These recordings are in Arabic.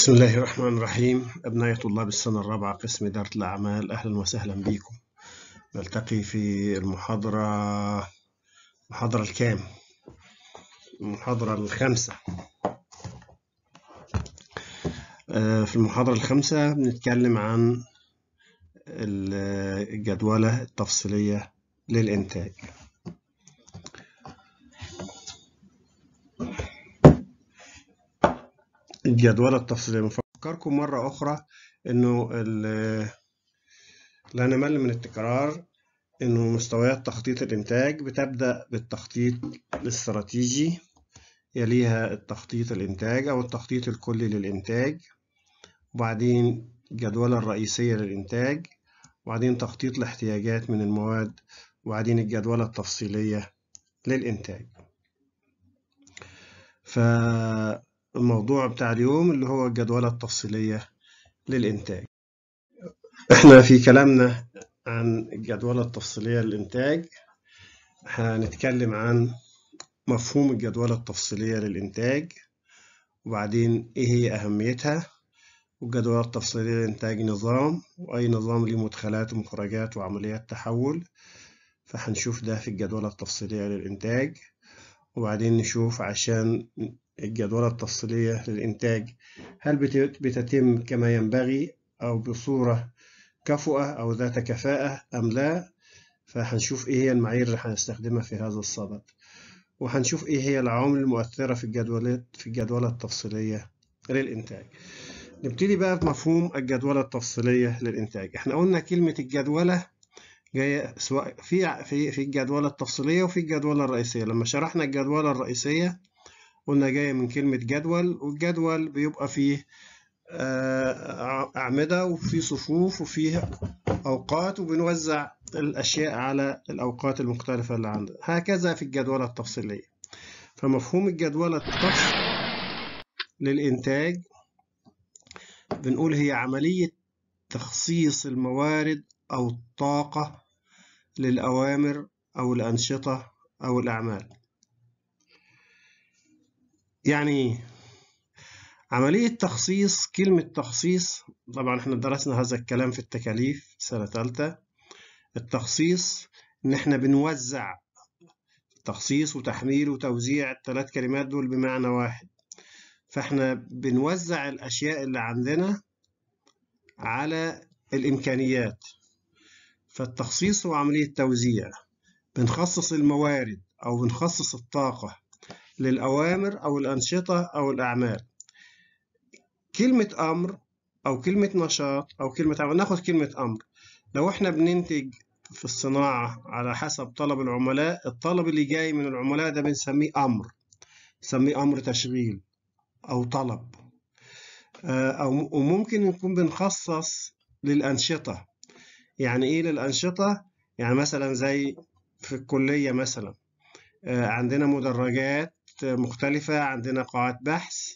بسم الله الرحمن الرحيم أبناء طلاب السنة الرابعة قسم إدارة الأعمال أهلا وسهلا بكم نلتقي في المحاضرة المحاضرة الكام المحاضرة الخامسة آه، في المحاضرة الخامسة بنتكلم عن الجدولة التفصيلية للإنتاج الجدول التفصيلي بفكركم مرة أخرى إنه لا نمل من التكرار إنه مستويات تخطيط الإنتاج بتبدأ بالتخطيط الاستراتيجي يليها التخطيط الإنتاج أو التخطيط الكلي للإنتاج وبعدين الجدولة الرئيسية للإنتاج وبعدين تخطيط الاحتياجات من المواد وبعدين الجدولة التفصيلية للإنتاج فا الموضوع بتاع اليوم اللي هو الجدولة التفصيلية للإنتاج إحنا في كلامنا عن الجدولة التفصيلية للإنتاج هنتكلم عن مفهوم الجدولة التفصيلية للإنتاج وبعدين إيه هي أهميتها والجدولة التفصيلية للإنتاج نظام وأي نظام ليه مدخلات ومخرجات وعمليات تحول فهنشوف ده في الجدولة التفصيلية للإنتاج وبعدين نشوف عشان الجدولة التفصيلية للإنتاج هل بتتم كما ينبغي أو بصورة كفؤة أو ذات كفاءة أم لا فهنشوف إيه هي المعايير اللي هنستخدمها في هذا الصدد وهنشوف إيه هي العوامل المؤثرة في الجدولات في الجدولة التفصيلية للإنتاج نبتدي بقى بمفهوم الجدولة التفصيلية للإنتاج إحنا قلنا كلمة الجدولة جاية سواء في في في الجدولة التفصيلية وفي الجدولة الرئيسية لما شرحنا الجدولة الرئيسية قلنا جاية من كلمة جدول والجدول بيبقى فيه آه، أعمدة وفيه صفوف وفيه أوقات وبنوزع الأشياء على الأوقات المختلفة اللي عندنا هكذا في الجدولة التفصيلية فمفهوم الجدولة التفصيلية للإنتاج بنقول هي عملية تخصيص الموارد أو الطاقة للأوامر أو الأنشطة أو الأعمال يعني عملية تخصيص كلمة تخصيص طبعا احنا درسنا هذا الكلام في التكاليف سنة ثالثة التخصيص ان احنا بنوزع تخصيص وتحميل وتوزيع الثلاث كلمات دول بمعنى واحد فاحنا بنوزع الاشياء اللي عندنا على الامكانيات فالتخصيص هو عملية توزيع بنخصص الموارد او بنخصص الطاقة للأوامر أو الأنشطة أو الأعمال كلمة أمر أو كلمة نشاط أو كلمة عمل ناخد كلمة أمر لو إحنا بننتج في الصناعة على حسب طلب العملاء الطلب اللي جاي من العملاء ده بنسميه أمر بنسميه أمر تشغيل أو طلب آه، أو وممكن نكون بنخصص للأنشطة يعني إيه للأنشطة؟ يعني مثلا زي في الكلية مثلا آه، عندنا مدرجات مختلفة عندنا قاعات بحث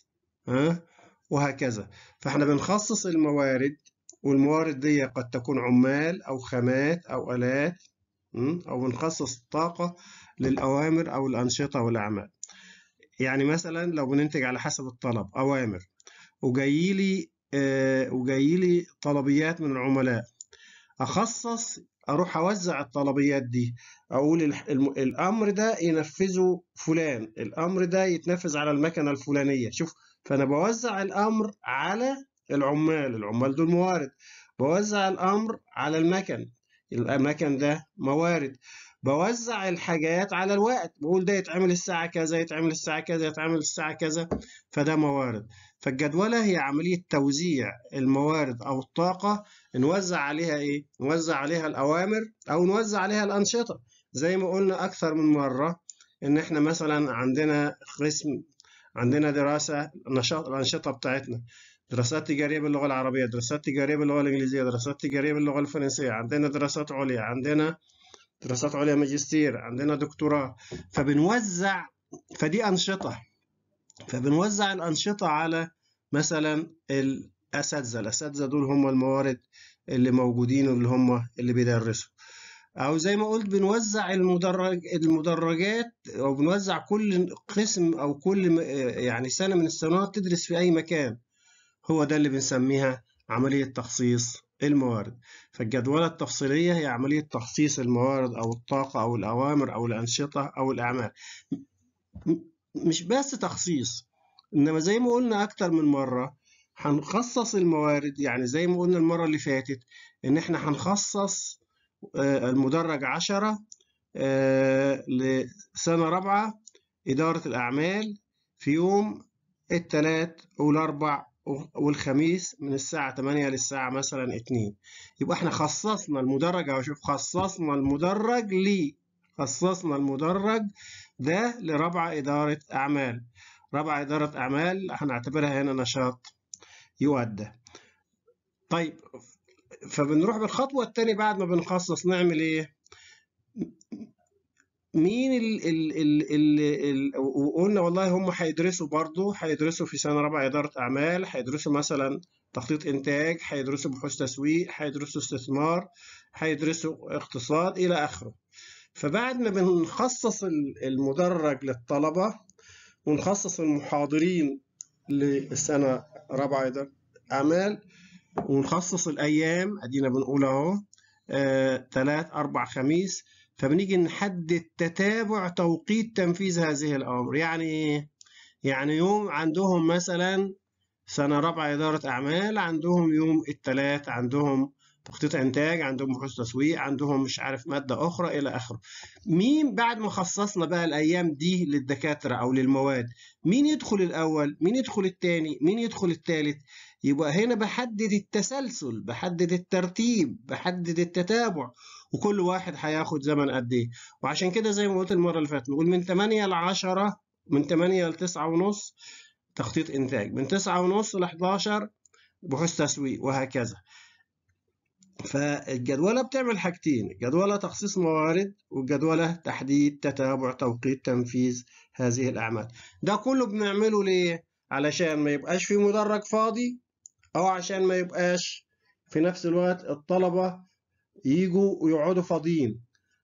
ها وهكذا فاحنا بنخصص الموارد والموارد دي قد تكون عمال أو خامات أو آلات أو بنخصص طاقة للأوامر أو الأنشطة والأعمال يعني مثلا لو بننتج على حسب الطلب أوامر وجايلي آه وجايلي طلبيات من العملاء أخصص اروح اوزع الطلبيات دي اقول الامر ده ينفذه فلان الامر ده يتنفذ على المكنه الفلانيه شوف فانا بوزع الامر على العمال العمال دول موارد بوزع الامر على المكن المكن ده موارد بوزع الحاجات على الوقت بقول ده يتعمل الساعه كذا يتعمل الساعه كذا يتعمل الساعه كذا فده موارد فالجدولة هي عملية توزيع الموارد أو الطاقة نوزع عليها إيه؟ نوزع عليها الأوامر أو نوزع عليها الأنشطة زي ما قلنا أكثر من مرة إن إحنا مثلا عندنا قسم عندنا دراسة نشاط الأنشطة بتاعتنا دراسات تجارية باللغة العربية دراسات تجارية باللغة الإنجليزية دراسات تجارية باللغة الفرنسية عندنا دراسات عليا عندنا دراسات عليا ماجستير عندنا دكتوراه فبنوزع فدي أنشطة فبنوزع الأنشطة على مثلا الأساتذة الأساتذة دول هم الموارد اللي موجودين واللي هم اللي بيدرسوا أو زي ما قلت بنوزع المدرج المدرجات أو بنوزع كل قسم أو كل يعني سنة من السنوات تدرس في أي مكان هو ده اللي بنسميها عملية تخصيص الموارد فالجدولة التفصيلية هي عملية تخصيص الموارد أو الطاقة أو الأوامر أو الأنشطة أو الأعمال مش بس تخصيص انما زي ما قلنا اكتر من مره هنخصص الموارد يعني زي ما قلنا المره اللي فاتت ان احنا هنخصص آه، المدرج 10 آه، لسنه رابعه اداره الاعمال في يوم الثلاث والاربع والخميس من الساعة 8 للساعة مثلا 2 يبقى احنا خصصنا المدرج او شوف خصصنا المدرج ليه خصصنا المدرج ده لرابعة إدارة أعمال رابعة إدارة أعمال هنعتبرها هنا نشاط يؤدى طيب فبنروح بالخطوة الثانية بعد ما بنخصص نعمل إيه مين ال ال ال ال ال وقلنا والله هم هيدرسوا برضه هيدرسوا في سنة رابعة إدارة أعمال هيدرسوا مثلا تخطيط إنتاج هيدرسوا بحوث تسويق هيدرسوا استثمار هيدرسوا اقتصاد إلى آخره فبعد ما بنخصص المدرج للطلبة ونخصص المحاضرين للسنة رابعة إدارة أعمال ونخصص الأيام أدينا بنقول أهو ثلاث آه، أربع خميس فبنيجي نحدد تتابع توقيت تنفيذ هذه الأمر يعني يعني يوم عندهم مثلا سنة رابعة إدارة أعمال عندهم يوم الثلاث عندهم تخطيط انتاج عندهم بحوث تسويق عندهم مش عارف ماده اخرى الى اخره مين بعد ما خصصنا بقى الايام دي للدكاتره او للمواد مين يدخل الاول مين يدخل الثاني مين يدخل الثالث يبقى هنا بحدد التسلسل بحدد الترتيب بحدد التتابع وكل واحد هياخد زمن قد ايه وعشان كده زي ما قلت المره اللي فاتت نقول من 8 ل 10 من 8 ل 9 ونص تخطيط انتاج من 9 ونص ل 11 بحوث تسويق وهكذا فالجدولة بتعمل حاجتين جدولة تخصيص موارد وجدولة تحديد تتابع توقيت تنفيذ هذه الأعمال ده كله بنعمله ليه؟ علشان ما يبقاش في مدرج فاضي أو عشان ما يبقاش في نفس الوقت الطلبة يجوا ويقعدوا فاضيين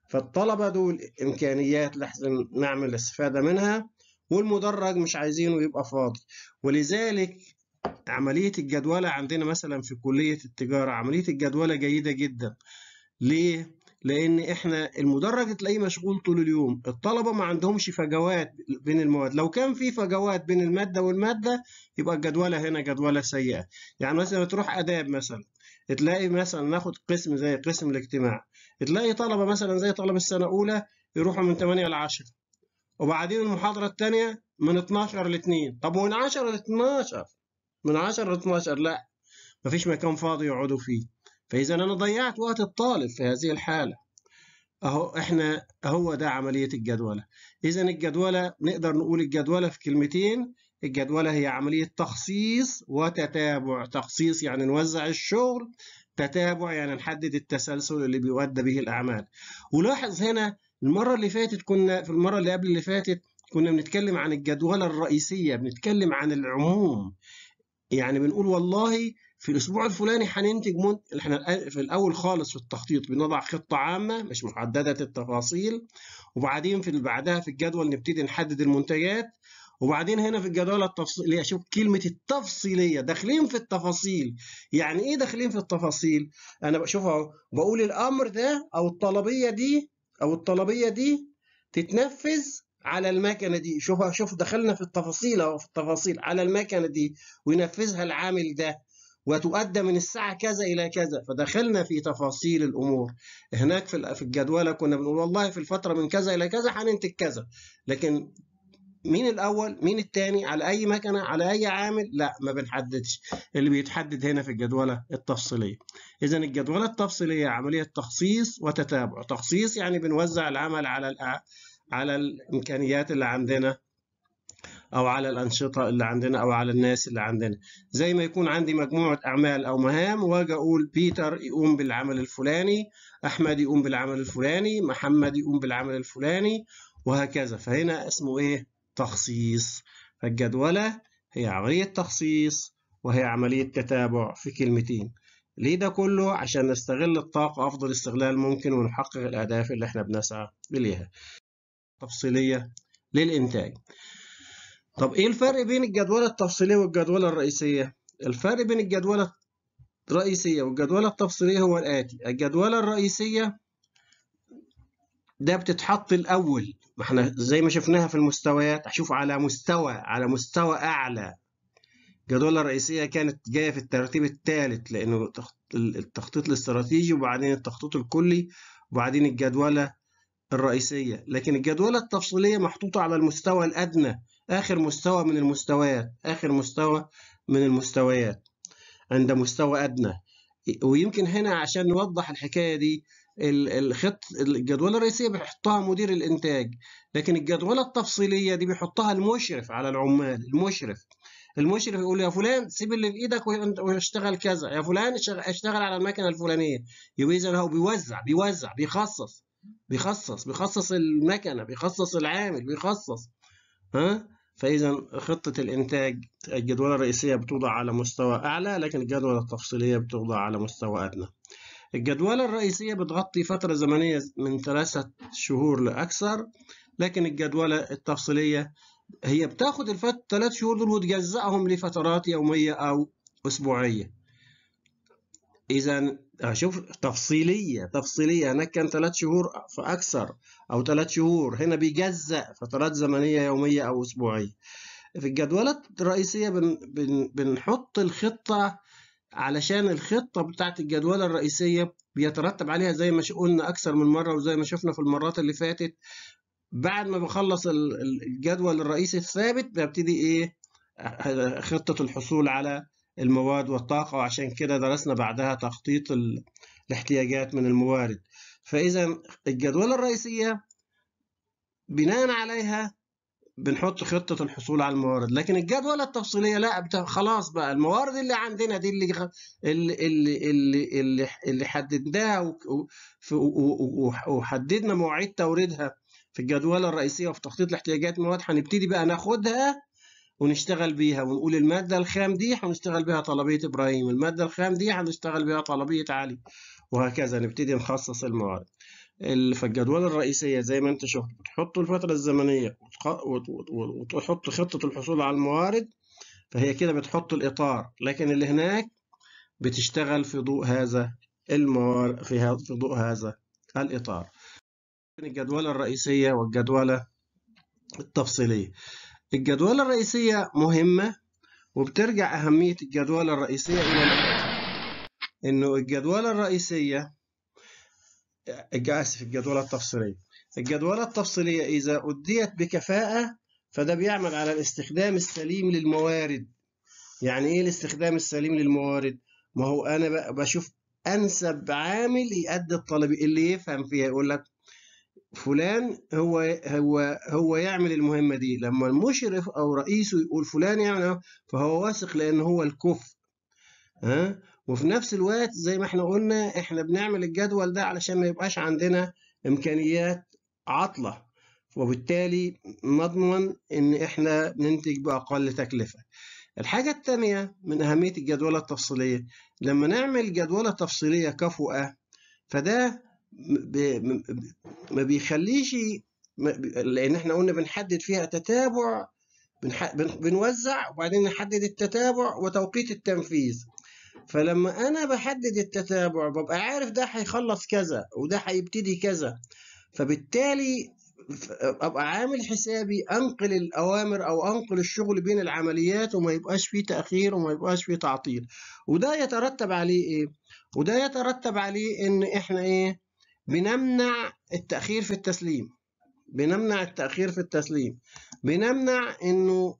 فالطلبة دول إمكانيات لازم نعمل استفادة منها والمدرج مش عايزينه يبقى فاضي ولذلك عملية الجدولة عندنا مثلا في كلية التجارة عملية الجدولة جيدة جدا ليه؟ لأن إحنا المدرج تلاقيه مشغول طول اليوم الطلبة ما عندهمش فجوات بين المواد لو كان في فجوات بين المادة والمادة يبقى الجدولة هنا جدولة سيئة يعني مثلا تروح آداب مثلا تلاقي مثلا ناخد قسم زي قسم الاجتماع تلاقي طلبة مثلا زي طلبة السنة أولى يروحوا من 8 ل 10 وبعدين المحاضرة الثانية من 12 ل 2 طب ومن 10 ل 12 من 10 ل 12 لا ما فيش مكان فاضي يقعدوا فيه فإذا أنا ضيعت وقت الطالب في هذه الحالة أهو إحنا هو ده عملية الجدولة إذا الجدولة نقدر نقول الجدولة في كلمتين الجدولة هي عملية تخصيص وتتابع تخصيص يعني نوزع الشغل تتابع يعني نحدد التسلسل اللي بيؤدى به الأعمال ولاحظ هنا المرة اللي فاتت كنا في المرة اللي قبل اللي فاتت كنا بنتكلم عن الجدولة الرئيسية بنتكلم عن العموم يعني بنقول والله في الاسبوع الفلاني هننتج منتج احنا في الاول خالص في التخطيط بنضع خطه عامه مش محدده التفاصيل وبعدين في بعدها في الجدول نبتدي نحدد المنتجات وبعدين هنا في الجدول التفصيليه شوف كلمه التفصيليه داخلين في التفاصيل يعني ايه داخلين في التفاصيل انا اهو بقول الامر ده او الطلبيه دي او الطلبيه دي تتنفذ على المكنه دي شوف شوف دخلنا في التفاصيل اهو في التفاصيل على المكنه دي وينفذها العامل ده وتؤدى من الساعه كذا الى كذا فدخلنا في تفاصيل الامور هناك في في الجدوله كنا بنقول والله في الفتره من كذا الى كذا هننتج كذا لكن مين الاول مين الثاني على اي مكنه على اي عامل لا ما بنحددش اللي بيتحدد هنا في الجدوله التفصيليه اذا الجدوله التفصيليه عمليه تخصيص وتتابع تخصيص يعني بنوزع العمل على على الامكانيات اللي عندنا او على الانشطه اللي عندنا او على الناس اللي عندنا زي ما يكون عندي مجموعه اعمال او مهام واجي اقول بيتر يقوم بالعمل الفلاني احمد يقوم بالعمل الفلاني محمد يقوم بالعمل الفلاني وهكذا فهنا اسمه ايه تخصيص فالجدوله هي عمليه تخصيص وهي عمليه تتابع في كلمتين ليه ده كله عشان نستغل الطاقه افضل استغلال ممكن ونحقق الاهداف اللي احنا بنسعى اليها تفصيلية للإنتاج طب إيه الفرق بين الجدولة التفصيلية والجدولة الرئيسية؟ الفرق بين الجدولة الرئيسية والجدولة التفصيلية هو الآتي الجدولة الرئيسية ده بتتحط الأول ما احنا زي ما شفناها في المستويات هشوف على مستوى على مستوى أعلى الجدولة الرئيسية كانت جاية في الترتيب الثالث لأنه التخطيط الاستراتيجي وبعدين التخطيط الكلي وبعدين الجدولة الرئيسية لكن الجدولة التفصيلية محطوطة على المستوى الأدنى آخر مستوى من المستويات آخر مستوى من المستويات عند مستوى أدنى ويمكن هنا عشان نوضح الحكاية دي الخط الجدولة الرئيسية بيحطها مدير الإنتاج لكن الجدولة التفصيلية دي بيحطها المشرف على العمال المشرف المشرف يقول يا فلان سيب اللي في ايدك واشتغل كذا يا فلان اشتغل على المكنه الفلانيه يبقى اذا هو بيوزع بيوزع بيخصص بيخصص بيخصص المكنه بيخصص العامل بيخصص ها فاذا خطه الانتاج الجدوله الرئيسيه بتوضع على مستوى اعلى لكن الجدوله التفصيليه بتوضع على مستوى ادنى الجدولة الرئيسية بتغطي فترة زمنية من ثلاثة شهور لأكثر لكن الجدولة التفصيلية هي بتاخد الثلاث شهور دول وتجزأهم لفترات يومية أو أسبوعية اذا شوف تفصيليه تفصيليه هناك كان ثلاث شهور فاكثر او ثلاث شهور هنا بيجزأ فترات زمنيه يوميه او اسبوعيه في الجدولات الرئيسيه بن بن بنحط الخطه علشان الخطه بتاعت الجدوله الرئيسيه بيترتب عليها زي ما قلنا اكثر من مره وزي ما شفنا في المرات اللي فاتت بعد ما بخلص الجدول الرئيسي الثابت ببتدي ايه خطه الحصول على المواد والطاقة وعشان كده درسنا بعدها تخطيط الاحتياجات من الموارد فإذا الجدولة الرئيسية بناء عليها بنحط خطة الحصول على الموارد لكن الجدولة التفصيلية لا خلاص بقى الموارد اللي عندنا دي اللي اللي اللي اللي, اللي, حددناها وحددنا مواعيد توريدها في الجدولة الرئيسية وفي تخطيط الاحتياجات المواد هنبتدي بقى ناخدها ونشتغل بيها ونقول المادة الخام دي هنشتغل بيها طلبية إبراهيم المادة الخام دي هنشتغل بيها طلبية علي وهكذا نبتدي نخصص الموارد فالجدول الرئيسية زي ما انت شفت بتحط الفترة الزمنية وتحط خطة الحصول على الموارد فهي كده بتحط الإطار لكن اللي هناك بتشتغل في ضوء هذا الموارد في ضوء هذا الإطار الجدولة الرئيسية والجدولة التفصيلية الجدولة الرئيسية مهمة وبترجع أهمية الجدولة الرئيسية إلى إنه الجدولة الرئيسية إيه، إيه، آسف الجدولة التفصيلية الجدولة التفصيلية إذا أديت بكفاءة فده بيعمل على الاستخدام السليم للموارد يعني إيه الاستخدام السليم للموارد؟ ما هو أنا بشوف أنسب عامل يأدي الطلب اللي يفهم فيها يقول لك فلان هو هو هو يعمل المهمه دي لما المشرف او رئيسه يقول فلان يعمل فهو واثق لان هو الكف ها وفي نفس الوقت زي ما احنا قلنا احنا بنعمل الجدول ده علشان ما يبقاش عندنا امكانيات عطله وبالتالي نضمن ان احنا ننتج باقل تكلفه الحاجة الثانية من أهمية الجدولة التفصيلية لما نعمل جدولة تفصيلية كفؤة فده ما بيخليش لان احنا قلنا بنحدد فيها تتابع بنوزع وبعدين نحدد التتابع وتوقيت التنفيذ فلما انا بحدد التتابع ببقى عارف ده هيخلص كذا وده هيبتدي كذا فبالتالي ابقى عامل حسابي انقل الاوامر او انقل الشغل بين العمليات وما يبقاش فيه تاخير وما يبقاش فيه تعطيل وده يترتب عليه ايه وده يترتب عليه ان احنا ايه بنمنع التأخير في التسليم بنمنع التأخير في التسليم بنمنع إنه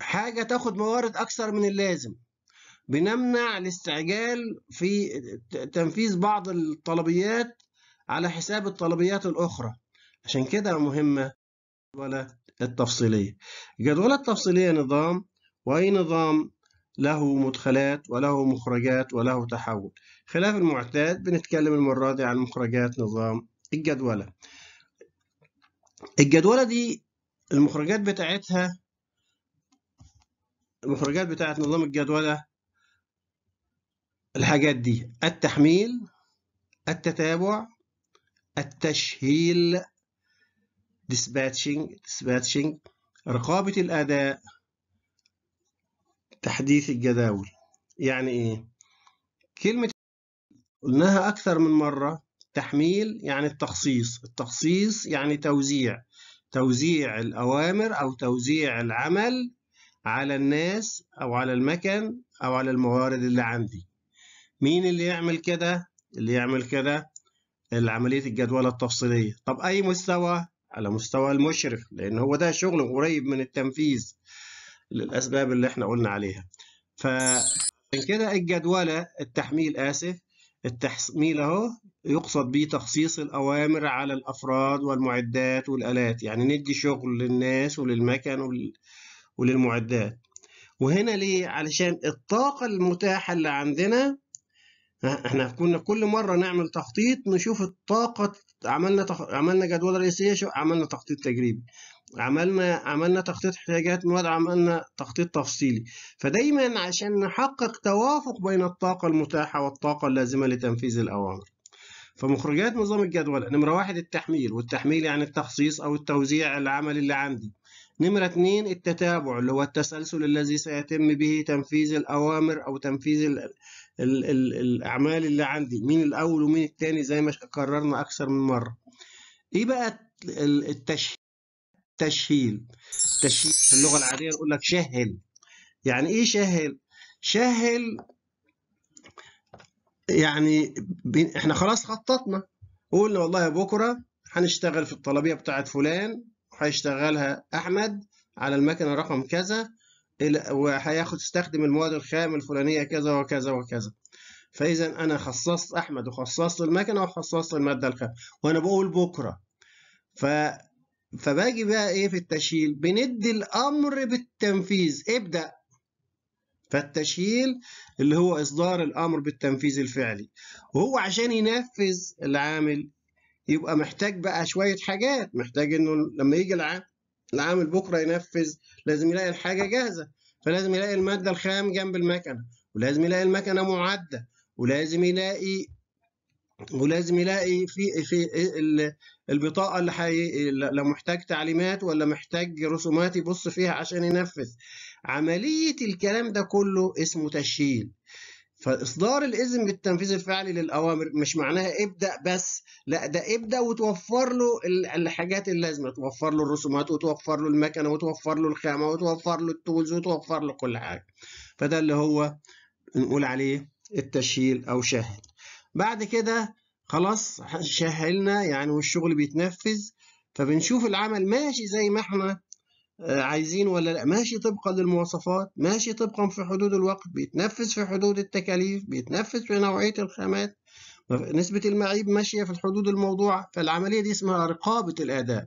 حاجة تاخد موارد أكثر من اللازم بنمنع الاستعجال في تنفيذ بعض الطلبيات على حساب الطلبيات الأخرى عشان كده مهمة الجدولة التفصيلية الجدولة التفصيلية نظام وأي نظام له مدخلات وله مخرجات وله تحول خلاف المعتاد بنتكلم المرة دي عن مخرجات نظام الجدولة الجدولة دي المخرجات بتاعتها المخرجات بتاعت نظام الجدولة الحاجات دي التحميل التتابع التشهيل dispatching dispatching رقابة الأداء تحديث الجداول يعني ايه كلمة قلناها أكثر من مرة تحميل يعني التخصيص التخصيص يعني توزيع توزيع الأوامر أو توزيع العمل على الناس أو على المكان أو على الموارد اللي عندي مين اللي يعمل كده اللي يعمل كده عملية الجدولة التفصيلية طب أي مستوى على مستوى المشرف لأن هو ده شغله قريب من التنفيذ للأسباب اللي احنا قلنا عليها فعشان كده الجدولة التحميل آسف التحميل اهو يقصد به تخصيص الأوامر على الأفراد والمعدات والآلات يعني ندي شغل للناس وللمكن وللمعدات وهنا ليه؟ علشان الطاقة المتاحة اللي عندنا احنا كنا كل مرة نعمل تخطيط نشوف الطاقة عملنا تخ... عملنا جدول رئيسية شو عملنا تخطيط تجريبي عملنا عملنا تخطيط احتياجات مواد عملنا تخطيط تفصيلي فدايما عشان نحقق توافق بين الطاقة المتاحة والطاقة اللازمة لتنفيذ الأوامر فمخرجات نظام الجدول نمرة واحد التحميل والتحميل يعني التخصيص أو التوزيع العمل اللي عندي نمرة اثنين التتابع اللي هو التسلسل الذي سيتم به تنفيذ الأوامر أو تنفيذ الـ الـ الـ الأعمال اللي عندي مين الأول ومين الثاني زي ما كررنا أكثر من مرة إيه بقى التشهير تشهيل تشهيل في اللغه العاديه يقول لك شهل يعني ايه شهل شهل يعني احنا خلاص خططنا قلنا والله بكره هنشتغل في الطلبيه بتاعه فلان وهيشتغلها احمد على المكنه رقم كذا وهياخد يستخدم المواد الخام الفلانيه كذا وكذا وكذا فاذا انا خصصت احمد وخصصت المكنه وخصصت الماده الخام وانا بقول بكره ف فباجي بقى ايه في التشييل بندي الامر بالتنفيذ ابدا فالتشييل اللي هو اصدار الامر بالتنفيذ الفعلي وهو عشان ينفذ العامل يبقى محتاج بقى شويه حاجات محتاج انه لما يجي العامل العامل بكره ينفذ لازم يلاقي الحاجه جاهزه فلازم يلاقي الماده الخام جنب المكنه ولازم يلاقي المكنه معده ولازم يلاقي ولازم يلاقي في في البطاقه اللي حي... لو محتاج تعليمات ولا محتاج رسومات يبص فيها عشان ينفذ عمليه الكلام ده كله اسمه تشييل فاصدار الاذن بالتنفيذ الفعلي للاوامر مش معناها ابدا بس لا ده ابدا وتوفر له الحاجات اللازمه توفر له الرسومات وتوفر له المكنه وتوفر له الخامه وتوفر له التولز وتوفر له كل حاجه فده اللي هو نقول عليه التشييل او شاهد بعد كده خلاص شهلنا يعني والشغل بيتنفذ فبنشوف العمل ماشي زي ما احنا آه، عايزين ولا لا ماشي طبقا للمواصفات ماشي طبقا في حدود الوقت بيتنفذ في حدود التكاليف بيتنفذ في نوعية الخامات نسبة المعيب ماشية في الحدود الموضوعة فالعملية دي اسمها رقابة الأداء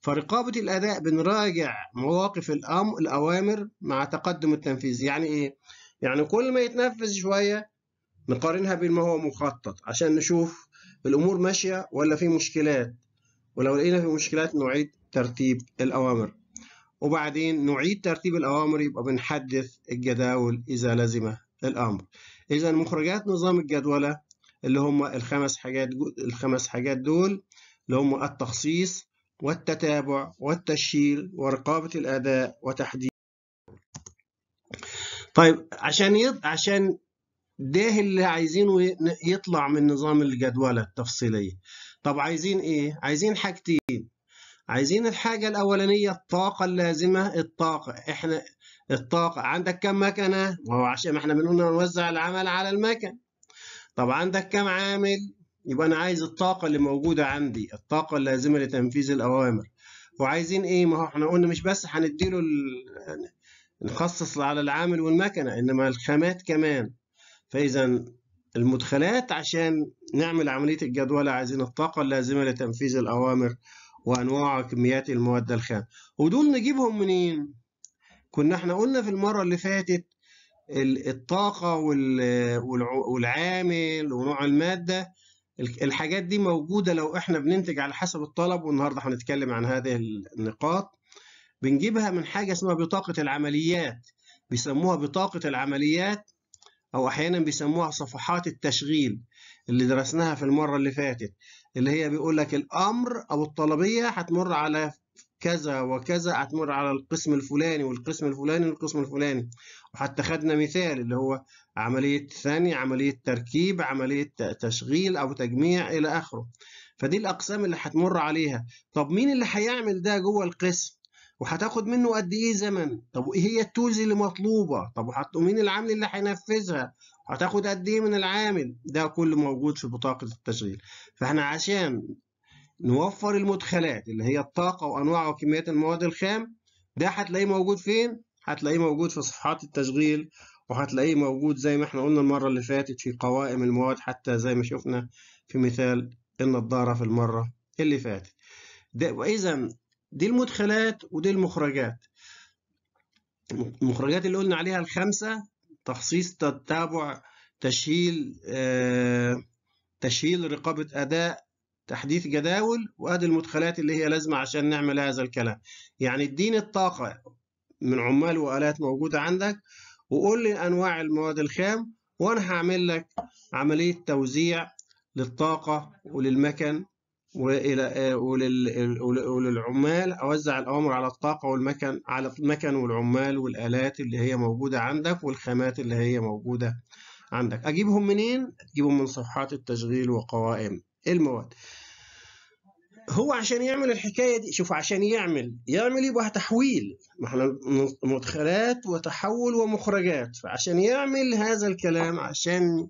فرقابة الأداء بنراجع مواقف الأمر الأوامر مع تقدم التنفيذ يعني إيه؟ يعني كل ما يتنفذ شوية نقارنها بما هو مخطط عشان نشوف الأمور ماشية ولا في مشكلات ولو لقينا في مشكلات نعيد ترتيب الأوامر وبعدين نعيد ترتيب الأوامر يبقى بنحدث الجداول إذا لزم الأمر إذا مخرجات نظام الجدولة اللي هم الخمس حاجات الخمس حاجات دول اللي هم التخصيص والتتابع والتشييل ورقابة الأداء وتحديد طيب عشان يض... عشان ده اللي عايزينه يطلع من نظام الجدولة التفصيلية طب عايزين ايه؟ عايزين حاجتين عايزين الحاجة الأولانية الطاقة اللازمة الطاقة احنا الطاقة عندك كم مكنة؟ ما هو عشان ما احنا بنقول نوزع العمل على المكن طب عندك كم عامل؟ يبقى أنا عايز الطاقة اللي موجودة عندي الطاقة اللازمة لتنفيذ الأوامر وعايزين ايه؟ ما هو احنا قلنا مش بس هنديله ال... يعني نخصص على العامل والمكنة إنما الخامات كمان فإذا المدخلات عشان نعمل عملية الجدولة عايزين الطاقة اللازمة لتنفيذ الأوامر وأنواع كميات المواد الخام ودول نجيبهم منين؟ كنا احنا قلنا في المرة اللي فاتت الطاقة والعامل ونوع المادة الحاجات دي موجودة لو احنا بننتج على حسب الطلب والنهاردة هنتكلم عن هذه النقاط بنجيبها من حاجة اسمها بطاقة العمليات بيسموها بطاقة العمليات أو أحيانا بيسموها صفحات التشغيل اللي درسناها في المرة اللي فاتت اللي هي بيقول لك الأمر أو الطلبية هتمر على كذا وكذا هتمر على القسم الفلاني والقسم الفلاني والقسم الفلاني وحتى خدنا مثال اللي هو عملية ثاني عملية تركيب عملية تشغيل أو تجميع إلى آخره فدي الأقسام اللي هتمر عليها طب مين اللي هيعمل ده جوه القسم وهتاخد منه قد ايه زمن طب وايه هي التولز اللي مطلوبه طب ومين العامل اللي هينفذها هتاخد قد ايه من العامل ده كله موجود في بطاقه التشغيل فاحنا عشان نوفر المدخلات اللي هي الطاقه وانواع وكميات المواد الخام ده هتلاقيه موجود فين هتلاقيه موجود في صفحات التشغيل وهتلاقيه موجود زي ما احنا قلنا المره اللي فاتت في قوائم المواد حتى زي ما شفنا في مثال النضاره في المره اللي فاتت ده واذا دي المدخلات ودي المخرجات المخرجات اللي قلنا عليها الخمسة تخصيص تتابع تشهيل آه تشهيل رقابة أداء تحديث جداول وأدي المدخلات اللي هي لازمة عشان نعمل هذا الكلام يعني اديني الطاقة من عمال وآلات موجودة عندك وقول لي أنواع المواد الخام وأنا هعمل لك عملية توزيع للطاقة وللمكن والى وللعمال اوزع الاوامر على الطاقه والمكن على المكن والعمال والالات اللي هي موجوده عندك والخامات اللي هي موجوده عندك اجيبهم منين اجيبهم من صفحات التشغيل وقوائم المواد هو عشان يعمل الحكايه دي شوف عشان يعمل يعمل يبقى تحويل احنا مدخلات وتحول ومخرجات فعشان يعمل هذا الكلام عشان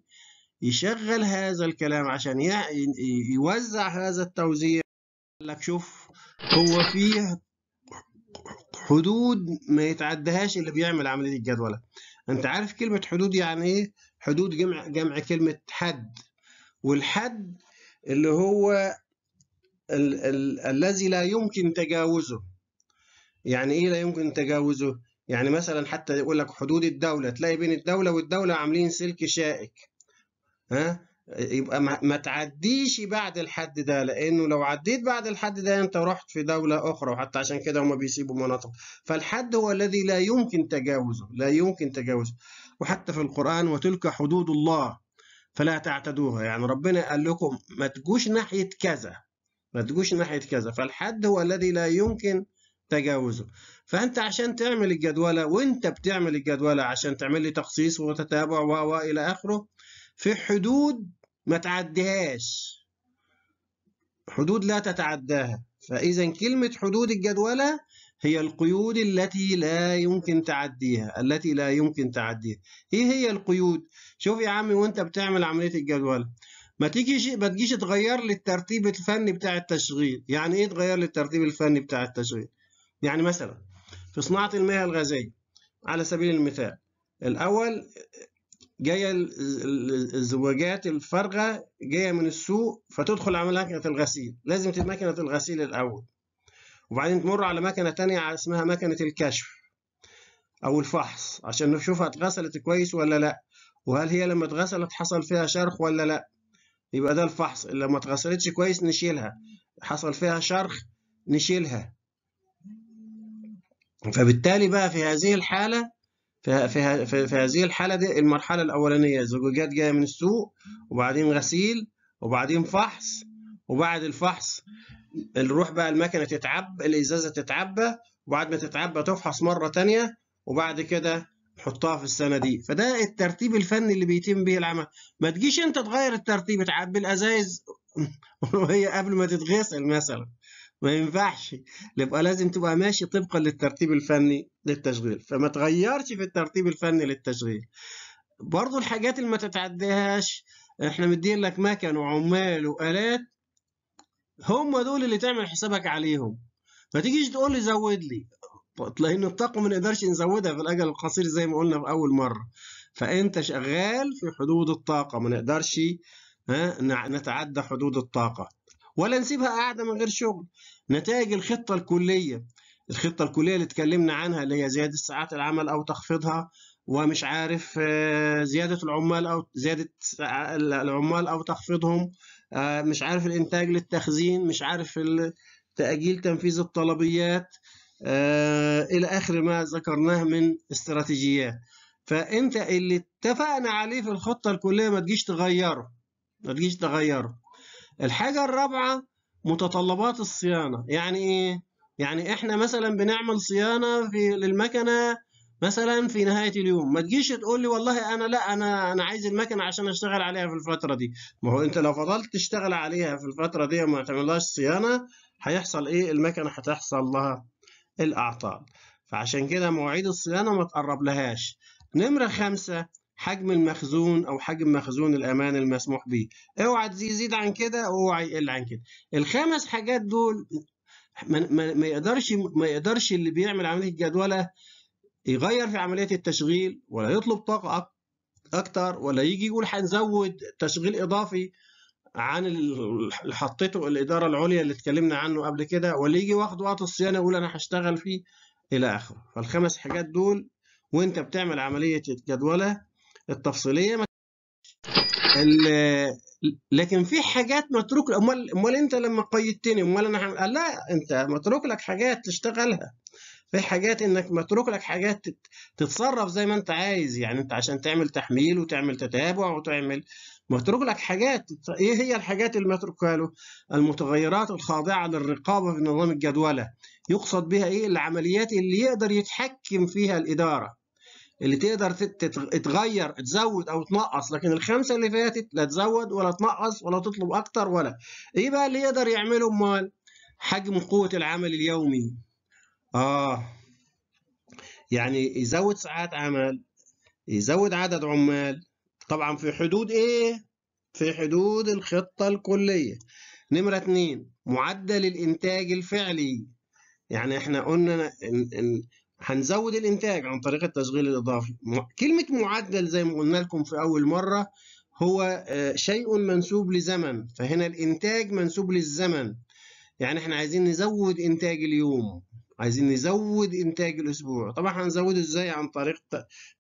يشغل هذا الكلام عشان يوزع هذا التوزيع لك شوف هو فيه حدود ما يتعدهاش اللي بيعمل عملية الجدولة انت نعم. عارف كلمة حدود يعني ايه حدود جمع جمع كلمة حد والحد اللي هو ال ال الذي لا يمكن تجاوزه يعني ايه لا يمكن تجاوزه يعني مثلا حتى يقول لك حدود الدولة تلاقي بين الدولة والدولة عاملين سلك شائك ها يبقى ما تعديش بعد الحد ده لانه لو عديت بعد الحد ده انت رحت في دوله اخرى وحتى عشان كده هم بيسيبوا مناطق فالحد هو الذي لا يمكن تجاوزه لا يمكن تجاوزه وحتى في القران وتلك حدود الله فلا تعتدوها يعني ربنا قال لكم ما تجوش ناحيه كذا ما تجوش ناحيه كذا فالحد هو الذي لا يمكن تجاوزه فانت عشان تعمل الجدوله وانت بتعمل الجدوله عشان تعمل لي تخصيص وتتابع و الى اخره في حدود ما تعديهاش حدود لا تتعداها فإذا كلمة حدود الجدولة هي القيود التي لا يمكن تعديها التي لا يمكن تعديها ايه هي القيود شوف يا عمي وانت بتعمل عملية الجدوله ما تجيش ما تجيش تغير لي الترتيب الفني بتاع التشغيل يعني ايه تغير لي الترتيب الفني بتاع التشغيل يعني مثلا في صناعة المياه الغازية على سبيل المثال الأول جايه الزواجات الفارغه جايه من السوق فتدخل على مكنه الغسيل لازم تبقى مكنه الغسيل الاول وبعدين تمر على مكنه تانية اسمها مكنه الكشف او الفحص عشان نشوفها اتغسلت كويس ولا لا وهل هي لما اتغسلت حصل فيها شرخ ولا لا يبقى ده الفحص اللي ما اتغسلتش كويس نشيلها حصل فيها شرخ نشيلها فبالتالي بقى في هذه الحاله في, في, في, هذه الحالة دي المرحلة الأولانية زجاجات جاية من السوق وبعدين غسيل وبعدين فحص وبعد الفحص نروح بقى المكنة تتعب الإزازة تتعبى وبعد ما تتعبى تفحص مرة تانية وبعد كده نحطها في الصناديق فده الترتيب الفني اللي بيتم به العمل ما تجيش انت تغير الترتيب تعبي الازايز وهي قبل ما تتغسل مثلا ما ينفعش يبقى لازم تبقى ماشي طبقا للترتيب الفني للتشغيل فما تغيرش في الترتيب الفني للتشغيل برضو الحاجات اللي ما تتعديهاش احنا مدين لك مكن وعمال والات هم دول اللي تعمل حسابك عليهم ما تيجيش تقول لي زود لي لان الطاقه ما نقدرش نزودها في الاجل القصير زي ما قلنا في اول مره فانت شغال في حدود الطاقه ما نقدرش ها نتعدى حدود الطاقه ولا نسيبها قاعدة من غير شغل نتائج الخطة الكلية الخطة الكلية اللي اتكلمنا عنها اللي هي زيادة ساعات العمل أو تخفيضها ومش عارف آه، زيادة العمال أو زيادة العمال أو تخفيضهم آه، مش عارف الإنتاج للتخزين مش عارف تأجيل تنفيذ الطلبيات آه، إلى آخر ما ذكرناه من استراتيجيات فأنت اللي اتفقنا عليه في الخطة الكلية ما تجيش تغيره ما تجيش تغيره الحاجة الرابعة متطلبات الصيانة يعني إيه؟ يعني إحنا مثلا بنعمل صيانة في للمكنة مثلا في نهاية اليوم ما تجيش تقول لي والله أنا لا أنا أنا عايز المكنة عشان أشتغل عليها في الفترة دي ما هو أنت لو فضلت تشتغل عليها في الفترة دي وما تعملهاش صيانة هيحصل إيه المكنة هتحصل لها الأعطال فعشان كده مواعيد الصيانة ما تقرب لهاش نمرة خمسة حجم المخزون او حجم مخزون الامان المسموح به اوعى يزيد عن كده اوعى يقل عن كده الخمس حاجات دول ما, ما, ما يقدرش ما يقدرش اللي بيعمل عمليه الجدوله يغير في عمليه التشغيل ولا يطلب طاقه اكتر ولا يجي يقول هنزود تشغيل اضافي عن اللي حطيته الاداره العليا اللي اتكلمنا عنه قبل كده ولا يجي واخد وقت الصيانه يقول انا هشتغل فيه الى اخره فالخمس حاجات دول وانت بتعمل عمليه الجدوله التفصيليه لكن في حاجات متروك امال امال انت لما قيدتني امال انا هعمل لا انت متروك لك حاجات تشتغلها في حاجات انك متروك لك حاجات تتصرف زي ما انت عايز يعني انت عشان تعمل تحميل وتعمل تتابع وتعمل متروك لك حاجات ايه هي الحاجات اللي متروكه له المتغيرات الخاضعه للرقابه في نظام الجدوله يقصد بها ايه العمليات اللي يقدر يتحكم فيها الاداره اللي تقدر تتغير تزود او تنقص لكن الخمسه اللي فاتت لا تزود ولا تنقص ولا تطلب اكتر ولا ايه بقى اللي يقدر يعمله امال حجم قوه العمل اليومي اه يعني يزود ساعات عمل يزود عدد عمال طبعا في حدود ايه في حدود الخطه الكليه نمره اتنين معدل الانتاج الفعلي يعني احنا قلنا هنزود الانتاج عن طريق التشغيل الاضافي كلمه معدل زي ما قلنا لكم في اول مره هو آه، شيء منسوب لزمن فهنا الانتاج منسوب للزمن يعني احنا عايزين نزود انتاج اليوم عايزين نزود انتاج الاسبوع طبعا هنزوده ازاي عن طريق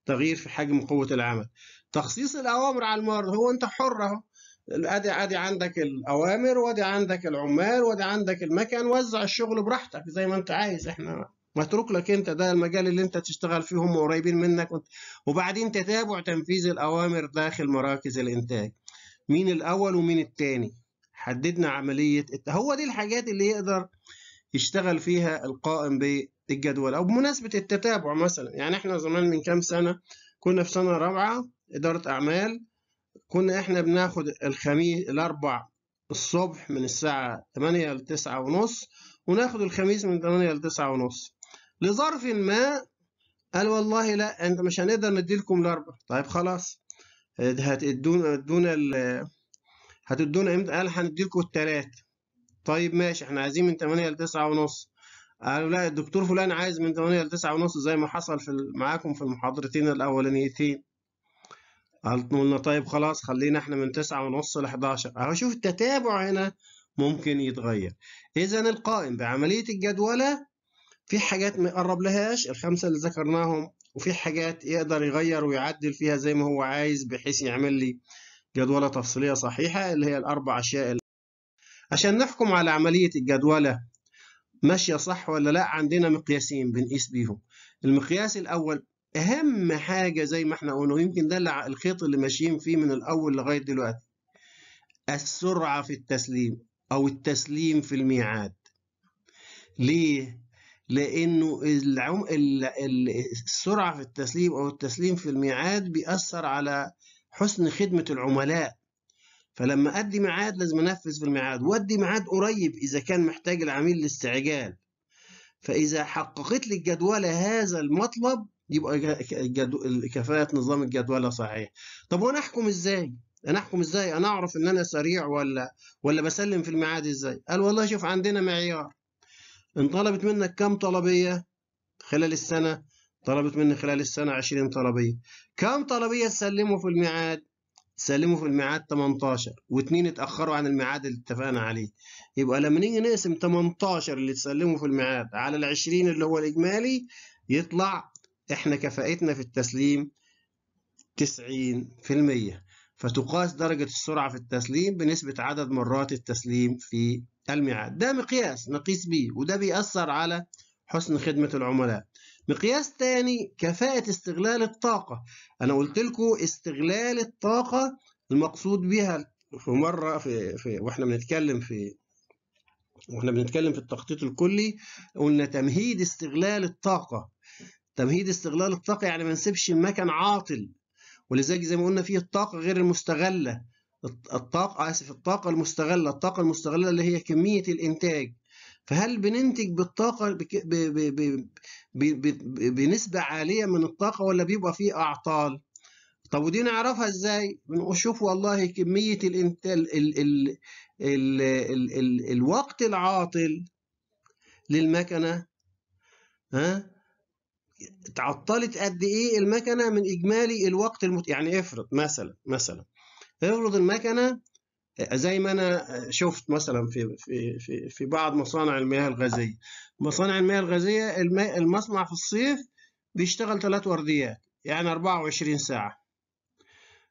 تغيير في حجم قوه العمل تخصيص الاوامر على المرض هو انت حر اهو ادي ادي عندك الاوامر وادي عندك العمال وادي عندك المكن وزع الشغل براحتك زي ما انت عايز احنا متروك لك انت ده المجال اللي انت تشتغل فيه هم قريبين منك وبعدين تتابع تنفيذ الاوامر داخل مراكز الانتاج مين الاول ومين الثاني حددنا عمليه هو دي الحاجات اللي يقدر يشتغل فيها القائم بالجدول او بمناسبه التتابع مثلا يعني احنا زمان من كام سنه كنا في سنه رابعه اداره اعمال كنا احنا بناخد الخميس الاربع الصبح من الساعه 8 ل 9 ونص وناخد الخميس من 8 ل 9 ونص لظرف ما قال والله لا انت مش هنقدر نديلكم الاربع طيب خلاص هتدونا هتدونا هتدونا امتى قال هنديلكم الثلاثه طيب ماشي احنا عايزين من 8 ل 9 ونص قالوا لا الدكتور فلان عايز من 8 ل 9 ونص زي ما حصل في معاكم في المحاضرتين الاولانيتين قلنا طيب خلاص خلينا احنا من 9 ونص ل 11 اهو شوف التتابع هنا ممكن يتغير اذا القائم بعمليه الجدوله في حاجات ما يقرب لهاش الخمسة اللي ذكرناهم وفي حاجات يقدر يغير ويعدل فيها زي ما هو عايز بحيث يعمل لي جدولة تفصيلية صحيحة اللي هي الأربع أشياء اللي عشان نحكم على عملية الجدولة ماشية صح ولا لا عندنا مقياسين بنقيس بيهم المقياس الأول أهم حاجة زي ما احنا قلنا ويمكن ده الخيط اللي ماشيين فيه من الأول لغاية دلوقتي السرعة في التسليم أو التسليم في الميعاد ليه؟ لأنه العم... السرعة في التسليم أو التسليم في الميعاد بيأثر على حسن خدمة العملاء فلما أدي ميعاد لازم أنفذ في الميعاد وأدي ميعاد قريب إذا كان محتاج العميل لاستعجال فإذا حققت لي الجدولة هذا المطلب يبقى الجدو... كفاءة نظام الجدولة صحيح طب وأنا أحكم إزاي؟ انا احكم ازاي انا اعرف ان انا سريع ولا ولا بسلم في الميعاد ازاي قال والله شوف عندنا معيار انطلبت منك كم طلبية خلال السنة طلبت مني خلال السنة 20 طلبية كم طلبية سلموا في الميعاد سلموا في الميعاد 18 واثنين اتأخروا عن الميعاد اللي اتفقنا عليه يبقى لما نيجي نقسم 18 اللي تسلموا في الميعاد على ال 20 اللي هو الإجمالي يطلع احنا كفاءتنا في التسليم 90% فتقاس درجة السرعة في التسليم بنسبة عدد مرات التسليم في الميعاد ده مقياس نقيس بيه وده بيأثر على حسن خدمة العملاء مقياس تاني كفاءة استغلال الطاقة أنا قلت لكم استغلال الطاقة المقصود بها في مرة في, في وإحنا بنتكلم في وإحنا بنتكلم في التخطيط الكلي قلنا تمهيد استغلال الطاقة تمهيد استغلال الطاقة يعني ما نسيبش مكان عاطل ولذلك زي ما قلنا فيه الطاقة غير المستغلة الطاقة آسف الطاقة المستغلة الطاقة المستغلة اللي هي كمية الإنتاج فهل بننتج بالطاقة ب... ب... ب... بنسبة عالية من الطاقة ولا بيبقى فيه أعطال؟ طب ودي نعرفها ازاي؟ بنشوف والله كمية الانت... ال... ال... ال... ال... ال... ال... الوقت العاطل للمكنة ها؟ تعطلت قد ايه المكنة من اجمالي الوقت المت... يعني افرض مثلا مثلا افرض المكنه آه، زي ما انا آه، شفت مثلا في في في في بعض مصانع المياه الغازيه مصانع المياه الغازيه المصنع في الصيف بيشتغل ثلاث ورديات يعني 24 ساعه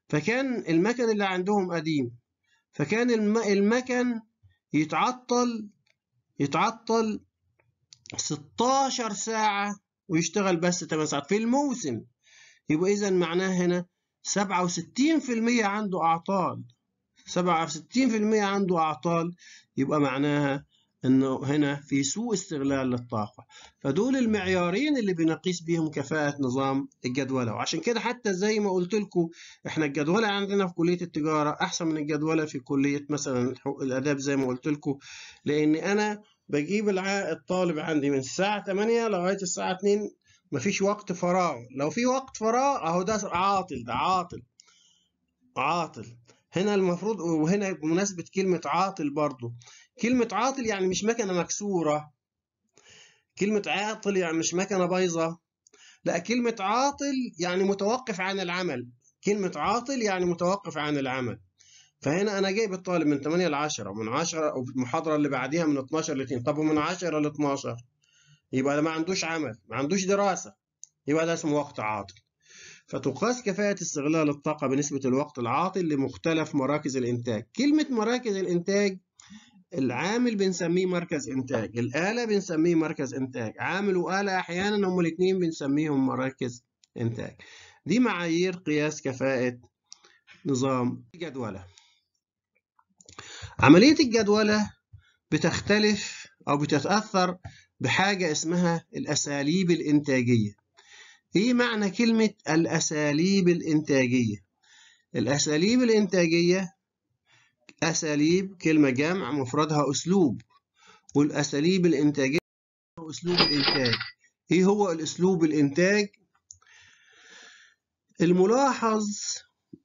فكان المكن اللي عندهم قديم فكان المكن يتعطل يتعطل 16 ساعة ويشتغل بس 8 ساعات في الموسم يبقى إذا معناه هنا 67% عنده أعطال 67% عنده أعطال يبقى معناها انه هنا في سوء استغلال للطاقه فدول المعيارين اللي بنقيس بيهم كفاءه نظام الجدوله وعشان كده حتى زي ما قلت لكم احنا الجدوله عندنا في كليه التجاره احسن من الجدوله في كليه مثلا الاداب زي ما قلت لكم لان انا بجيب الطالب عندي من الساعه 8 لغايه الساعه 2 مفيش وقت فراغ لو في وقت فراغ اهو ده عاطل ده عاطل عاطل هنا المفروض وهنا بمناسبة كلمة عاطل برضو كلمة عاطل يعني مش مكنة مكسورة كلمة عاطل يعني مش مكنة بايظة لا كلمة عاطل يعني متوقف عن العمل كلمة عاطل يعني متوقف عن العمل فهنا انا جايب الطالب من 8 ل 10 ومن 10 المحاضرة اللي بعديها من 12 ل 2 طب ومن 10 ل 12 يبقى ده ما عندوش عمل ما عندوش دراسة يبقى ده اسمه وقت عاطل فتقاس كفاءة استغلال الطاقة بنسبة الوقت العاطل لمختلف مراكز الإنتاج كلمة مراكز الإنتاج العامل بنسميه مركز إنتاج الآلة بنسميه مركز إنتاج عامل وآلة أحيانا هم الاثنين بنسميهم مراكز إنتاج دي معايير قياس كفاءة نظام الجدولة عملية الجدولة بتختلف أو بتتأثر بحاجة اسمها الأساليب الإنتاجية إيه معنى كلمة الأساليب الإنتاجية؟ الأساليب الإنتاجية أساليب كلمة جمع مفردها أسلوب والأساليب الإنتاجية أسلوب الإنتاج إيه هو الأسلوب الإنتاج؟ الملاحظ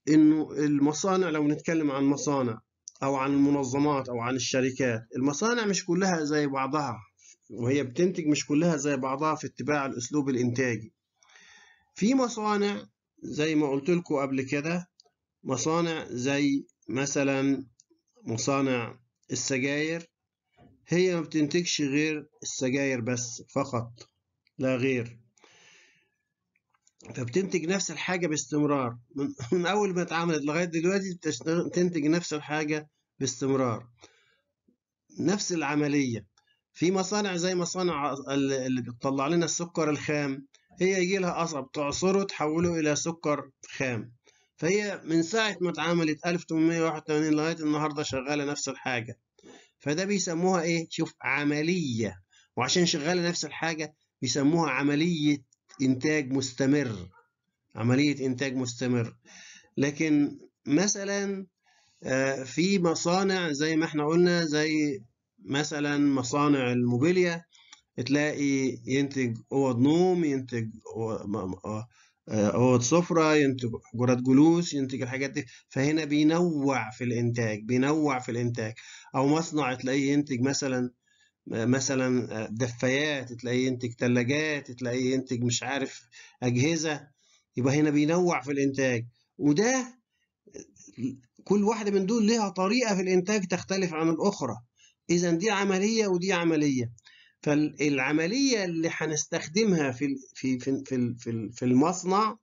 إنه المصانع لو نتكلم عن مصانع أو عن المنظمات أو عن الشركات المصانع مش كلها زي بعضها وهي بتنتج مش كلها زي بعضها في اتباع الأسلوب الإنتاجي في مصانع زي ما قلت لكم قبل كده مصانع زي مثلا مصانع السجاير هي ما بتنتجش غير السجاير بس فقط لا غير فبتنتج نفس الحاجة باستمرار من أول ما اتعملت لغاية دلوقتي تنتج نفس الحاجة باستمرار نفس العملية في مصانع زي مصانع اللي بتطلع لنا السكر الخام هي يجي لها قصب تعصره تحوله الى سكر خام فهي من ساعة ما اتعملت 1881 لغاية النهاردة شغالة نفس الحاجة فده بيسموها ايه شوف عملية وعشان شغالة نفس الحاجة بيسموها عملية إنتاج مستمر عملية إنتاج مستمر لكن مثلا آه، في مصانع زي ما احنا قلنا زي مثلا مصانع الموبيليا تلاقي ينتج اوض نوم ينتج آه، آه، اوض سفره ينتج حجرات جلوس ينتج الحاجات دي فهنا بينوع في الانتاج بينوع في الانتاج او مصنع تلاقيه ينتج مثلا مثلا آه، دفايات تلاقيه ينتج ثلاجات تلاقيه ينتج مش عارف اجهزه يبقى هنا بينوع في الانتاج وده كل واحده من دول ليها طريقه في الانتاج تختلف عن الاخرى إذا دي عملية ودي عملية فالعملية اللي هنستخدمها في في في في في المصنع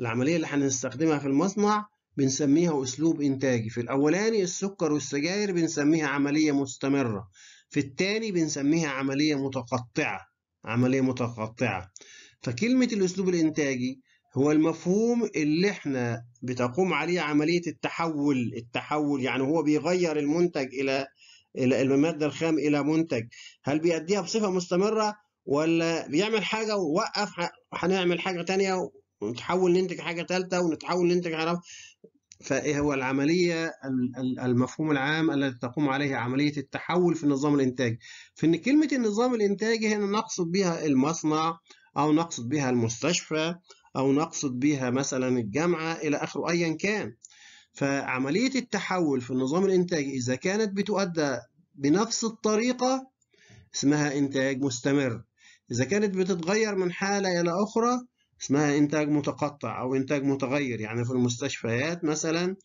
العملية اللي هنستخدمها في المصنع بنسميها أسلوب إنتاجي في الأولاني السكر والسجاير بنسميها عملية مستمرة في الثاني بنسميها عملية متقطعة عملية متقطعة فكلمة الأسلوب الإنتاجي هو المفهوم اللي احنا بتقوم عليه عملية التحول التحول يعني هو بيغير المنتج إلى المادة الخام إلى منتج هل بيأديها بصفة مستمرة ولا بيعمل حاجة ووقف هنعمل حاجة تانية ونتحول ننتج حاجة تالتة ونتحول ننتج عرب فإيه هو العملية المفهوم العام الذي تقوم عليه عملية التحول في النظام الإنتاجي فإن كلمة النظام الإنتاجي هنا نقصد بها المصنع أو نقصد بها المستشفى أو نقصد بها مثلا الجامعة إلى آخره أيا كان فعملية التحول في النظام الإنتاجي إذا كانت بتؤدى بنفس الطريقة اسمها إنتاج مستمر إذا كانت بتتغير من حالة إلى أخرى اسمها إنتاج متقطع أو إنتاج متغير يعني في المستشفيات مثلا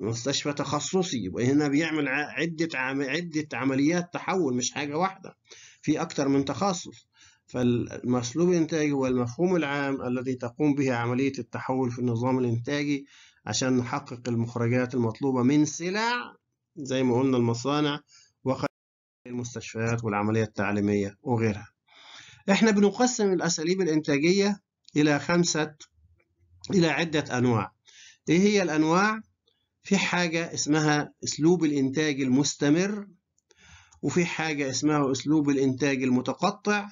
مستشفى تخصصي وهنا بيعمل عدة عدة عمليات تحول مش حاجة واحدة في أكتر من تخصص فالمسلوب الإنتاجي هو المفهوم العام الذي تقوم به عملية التحول في النظام الإنتاجي عشان نحقق المخرجات المطلوبة من سلع زي ما قلنا المصانع المستشفيات والعملية التعليمية وغيرها احنا بنقسم الأساليب الإنتاجية إلى خمسة إلى عدة أنواع إيه هي الأنواع؟ في حاجة اسمها أسلوب الإنتاج المستمر وفي حاجة اسمها أسلوب الإنتاج المتقطع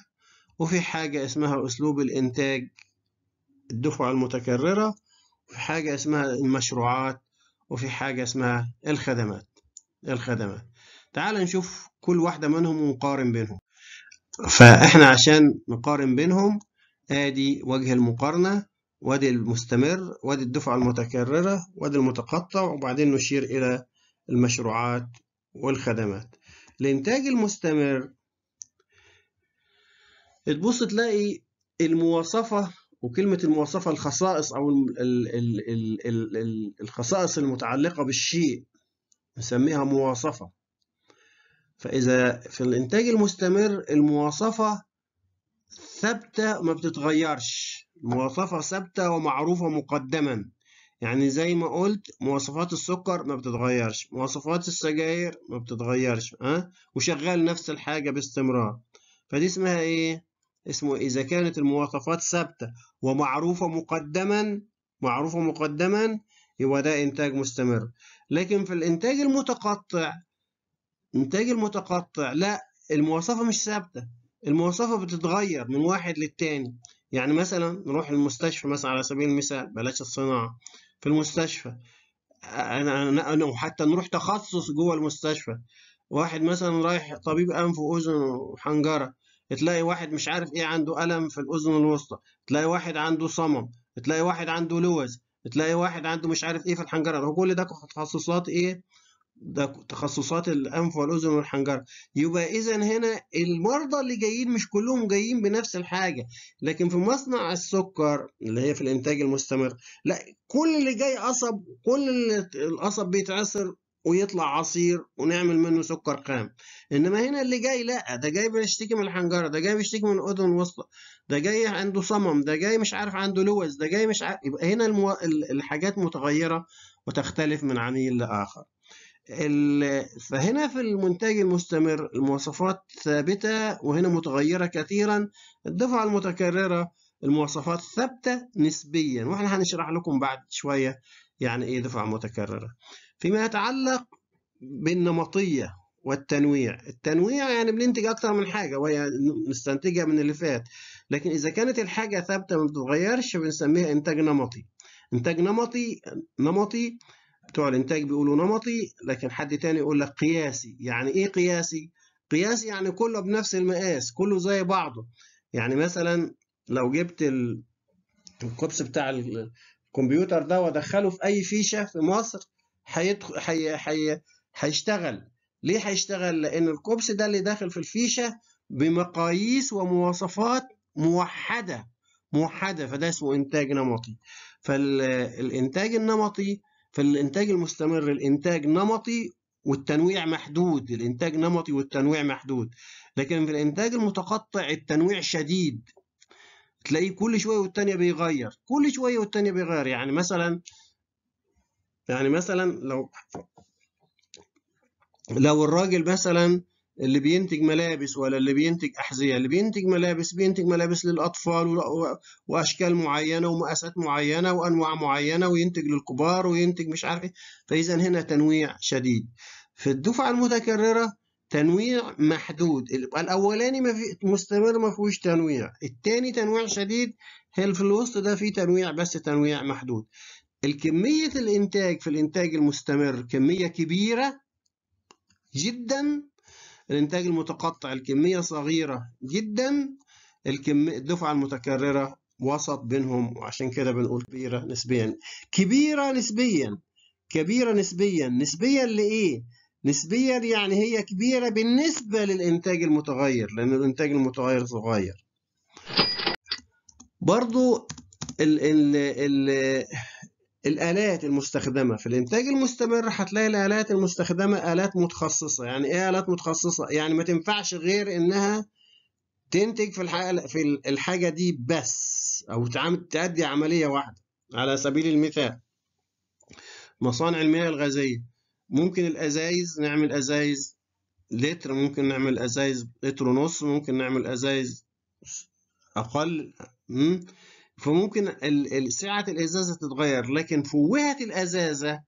وفي حاجة اسمها أسلوب الإنتاج الدفعة المتكررة في حاجة اسمها المشروعات وفي حاجة اسمها الخدمات الخدمات تعال نشوف كل واحدة منهم ونقارن بينهم فإحنا عشان نقارن بينهم آدي وجه المقارنة وادي المستمر وادي الدفعة المتكررة وادي المتقطع وبعدين نشير إلى المشروعات والخدمات الإنتاج المستمر تبص تلاقي المواصفة وكلمة المواصفة الخصائص أو ال ال ال ال الـ الخصائص المتعلقة بالشيء نسميها مواصفة فإذا في الإنتاج المستمر المواصفة ثابتة ما بتتغيرش مواصفة ثابتة ومعروفة مقدما يعني زي ما قلت مواصفات السكر ما بتتغيرش مواصفات السجاير ما بتتغيرش أه؟ وشغال نفس الحاجة باستمرار فدي اسمها إيه اسمه إيه؟ إذا كانت المواصفات ثابتة ومعروفة مقدما معروفة مقدما يبقى ده إنتاج مستمر لكن في الإنتاج المتقطع إنتاج المتقطع لا المواصفة مش ثابتة المواصفة بتتغير من واحد للتاني يعني مثلا نروح المستشفى مثلا على سبيل المثال بلاش الصناعة في المستشفى أنا أنا وحتى نروح تخصص جوه المستشفى واحد مثلا رايح طبيب أنف وأذن وحنجرة تلاقي واحد مش عارف ايه عنده الم في الاذن الوسطى تلاقي واحد عنده صمم تلاقي واحد عنده لوز تلاقي واحد عنده مش عارف ايه في الحنجره هو كل ده تخصصات ايه ده تخصصات الانف والاذن والحنجره يبقى اذا هنا المرضى اللي جايين مش كلهم جايين بنفس الحاجه لكن في مصنع السكر اللي هي في الانتاج المستمر لا كل اللي جاي قصب كل اللي القصب بيتعصر ويطلع عصير ونعمل منه سكر خام انما هنا اللي جاي لا ده جاي بيشتكي من الحنجره ده جاي بيشتكي من اذن وسطى ده جاي عنده صمم ده جاي مش عارف عنده لوز ده جاي مش عارف يبقى هنا المو... الحاجات متغيره وتختلف من عميل لاخر ال... فهنا في المنتج المستمر المواصفات ثابته وهنا متغيره كثيرا الدفعه المتكرره المواصفات ثابته نسبيا واحنا هنشرح لكم بعد شويه يعني ايه دفعه متكرره فيما يتعلق بالنمطية والتنويع التنويع يعني بننتج أكتر من حاجة وهي نستنتجها من اللي فات لكن إذا كانت الحاجة ثابتة ما بتتغيرش بنسميها إنتاج نمطي إنتاج نمطي نمطي بتوع الإنتاج بيقولوا نمطي لكن حد تاني يقول لك قياسي يعني إيه قياسي؟ قياسي يعني كله بنفس المقاس كله زي بعضه يعني مثلا لو جبت الكوبس بتاع الكمبيوتر ده ودخله في أي فيشة في مصر هيدخل حي... حي... هيشتغل ليه هيشتغل لان الكوبس ده اللي داخل في الفيشه بمقاييس ومواصفات موحده موحده فده اسمه انتاج نمطي فالانتاج النمطي فالانتاج المستمر الانتاج نمطي والتنويع محدود الانتاج نمطي والتنويع محدود لكن في الانتاج المتقطع التنويع شديد تلاقيه كل شويه والتانيه بيغير كل شويه والتانيه بيغير يعني مثلا يعني مثلا لو لو الراجل مثلا اللي بينتج ملابس ولا اللي بينتج أحذية اللي بينتج ملابس بينتج ملابس للأطفال وأشكال معينة ومقاسات معينة وأنواع معينة وينتج للكبار وينتج مش عارف إيه فإذا هنا تنويع شديد في الدفعة المتكررة تنويع محدود الأولاني ما في مستمر ما فيهوش تنويع التاني تنويع شديد هل في الوسط ده في تنويع بس تنويع محدود الكمية الإنتاج في الإنتاج المستمر كمية كبيرة جدا الإنتاج المتقطع الكمية صغيرة جدا الكمية الدفعة المتكررة وسط بينهم وعشان كده بنقول كبيرة نسبيا كبيرة نسبيا كبيرة نسبيا نسبيا لإيه؟ نسبيا يعني هي كبيرة بالنسبة للإنتاج المتغير لأن الإنتاج المتغير صغير برضو ال ال ال الآلات المستخدمة في الإنتاج المستمر هتلاقي الآلات المستخدمة آلات متخصصة، يعني إيه آلات متخصصة؟ يعني ما تنفعش غير إنها تنتج في الحاجة في الحاجة دي بس أو تأدي عملية واحدة، على سبيل المثال مصانع المياه الغازية ممكن الأزايز نعمل أزايز لتر ممكن نعمل أزايز لتر ونص ممكن نعمل أزايز أقل فممكن سعة الإزازة تتغير لكن فوهة الإزازة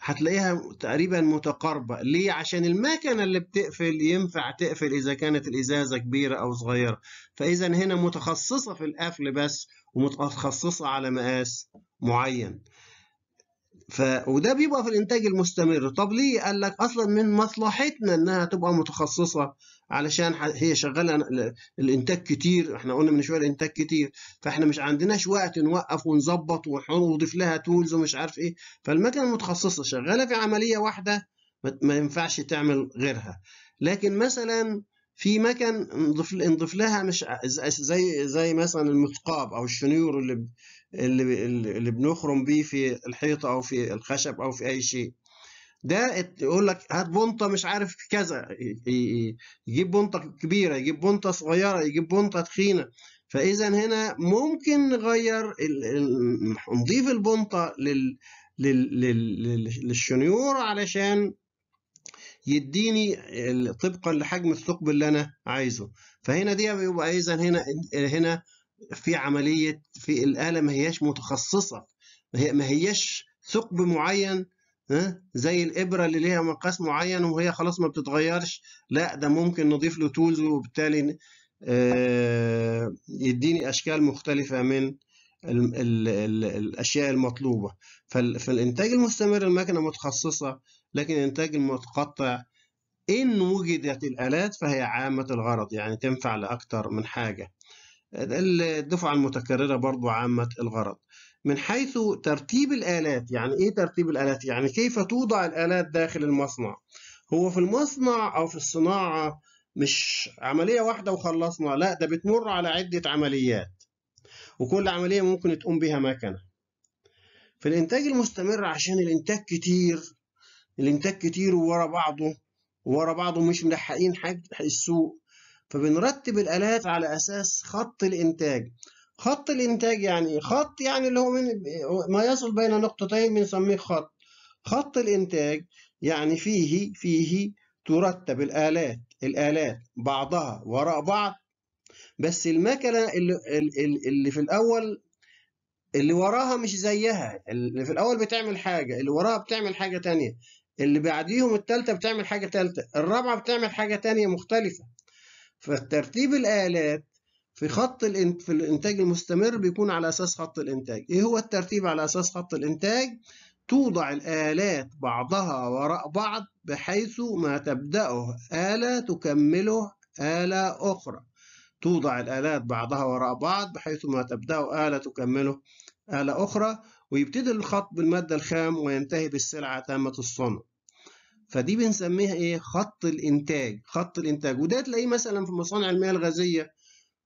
هتلاقيها تقريبا متقاربة ليه عشان المكنة اللي بتقفل ينفع تقفل إذا كانت الإزازة كبيرة أو صغيرة فإذا هنا متخصصة في القفل بس ومتخصصة على مقاس معين ف... وده بيبقى في الانتاج المستمر طب ليه قال لك اصلا من مصلحتنا انها تبقى متخصصه علشان هي شغاله الانتاج كتير احنا قلنا من شويه الانتاج كتير فاحنا مش عندناش وقت نوقف ونظبط ونضيف لها تولز ومش عارف ايه فالمكنه المتخصصه شغاله في عمليه واحده ما ينفعش تعمل غيرها لكن مثلا في مكن نضيف نضيف لها مش زي زي مثلا المثقاب او الشنيور اللي اللي اللي بنخرم بيه في الحيطه او في الخشب او في اي شيء ده يقول لك هات بنطه مش عارف كذا يجيب بنطه كبيره يجيب بنطه صغيره يجيب بنطه تخينه فاذا هنا ممكن نغير نضيف البنطه لل للشنيور علشان يديني طبقا لحجم الثقب اللي انا عايزه فهنا دي بيبقى اذا هنا هنا في عمليه في الاله ما هياش متخصصه ما هياش ثقب معين زي الابره اللي ليها مقاس معين وهي خلاص ما بتتغيرش لا ده ممكن نضيف له تولز وبالتالي آه، يديني اشكال مختلفه من الاشياء المطلوبه فالانتاج المستمر المكنه متخصصه لكن الانتاج المتقطع ان وجدت الالات فهي عامه الغرض يعني تنفع لاكثر من حاجه الدفعة المتكررة برضو عامة الغرض من حيث ترتيب الآلات يعني إيه ترتيب الآلات؟ يعني كيف توضع الآلات داخل المصنع هو في المصنع أو في الصناعة مش عملية واحدة وخلصنا لا ده بتمر على عدة عمليات وكل عملية ممكن تقوم بها مكنة في الإنتاج المستمر عشان الإنتاج كتير الإنتاج كتير وورا بعضه ورا بعضه مش ملحقين حاجة السوق فبنرتب الآلات على أساس خط الإنتاج خط الإنتاج يعني إيه؟ خط يعني اللي هو من ما يصل بين نقطتين بنسميه خط خط الإنتاج يعني فيه فيه ترتب الآلات الآلات بعضها وراء بعض بس المكنة اللي, اللي في الأول اللي وراها مش زيها اللي في الأول بتعمل حاجة اللي وراها بتعمل حاجة تانية اللي بعديهم التالتة بتعمل حاجة تالتة الرابعة بتعمل حاجة تانية مختلفة فالترتيب الآلات في خط الانت... في الانتاج المستمر بيكون على اساس خط الانتاج ايه هو الترتيب على اساس خط الانتاج توضع الآلات بعضها وراء بعض بحيث ما تبدأه آلة تكمله آلة أخرى توضع الآلات بعضها وراء بعض بحيث ما تبدأه آلة تكمله آلة أخرى ويبتدي الخط بالمادة الخام وينتهي بالسلعة تامة الصنع فدي بنسميها ايه خط الانتاج خط الانتاج وده تلاقيه مثلا في مصانع المياه الغازيه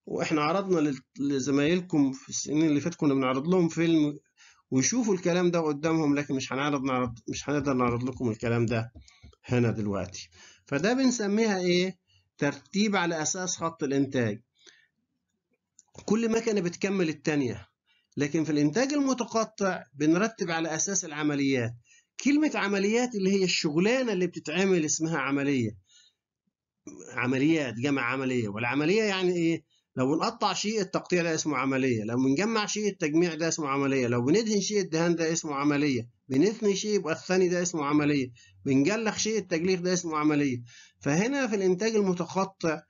واحنا عرضنا لزمايلكم في السنين اللي فاتت كنا بنعرض لهم فيلم ويشوفوا الكلام ده قدامهم لكن مش هنعرض نعرض مش هنقدر نعرض لكم الكلام ده هنا دلوقتي فده بنسميها ايه ترتيب على اساس خط الانتاج كل مكنه بتكمل الثانيه لكن في الانتاج المتقطع بنرتب على اساس العمليات كلمة عمليات اللي هي الشغلانة اللي بتتعمل اسمها عملية عمليات جمع عملية والعملية يعني إيه؟ لو بنقطع شيء التقطيع ده اسمه عملية لو بنجمع شيء التجميع ده اسمه عملية لو بندهن شيء الدهان ده اسمه عملية بنثني شيء يبقى الثاني ده اسمه عملية بنجلخ شيء التجليخ ده اسمه عملية فهنا في الإنتاج المتقطع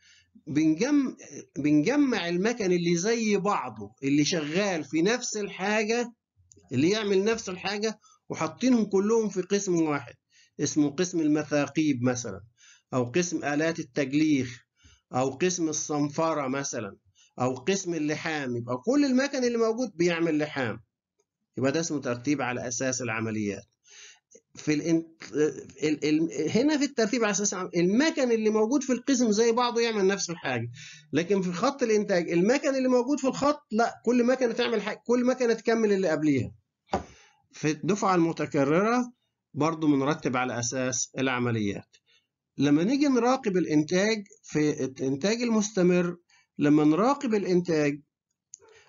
بنجم بنجمع المكن اللي زي بعضه اللي شغال في نفس الحاجة اللي يعمل نفس الحاجة وحاطينهم كلهم في قسم واحد اسمه قسم المثاقيب مثلا أو قسم آلات التجليخ أو قسم الصنفرة مثلا أو قسم اللحام يبقى كل المكن اللي موجود بيعمل لحام يبقى ده اسمه ترتيب على أساس العمليات في الانت... ال... ال... هنا في الترتيب على اساس المكن اللي موجود في القسم زي بعضه يعمل نفس الحاجه لكن في خط الانتاج المكن اللي موجود في الخط لا كل مكنه تعمل حاجه كل مكنه تكمل اللي قبليها في الدفعة المتكررة برضو بنرتب على أساس العمليات لما نيجي نراقب الإنتاج في الإنتاج المستمر لما نراقب الإنتاج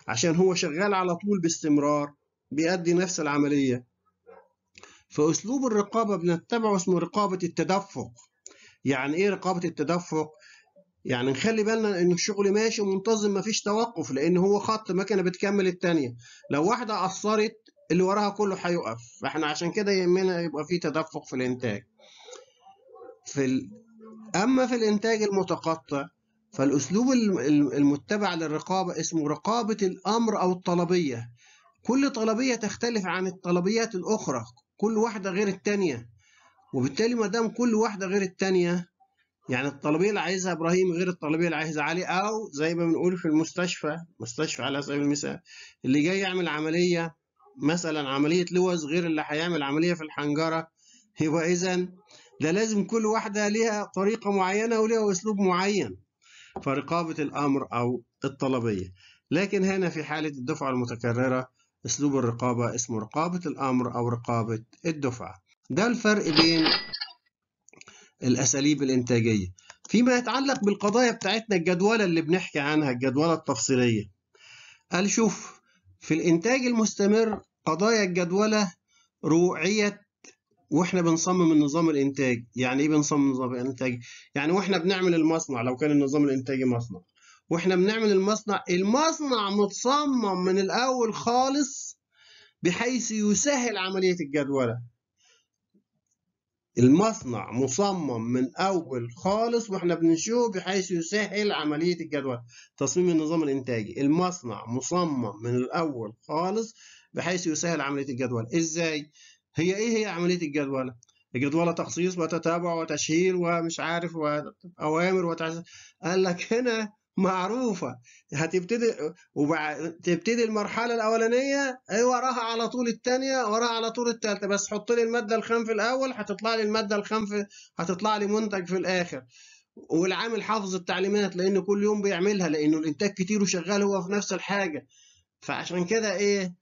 عشان هو شغال على طول باستمرار بيأدي نفس العملية فأسلوب الرقابة بنتبعه اسمه رقابة التدفق يعني إيه رقابة التدفق؟ يعني نخلي بالنا ان الشغل ماشي منتظم مفيش توقف لان هو خط مكنه بتكمل الثانيه لو واحده قصرت اللي وراها كله هيقف فاحنا عشان كده يهمنا يبقى في تدفق في الانتاج في ال... اما في الانتاج المتقطع فالاسلوب المتبع للرقابه اسمه رقابه الامر او الطلبيه كل طلبيه تختلف عن الطلبيات الاخرى كل واحده غير الثانيه وبالتالي ما دام كل واحده غير الثانيه يعني الطلبيه اللي عايزها ابراهيم غير الطلبيه اللي عايزها علي او زي ما بنقول في المستشفى مستشفى على سبيل المثال اللي جاي يعمل عمليه مثلا عملية لوز غير اللي هيعمل عملية في الحنجرة يبقى إذا ده لازم كل واحدة ليها طريقة معينة وليها أسلوب معين فرقابة الأمر أو الطلبية لكن هنا في حالة الدفعة المتكررة أسلوب الرقابة اسمه رقابة الأمر أو رقابة الدفعة ده الفرق بين الأساليب الإنتاجية فيما يتعلق بالقضايا بتاعتنا الجدولة اللي بنحكي عنها الجدولة التفصيلية قال شوف في الإنتاج المستمر قضايا الجدولة روعية واحنا بنصمم النظام الانتاجي يعني ايه بنصمم النظام الانتاجي يعني واحنا بنعمل المصنع لو كان النظام الانتاجي مصنع واحنا بنعمل المصنع المصنع متصمم من الاول خالص بحيث يسهل عملية الجدولة المصنع مصمم من اول خالص واحنا بنشوفه بحيث يسهل عملية الجدوله تصميم النظام الانتاجي المصنع مصمم من الاول خالص بحيث يسهل عملية الجدول إزاي؟ هي إيه هي عملية الجدول؟ الجدول تخصيص وتتابع وتشهير ومش عارف وأوامر وتعز... قال لك هنا معروفة هتبتدي وتبتدي المرحلة الأولانية أي وراها على طول الثانية وراها على طول الثالثة بس حط لي المادة الخام في الأول هتطلع لي المادة الخام في هتطلع لي منتج في الآخر والعامل حافظ التعليمات لأن كل يوم بيعملها لأنه الإنتاج كتير وشغال هو في نفس الحاجة فعشان كده إيه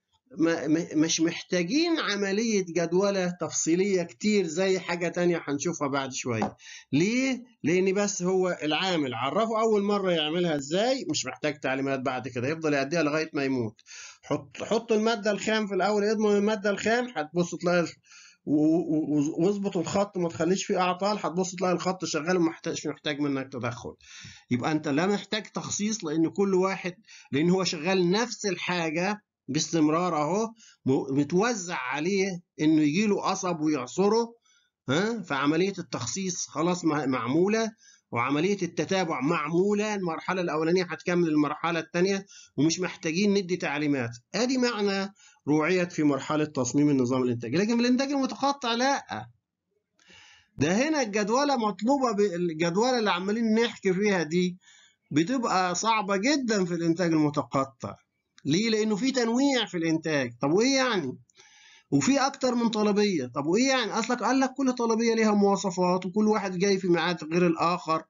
مش محتاجين عملية جدولة تفصيلية كتير زي حاجة تانية هنشوفها بعد شوية ليه؟ لأن بس هو العامل عرفه أول مرة يعملها إزاي مش محتاج تعليمات بعد كده يفضل يأديها لغاية ما يموت حط حط المادة الخام في الأول اضمن المادة الخام هتبص تلاقي واظبط الخط ما تخليش فيه اعطال هتبص تلاقي الخط شغال ومش محتاج منك تدخل يبقى انت لا محتاج تخصيص لان كل واحد لان هو شغال نفس الحاجه باستمرار اهو متوزع عليه انه يجي له قصب ويعصره ها فعمليه التخصيص خلاص معموله وعمليه التتابع معموله المرحله الاولانيه هتكمل المرحله الثانيه ومش محتاجين ندي تعليمات ادي معنى روعيه في مرحله تصميم النظام الانتاجي لكن الانتاج المتقطع لا ده هنا الجدوله مطلوبه الجدوله اللي عمالين نحكي فيها دي بتبقى صعبه جدا في الانتاج المتقطع ليه؟ لأنه في تنويع في الإنتاج، طب وإيه يعني؟ وفي أكتر من طلبية، طب وإيه يعني؟ أصلك قال لك كل طلبية ليها مواصفات وكل واحد جاي في ميعاد غير الآخر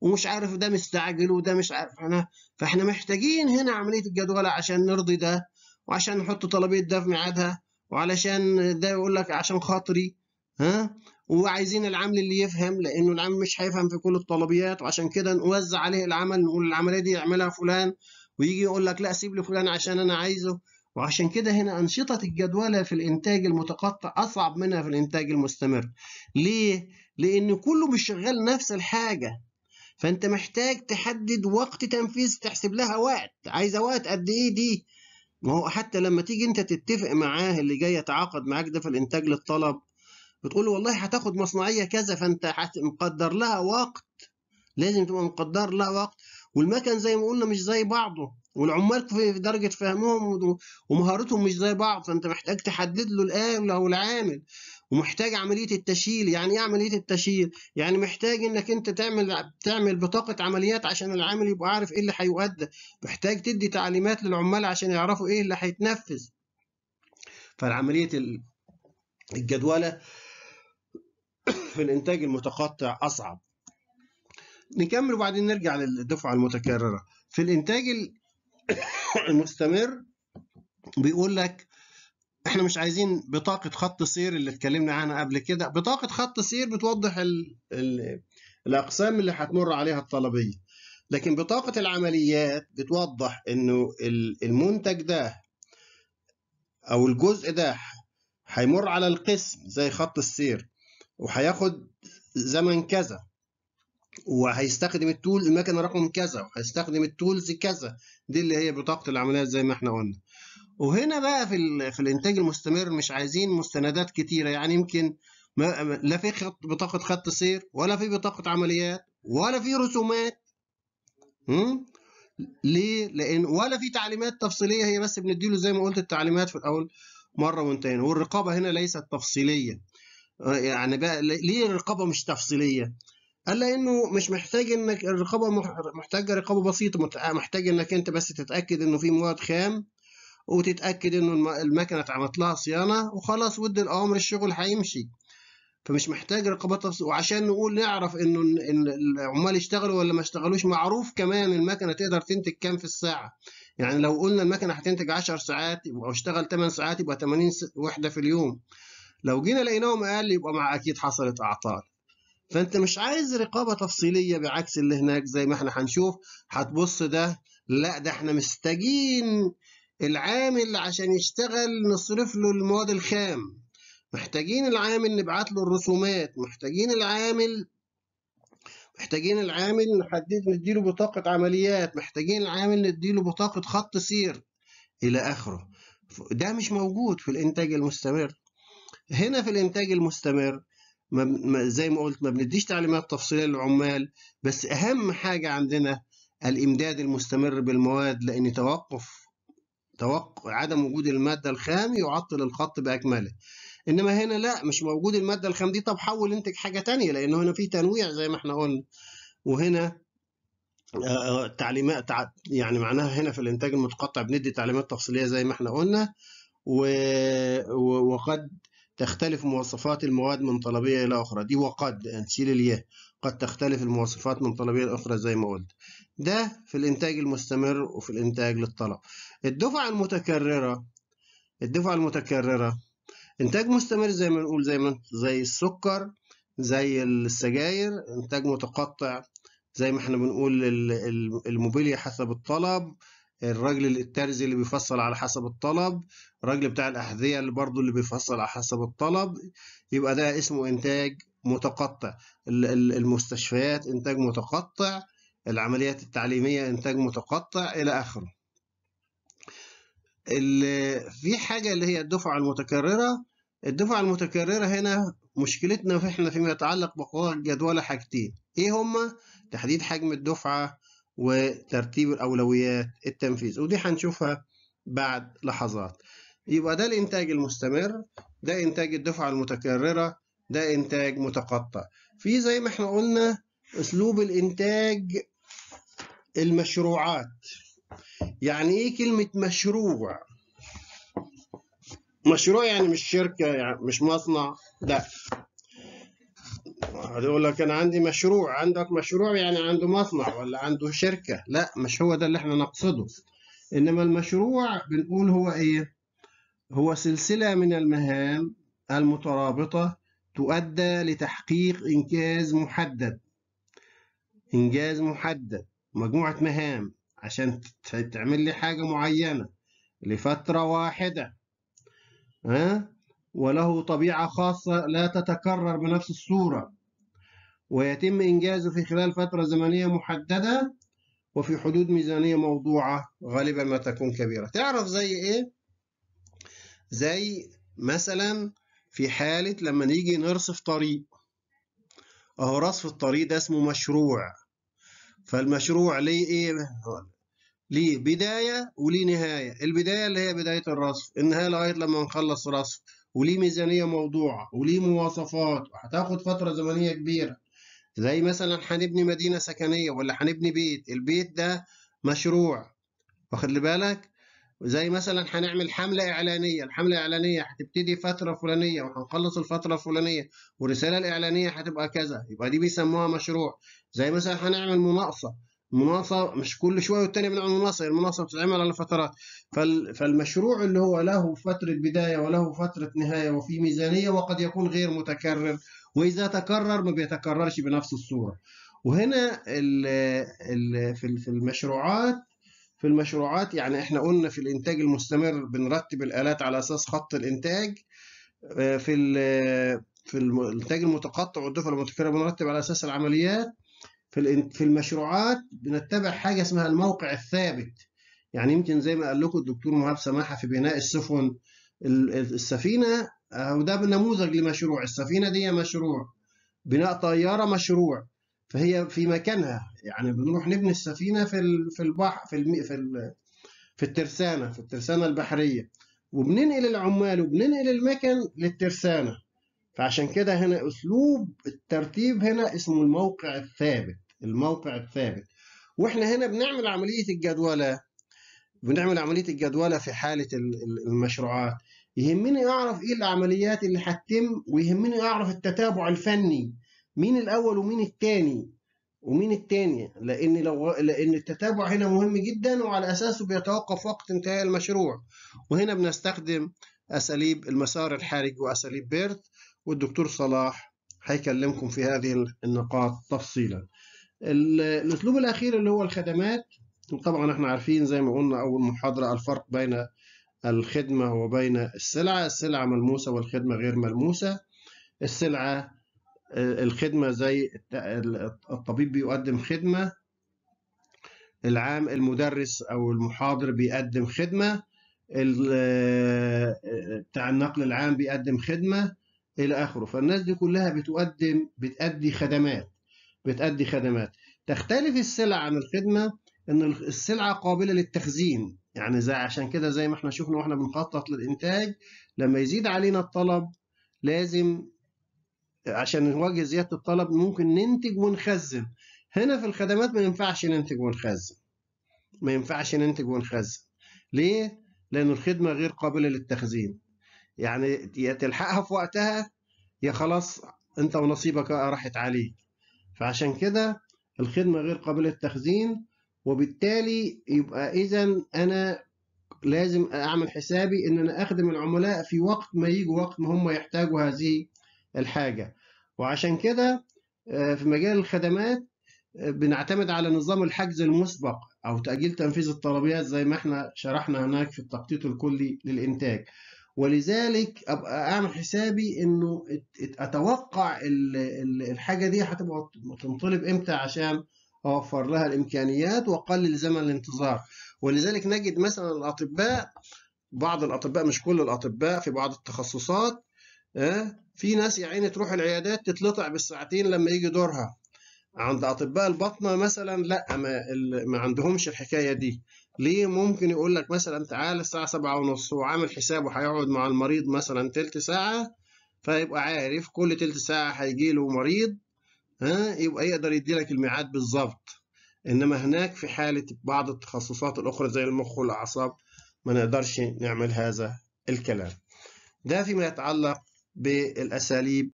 ومش عارف ده مستعجل وده مش عارف أنا، فإحنا محتاجين هنا عملية الجدولة عشان نرضي ده وعشان نحط طلبية ده في ميعادها وعلشان ده يقول لك عشان خاطري ها؟ وعايزين العمل اللي يفهم لانه العمل مش هيفهم في كل الطلبيات وعشان كده نوزع عليه العمل نقول العمليه دي يعملها فلان ويجي يقول لك لا سيب لي فلان عشان انا عايزه وعشان كده هنا أنشطة الجدولة في الإنتاج المتقطع أصعب منها في الإنتاج المستمر. ليه؟ لأن كله مش شغال نفس الحاجة. فأنت محتاج تحدد وقت تنفيذ تحسب لها وقت، عايزة وقت قد إيه دي؟ ما هو حتى لما تيجي أنت تتفق معاه اللي جاي يتعاقد معاك ده في الإنتاج للطلب بتقول له والله هتاخد مصنعية كذا فأنت مقدر لها وقت لازم تبقى مقدر لها وقت والمكن زي ما قلنا مش زي بعضه والعمال في درجة فهمهم ومهارتهم مش زي بعض فأنت محتاج تحدد له الآلة أو العامل ومحتاج عملية التشيل يعني إيه عملية التشيل؟ يعني محتاج إنك أنت تعمل تعمل بطاقة عمليات عشان العامل يبقى عارف إيه اللي هيؤدى محتاج تدي تعليمات للعمال عشان يعرفوا إيه اللي هيتنفذ فالعملية الجدولة في الإنتاج المتقطع أصعب نكمل وبعدين نرجع للدفعة المتكررة في الإنتاج المستمر بيقول لك احنا مش عايزين بطاقة خط سير اللي اتكلمنا عنها قبل كده بطاقة خط سير بتوضح ال ال الأقسام اللي هتمر عليها الطلبية لكن بطاقة العمليات بتوضح انه المنتج ده او الجزء ده هيمر على القسم زي خط السير وهياخد زمن كذا وهيستخدم التول المكنه رقم كذا وهيستخدم التولز كذا دي اللي هي بطاقه العمليات زي ما احنا قلنا وهنا بقى في في الانتاج المستمر مش عايزين مستندات كتيره يعني يمكن ما لا في خط بطاقه خط سير ولا في بطاقه عمليات ولا في رسومات امم ليه لان ولا في تعليمات تفصيليه هي بس بنديله زي ما قلت التعليمات في الاول مره وانتين والرقابه هنا ليست تفصيليه يعني بقى ليه الرقابه مش تفصيليه قال انه مش محتاج انك الرقابه محتاجه رقابه بسيطه محتاج انك انت بس تتاكد انه في مواد خام وتتاكد انه المكنه اتعملت لها صيانه وخلاص ودي الامر الشغل هيمشي فمش محتاج رقابه تفصيل وعشان نقول نعرف انه العمال اشتغلوا ولا ما اشتغلوش معروف كمان المكنه تقدر تنتج كام في الساعه يعني لو قلنا المكنه هتنتج 10 ساعات او اشتغل 8 ساعات يبقى 80 وحده في اليوم لو جينا لقيناهم اقل يبقى مع اكيد حصلت اعطال فانت مش عايز رقابه تفصيليه بعكس اللي هناك زي ما احنا هنشوف هتبص ده لا ده احنا محتاجين العامل عشان يشتغل نصرف له المواد الخام محتاجين العامل نبعت له الرسومات محتاجين العامل محتاجين العامل نحدد نديله بطاقة عمليات محتاجين العامل نديله بطاقة خط سير إلى آخره ده مش موجود في الإنتاج المستمر هنا في الإنتاج المستمر ما زي ما قلت ما بنديش تعليمات تفصيليه للعمال بس اهم حاجه عندنا الامداد المستمر بالمواد لان توقف توقف عدم وجود الماده الخام يعطل الخط باكمله انما هنا لا مش موجود الماده الخام دي طب حول انتج حاجه تانية لان هنا في تنويع زي ما احنا قلنا وهنا آه، آه، تعليمات يعني معناها هنا في الانتاج المتقطع بندي تعليمات تفصيليه زي ما احنا قلنا وقد تختلف مواصفات المواد من طلبية إلى أخرى دي وقد هنشيل الياء قد تختلف المواصفات من طلبية لأخرى زي ما قلت ده في الإنتاج المستمر وفي الإنتاج للطلب الدفعة المتكررة الدفعة المتكررة إنتاج مستمر زي ما نقول زي ما زي السكر زي السجاير إنتاج متقطع زي ما احنا بنقول الموبيليا حسب الطلب الراجل الترزي اللي بيفصل على حسب الطلب الراجل بتاع الأحذية اللي برضو اللي بيفصل على حسب الطلب يبقى ده اسمه إنتاج متقطع المستشفيات إنتاج متقطع العمليات التعليمية إنتاج متقطع إلى آخره في حاجة اللي هي الدفعة المتكررة الدفعة المتكررة هنا مشكلتنا في احنا فيما يتعلق بقواعد الجدولة حاجتين ايه هما تحديد حجم الدفعة وترتيب الأولويات التنفيذ ودي هنشوفها بعد لحظات يبقى ده الإنتاج المستمر ده إنتاج الدفعة المتكررة ده إنتاج متقطع في زي ما احنا قلنا أسلوب الإنتاج المشروعات يعني إيه كلمة مشروع مشروع يعني مش شركة يعني مش مصنع لا يقول لك انا عندي مشروع عندك مشروع يعني عنده مصنع ولا عنده شركه لا مش هو ده اللي احنا نقصده انما المشروع بنقول هو ايه هو سلسله من المهام المترابطه تؤدى لتحقيق انجاز محدد انجاز محدد مجموعه مهام عشان تعمل لي حاجه معينه لفتره واحده ها وله طبيعه خاصه لا تتكرر بنفس الصوره ويتم إنجازه في خلال فترة زمنية محددة وفي حدود ميزانية موضوعة غالبا ما تكون كبيرة تعرف زي إيه؟ زي مثلا في حالة لما نيجي نرصف طريق أهو رصف الطريق ده اسمه مشروع فالمشروع ليه إيه؟ ليه بداية وليه نهاية البداية اللي هي بداية الرصف النهاية لغاية لما نخلص رصف وليه ميزانية موضوعة وليه مواصفات وهتاخد فترة زمنية كبيرة زي مثلا هنبني مدينة سكنية ولا هنبني بيت البيت ده مشروع واخد بالك زي مثلا هنعمل حملة إعلانية الحملة الإعلانية هتبتدي فترة فلانية وهنخلص الفترة الفلانية والرسالة الإعلانية هتبقى كذا يبقى دي بيسموها مشروع زي مثلا هنعمل مناقصة مناقصة مش كل شوية والتانية بنعمل مناقصة المناقصة بتتعمل على فترات فالمشروع اللي هو له فترة بداية وله فترة نهاية وفي ميزانية وقد يكون غير متكرر واذا تكرر ما بيتكررش بنفس الصوره وهنا ال ال في المشروعات في المشروعات يعني احنا قلنا في الانتاج المستمر بنرتب الالات على اساس خط الانتاج آه، في ال في الانتاج المتقطع والدفع المتكرر بنرتب على اساس العمليات في في المشروعات بنتبع حاجه اسمها الموقع الثابت يعني يمكن زي ما قال لكم الدكتور مهاب سماحه في بناء السفن السفينه آه، وده نموذج لمشروع السفينة دي مشروع بناء طيارة مشروع فهي في مكانها يعني بنروح نبني السفينة في في البحر في المي في في الترسانة في الترسانة البحرية وبننقل العمال وبننقل المكن للترسانة فعشان كده هنا أسلوب الترتيب هنا اسمه الموقع الثابت الموقع الثابت واحنا هنا بنعمل عملية الجدولة بنعمل عملية الجدولة في حالة المشروعات يهمني اعرف ايه العمليات اللي هتتم ويهمني اعرف التتابع الفني مين الاول ومين الثاني ومين الثاني لأن لو لأن التتابع هنا مهم جدا وعلى أساسه بيتوقف وقت انتهاء المشروع وهنا بنستخدم أساليب المسار الحرج وأساليب بيرت والدكتور صلاح هيكلمكم في هذه النقاط تفصيلا الأسلوب الأخير اللي هو الخدمات وطبعا احنا عارفين زي ما قلنا أول محاضرة الفرق بين الخدمة وبين السلعة السلعة ملموسة والخدمة غير ملموسة السلعة آه، الخدمة زي الطبيب بيقدم خدمة العام المدرس أو المحاضر بيقدم خدمة آه، آه، بتاع النقل العام بيقدم خدمة إلى آخره فالناس دي كلها بتقدم بتأدي خدمات بتأدي خدمات تختلف السلع عن الخدمة ان السلعه قابله للتخزين يعني زي عشان كده زي ما احنا شفنا واحنا بنخطط للانتاج لما يزيد علينا الطلب لازم عشان نواجه زياده الطلب ممكن ننتج ونخزن هنا في الخدمات ما ينفعش ننتج ونخزن ما ينفعش ننتج ونخزن ليه لان الخدمه غير قابله للتخزين يعني يا تلحقها في وقتها يا خلاص انت ونصيبك راحت عليك فعشان كده الخدمه غير قابله للتخزين وبالتالي يبقى إذا أنا لازم أعمل حسابي إن أنا أخدم العملاء في وقت ما يجوا وقت ما هم يحتاجوا هذه الحاجة وعشان كده آه، في مجال الخدمات آه، بنعتمد على نظام الحجز المسبق أو تأجيل تنفيذ الطلبيات زي ما احنا شرحنا هناك في التخطيط الكلي للإنتاج ولذلك ابقى اعمل حسابي انه اتوقع الحاجه دي هتبقى تنطلب امتى عشان أوفر لها الإمكانيات وقلل زمن الانتظار ولذلك نجد مثلا الأطباء بعض الأطباء مش كل الأطباء في بعض التخصصات آه، في ناس يا عيني تروح العيادات تتلطع بالساعتين لما يجي دورها عند اطباء البطنه مثلا لا ما, ما عندهمش الحكايه دي ليه ممكن يقول لك مثلا تعالى الساعه سبعة ونص وعامل حسابه هيقعد مع المريض مثلا تلت ساعه فيبقى عارف كل تلت ساعه هيجي له مريض ها يبقى يقدر يدي لك الميعاد بالظبط انما هناك في حاله بعض التخصصات الاخرى زي المخ والاعصاب ما نقدرش نعمل هذا الكلام ده فيما يتعلق بالاساليب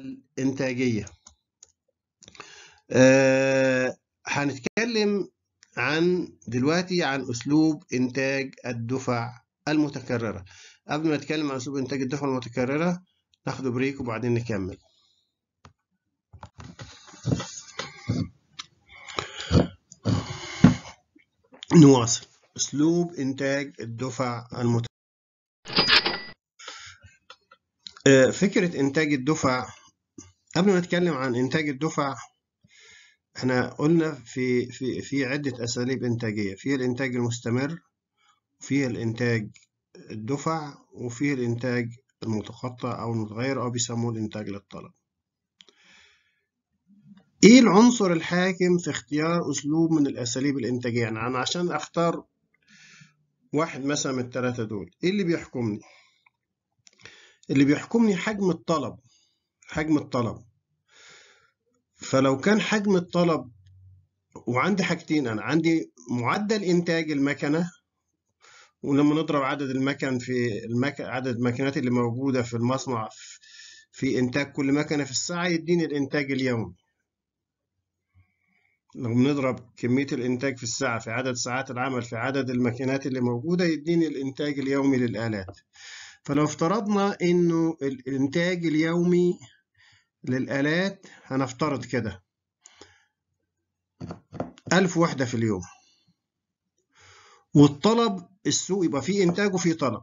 الانتاجيه أه هنتكلم عن دلوقتي عن اسلوب انتاج الدفع المتكرره قبل ما نتكلم عن اسلوب انتاج الدفع المتكرره ناخد بريك وبعدين نكمل نواصل أسلوب إنتاج الدفع المتكررة آه، فكرة إنتاج الدفع قبل ما نتكلم عن إنتاج الدفع احنا قلنا في في في عدة أساليب إنتاجية في الإنتاج المستمر وفي الإنتاج الدفع وفي الإنتاج المتقطع أو المتغير أو بيسموه الإنتاج للطلب ايه العنصر الحاكم في اختيار اسلوب من الاساليب الانتاجيه يعني انا عشان اختار واحد مثلا من الثلاثه دول ايه اللي بيحكمني اللي بيحكمني حجم الطلب حجم الطلب فلو كان حجم الطلب وعندي حاجتين انا عندي معدل انتاج المكنه ولما نضرب عدد المكن في المك... عدد الماكينات اللي موجوده في المصنع في انتاج كل مكنه في الساعه يديني الانتاج اليومي لو بنضرب كمية الإنتاج في الساعة في عدد ساعات العمل في عدد الماكينات اللي موجودة يديني الإنتاج اليومي للآلات فلو افترضنا إنه الإنتاج اليومي للآلات هنفترض كده ألف وحدة في اليوم والطلب السوق يبقى فيه إنتاج وفيه طلب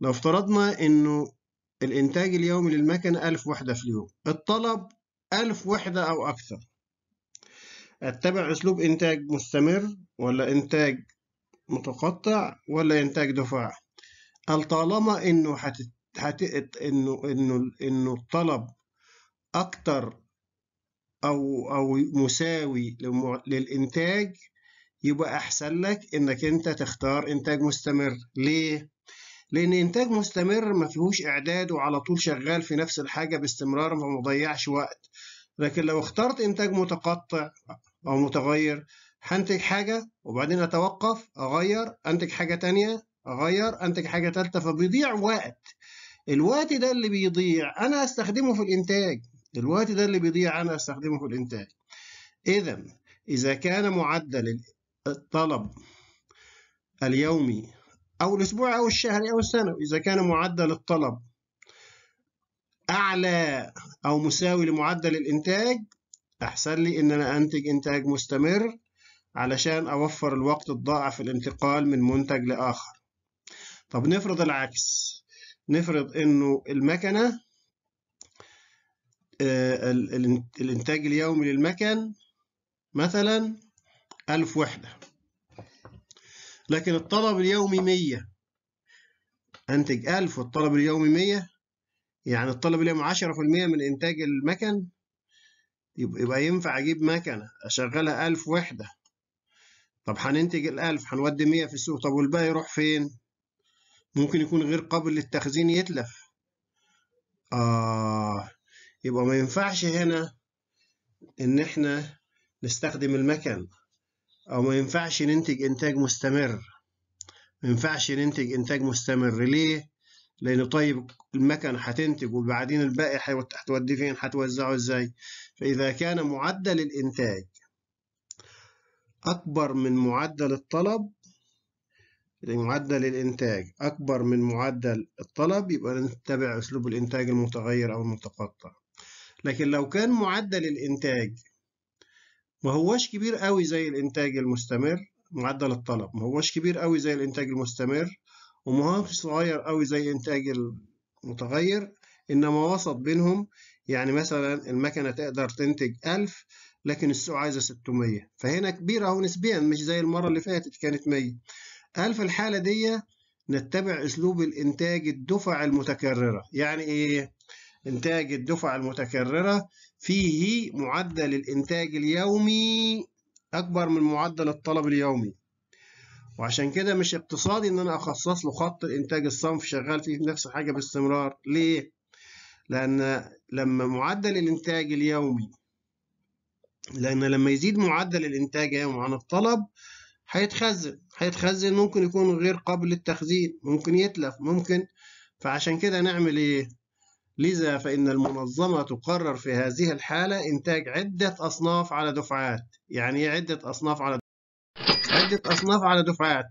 لو افترضنا إنه الإنتاج اليومي للمكنة ألف وحدة في اليوم الطلب ألف وحدة أو أكثر اتبع اسلوب انتاج مستمر ولا انتاج متقطع ولا انتاج دفاع طالما انه هتت... هت... انه انه انه الطلب اكتر او او مساوي لم... للانتاج يبقى احسن لك انك انت تختار انتاج مستمر ليه لان انتاج مستمر ما فيهوش اعداد وعلى طول شغال في نفس الحاجه باستمرار ما مضيعش وقت لكن لو اخترت إنتاج متقطع أو متغير هنتج حاجة وبعدين أتوقف أغير أنتج حاجة تانية أغير أنتج حاجة تالتة فبيضيع وقت الوقت ده اللي بيضيع أنا أستخدمه في الإنتاج الوقت ده اللي بيضيع أنا أستخدمه في الإنتاج إذا إذا كان معدل الطلب اليومي أو الأسبوع أو الشهري أو السنوي إذا كان معدل الطلب أعلى أو مساوي لمعدل الإنتاج أحسن لي إن أنا أنتج إنتاج مستمر علشان أوفر الوقت الضائع في الانتقال من منتج لآخر طب نفرض العكس نفرض إنه المكنة آه، الإنتاج اليومي للمكن مثلا ألف وحدة لكن الطلب اليومي مية أنتج ألف والطلب اليومي مية يعني الطلب اليوم 10% من إنتاج المكن يبقى ينفع أجيب مكنة أشغلها 1000 وحدة طب هننتج ال 1000 هنودي 100 في السوق طب والباقي يروح فين؟ ممكن يكون غير قابل للتخزين يتلف آه يبقى ما ينفعش هنا إن إحنا نستخدم المكن أو ما ينفعش ننتج إنتاج مستمر ما ينفعش ننتج إنتاج مستمر ليه؟ لأن طيب المكنة هتنتج وبعدين الباقي هتوديه فين هتوزعه ازاي فإذا كان معدل الإنتاج أكبر من معدل الطلب معدل الإنتاج أكبر من معدل الطلب يبقى نتبع أسلوب الإنتاج المتغير أو المتقطع لكن لو كان معدل الإنتاج ما هوش كبير قوي زي الإنتاج المستمر معدل الطلب ما هوش كبير قوي زي الإنتاج المستمر وما هوش صغير قوي زي إنتاج متغير إنما وسط بينهم يعني مثلا المكنة تقدر تنتج 1000 لكن السوق عايزة 600 فهنا كبيرة أهو نسبيا مش زي المرة اللي فاتت كانت 100 هل في الحالة دي نتبع أسلوب الإنتاج الدفع المتكررة يعني إيه؟ إنتاج الدفع المتكررة فيه معدل الإنتاج اليومي أكبر من معدل الطلب اليومي وعشان كده مش اقتصادي ان انا اخصص له خط الانتاج الصنف شغال فيه نفس الحاجه باستمرار ليه لان لما معدل الانتاج اليومي لان لما يزيد معدل الانتاج يوم عن الطلب هيتخزن هيتخزن ممكن يكون غير قابل للتخزين ممكن يتلف ممكن فعشان كده نعمل ايه لذا فإن المنظمة تقرر في هذه الحالة إنتاج عدة أصناف على دفعات يعني إيه عدة أصناف على عدة أصناف على دفعات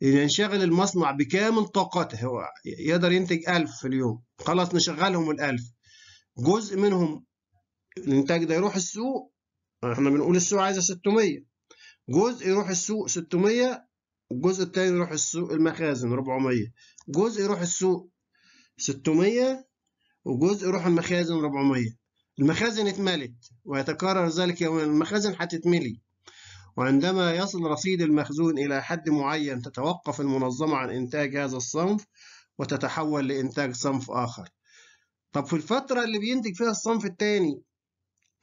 ينشغل المصنع بكامل طاقته هو يقدر ينتج 1000 في اليوم خلاص نشغلهم ال 1000 جزء منهم الإنتاج ده يروح السوق احنا بنقول السوق عايزة 600 جزء يروح السوق 600 الجزء التاني يروح السوق المخازن 400 جزء يروح السوق 600 وجزء يروح المخازن 400 المخازن اتملت ويتكرر ذلك يوميا المخازن هتتملي وعندما يصل رصيد المخزون إلى حد معين تتوقف المنظمة عن إنتاج هذا الصنف وتتحول لإنتاج صنف آخر طب في الفترة اللي بينتج فيها الصنف الثاني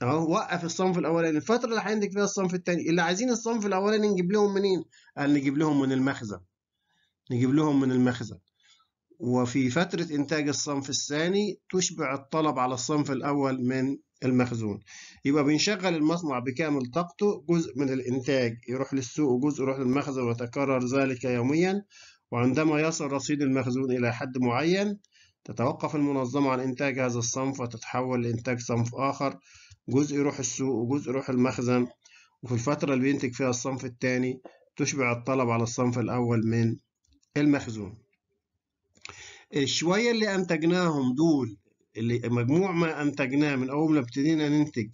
اهو وقف الصنف الاولاني الفتره اللي هينتج فيها الصنف الثاني اللي عايزين الصنف الاولاني نجيب لهم منين قال نجيب لهم من المخزن نجيب لهم من المخزن وفي فتره انتاج الصنف الثاني تشبع الطلب على الصنف الاول من المخزون يبقى بنشغل المصنع بكامل طاقته جزء من الإنتاج يروح للسوق وجزء يروح للمخزن ويتكرر ذلك يوميا وعندما يصل رصيد المخزون إلى حد معين تتوقف المنظمة عن إنتاج هذا الصنف وتتحول لإنتاج صنف آخر جزء يروح السوق وجزء يروح المخزن وفي الفترة اللي بينتج فيها الصنف التاني تشبع الطلب على الصنف الأول من المخزون الشوية اللي أنتجناهم دول اللي مجموع ما انتجناه من اول ما ابتدينا ننتج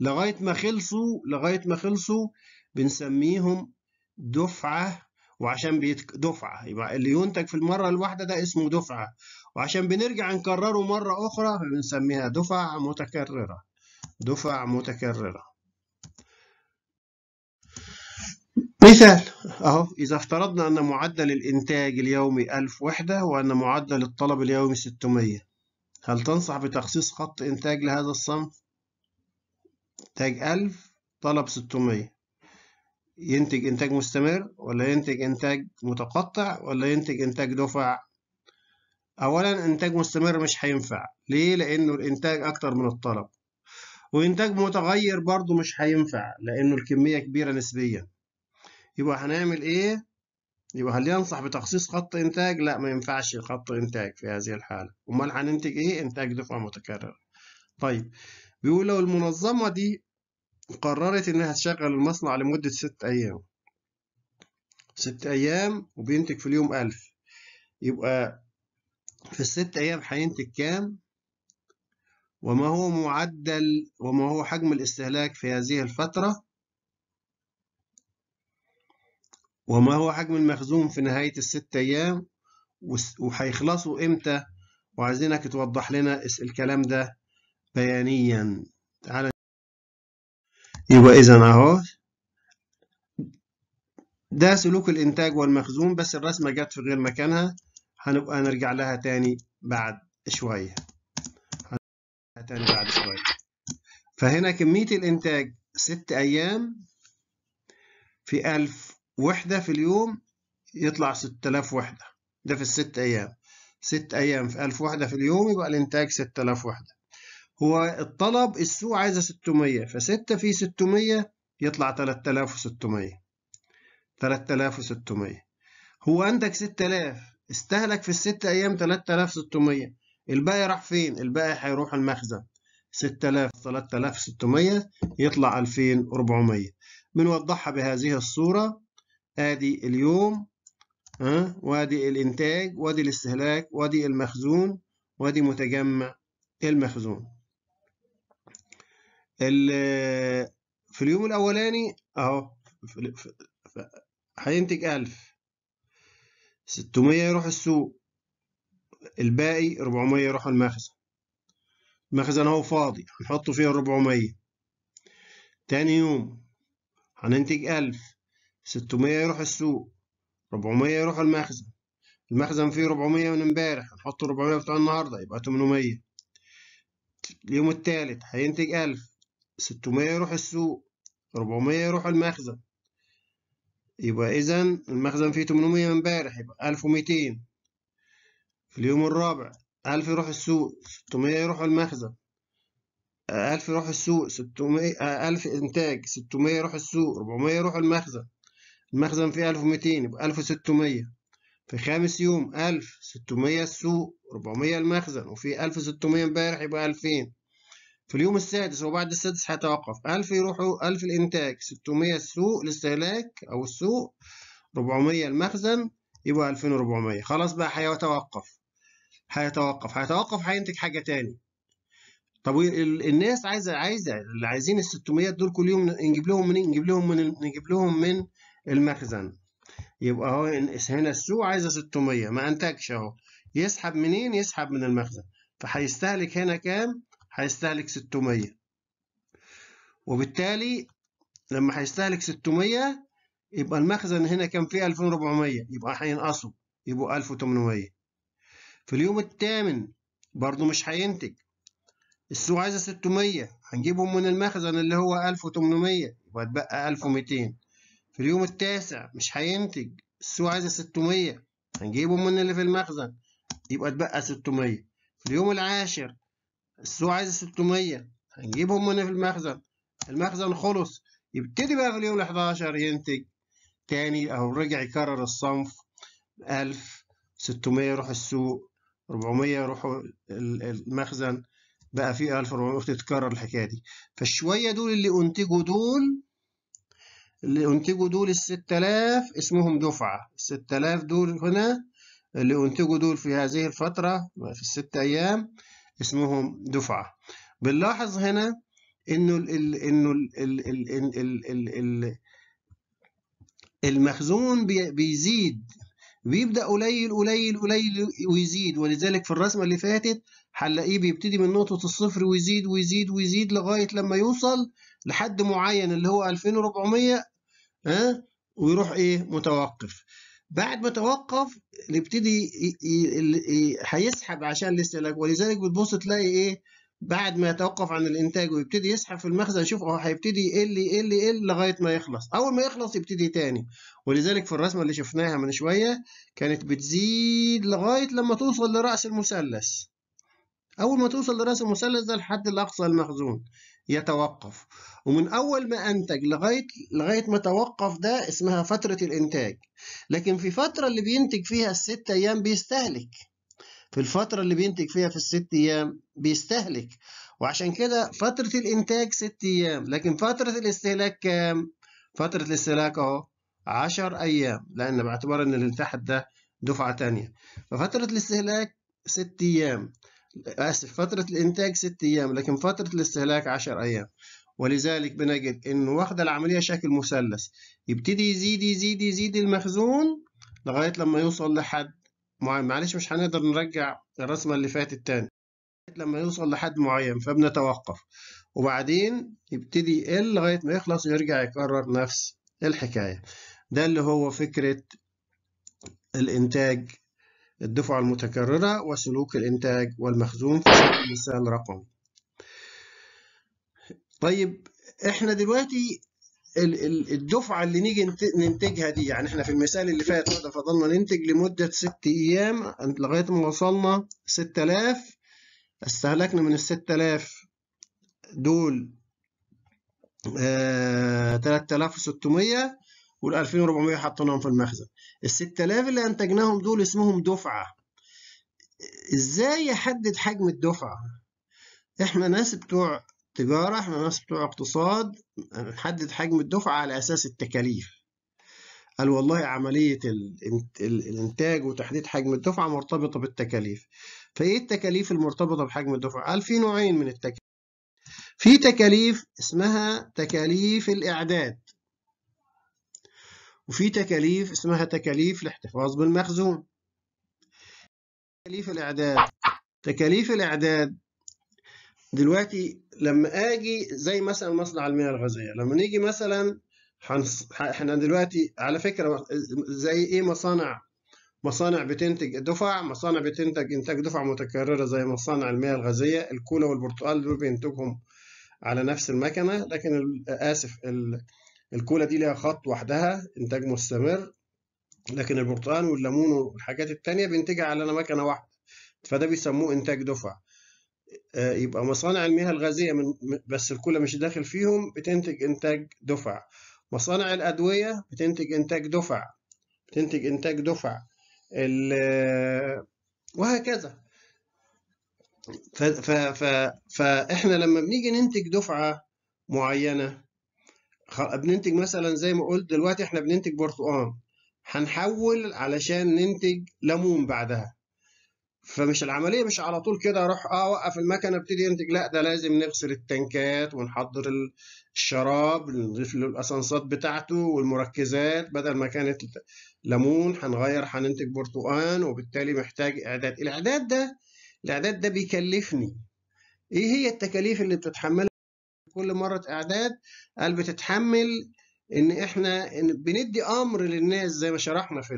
لغايه ما خلصوا لغايه ما خلصوا بنسميهم دفعه وعشان بيتك دفعه يبقى اللي ينتج في المره الواحده ده اسمه دفعه وعشان بنرجع نكرره مره اخرى بنسميها دفع متكرره دفع متكرره مثال أهو إذا افترضنا أن معدل الإنتاج اليومي 1000 وحدة وأن معدل الطلب اليومي 600 هل تنصح بتخصيص خط إنتاج لهذا الصنف؟ إنتاج ألف طلب ستمية ينتج إنتاج مستمر ولا ينتج إنتاج متقطع ولا ينتج إنتاج دفع؟ أولا إنتاج مستمر مش هينفع ليه؟ لأنه الإنتاج أكتر من الطلب وإنتاج متغير برضو مش هينفع لأنه الكمية كبيرة نسبيا يبقى هنعمل إيه؟ يبقى هل ينصح بتخصيص خط إنتاج؟ لا ما ينفعش خط إنتاج في هذه الحالة، أمال هننتج إيه؟ إنتاج دفعة متكررة. طيب بيقول لو المنظمة دي قررت إنها تشغل المصنع لمدة ست أيام. ست أيام وبينتج في اليوم ألف. يبقى في الست أيام هينتج كام؟ وما هو معدل وما هو حجم الاستهلاك في هذه الفترة وما هو حجم المخزون في نهاية الست أيام وهيخلصوا إمتى وعايزينك توضح لنا الكلام ده بيانيا تعالى يبقى إذا أهو ده سلوك الإنتاج والمخزون بس الرسمة جت في غير مكانها هنبقى نرجع لها تاني بعد شوية تاني بعد شوية فهنا كمية الإنتاج ست أيام في ألف وحدة في اليوم يطلع 6000 وحدة ده في الست أيام ست أيام في 1000 وحدة في اليوم يبقى الإنتاج 6000 وحدة هو الطلب السوق عايزة 600 ف في 600 يطلع 3600 3600 هو عندك 6000 استهلك في الست أيام 3600 الباقي راح فين؟ الباقي هيروح المخزن 6000 3600 يطلع 2400 بنوضحها بهذه الصورة ادي اليوم ها وادي الانتاج وادي الاستهلاك وادي المخزون وادي متجمع المخزون في اليوم الاولاني اهو هينتج ألف 600 يروح السوق الباقي 400 يروح المخزن المخزن اهو فاضي هنحط فيه 400 تاني يوم هننتج ألف ستمية يروح السوق ربعمية يروح المخزن المخزن فيه ربعمية من امبارح نحط ربعمية بتاع النهاردة يبقى تمنمية اليوم التالت هينتج ألف ستمية يروح السوق ربعمية يروح المخزن يبقى إذا المخزن فيه تمنمية من امبارح يبقى ألف وميتين في اليوم الرابع ألف يروح السوق ستمية يروح المخزن ألف يروح السوق ستمية ألف إنتاج ستمية يروح السوق ربعمية يروح المخزن المخزن فيه 1200 يبقى 1600 في خامس يوم 1600 السوق 400 المخزن وفي 1600 امبارح يبقى 2000 في اليوم السادس وبعد السادس هيتوقف 1000 يروحوا 1000 الانتاج 600 السوق الاستهلاك او السوق 400 المخزن يبقى 2400 خلاص بقى هيتوقف هيتوقف هيتوقف هينتج حاجه تاني طب الناس عايزه عايزه اللي عايزين ال 600 دول كل يوم نجيب لهم منين؟ نجيب لهم من نجيب لهم من المخزن يبقى هو هنا السوق عايزه 600 ما انتجش اهو يسحب منين يسحب من المخزن فهيستهلك هنا كام هيستهلك 600 وبالتالي لما هيستهلك 600 يبقى المخزن هنا كان فيه 2400 يبقى هينقصوا يبقوا 1800 في اليوم الثامن برضه مش هينتج السوق عايزه 600 هنجيبهم من المخزن اللي هو 1800 يبقى اتبقى 1200 في اليوم التاسع مش هينتج السوق عايزه 600 هنجيبه من اللي في المخزن يبقى اتبقى 600 في اليوم العاشر السوق عايزه 600 هنجيبهم من في المخزن المخزن خلص يبتدي بقى في اليوم ال 11 ينتج تاني او رجع يكرر الصنف 1600 يروح السوق 400 يروحوا المخزن بقى في 1400 تتكرر الحكايه دي فالشويه دول اللي انتجوا دول اللي أنتجوا دول ال آلاف اسمهم دفعة الست آلاف دول هنا اللي أنتجوا دول في هذه الفترة في الست أيام اسمهم دفعة بنلاحظ هنا إنه الـ إنه الـ المخزون بيزيد بيبدأ قليل قليل قليل ويزيد ولذلك في الرسمة اللي فاتت هنلاقيه بيبتدي من نقطة الصفر ويزيد ويزيد ويزيد لغاية لما يوصل لحد معين اللي هو 2400 ها ويروح ايه متوقف بعد ما توقف يبتدي هيسحب عشان الاستهلاك ولذلك بتبص تلاقي ايه بعد ما يتوقف عن الانتاج ويبتدي يسحب في المخزن شوف هو هيبتدي يقل يقل يقل لغايه ما يخلص اول ما يخلص يبتدي تاني ولذلك في الرسمه اللي شفناها من شويه كانت بتزيد لغايه لما توصل لراس المثلث اول ما توصل لراس المثلث ده لحد الاقصى المخزون يتوقف ومن اول ما انتج لغايه لغايه ما توقف ده اسمها فتره الانتاج لكن في الفتره اللي بينتج فيها الست ايام بيستهلك في الفتره اللي بينتج فيها في الست ايام بيستهلك وعشان كده فتره الانتاج ست ايام لكن فتره الاستهلاك كام فتره الاستهلاك اهو 10 ايام لان باعتبار ان اللي ده دفعه تانية ففتره الاستهلاك ست ايام آسف فترة الإنتاج ست أيام لكن فترة الاستهلاك 10 أيام ولذلك بنجد انه واخدة العملية شكل مثلث يبتدي يزيد يزيد يزيد المخزون لغاية لما يوصل لحد معين معلش مش هنقدر نرجع الرسمة اللي فاتت تاني لما يوصل لحد معين فبنتوقف وبعدين يبتدي يقل لغاية ما يخلص ويرجع يكرر نفس الحكاية ده اللي هو فكرة الإنتاج الدفعة المتكررة وسلوك الإنتاج والمخزون في شكل مثال رقم طيب إحنا دلوقتي الدفعة اللي نيجي ننتجها دي يعني إحنا في المثال اللي فات ده فضلنا ننتج لمدة ست أيام لغاية ما وصلنا 6000 استهلكنا من ال 6000 دول آه، آلاف 3600 وال 2400 حطيناهم في المخزن الستلاف اللي انتجناهم دول اسمهم دفعه ازاي احدد حجم الدفعه احنا ناس بتوع تجاره احنا ناس بتوع اقتصاد نحدد حجم الدفعه على اساس التكاليف قال والله عمليه الانتاج وتحديد حجم الدفعه مرتبطه بالتكاليف فايه التكاليف المرتبطه بحجم الدفعه قال في نوعين من التكاليف في تكاليف اسمها تكاليف الاعداد وفي تكاليف اسمها تكاليف الاحتفاظ بالمخزون تكاليف الإعداد تكاليف الإعداد دلوقتي لما أجي زي مثلا مصنع المياه الغازية لما نيجي مثلا حنص... احنا دلوقتي على فكرة زي إيه مصانع مصانع بتنتج دفع مصانع بتنتج إنتاج دفع متكررة زي مصانع المياه الغازية الكولا والبرتقال دول بينتجهم على نفس المكنة لكن آسف ال... الكولا دي ليها خط وحدها انتاج مستمر لكن البرتقال والليمون والحاجات التانية بينتجها على مكنة واحدة فده بيسموه انتاج دفع آه، يبقى مصانع المياه الغازية من بس الكولا مش داخل فيهم بتنتج انتاج دفع مصانع الأدوية بتنتج انتاج دفع بتنتج انتاج دفع وهكذا فاحنا لما بنيجي ننتج دفعة معينة بننتج مثلا زي ما قلت دلوقتي احنا بننتج برتقان هنحول علشان ننتج ليمون بعدها فمش العمليه مش على طول كده اروح اه اوقف المكنه ابتدي انتج لا ده لازم نغسل التنكات ونحضر الشراب نضيف له الاسانسات بتاعته والمركزات بدل ما كانت ليمون هنغير هننتج برتقان وبالتالي محتاج اعداد الاعداد ده الاعداد ده بيكلفني ايه هي التكاليف اللي بتتحملها كل مرة إعداد قال بتتحمل إن إحنا بندي أمر للناس زي ما شرحنا في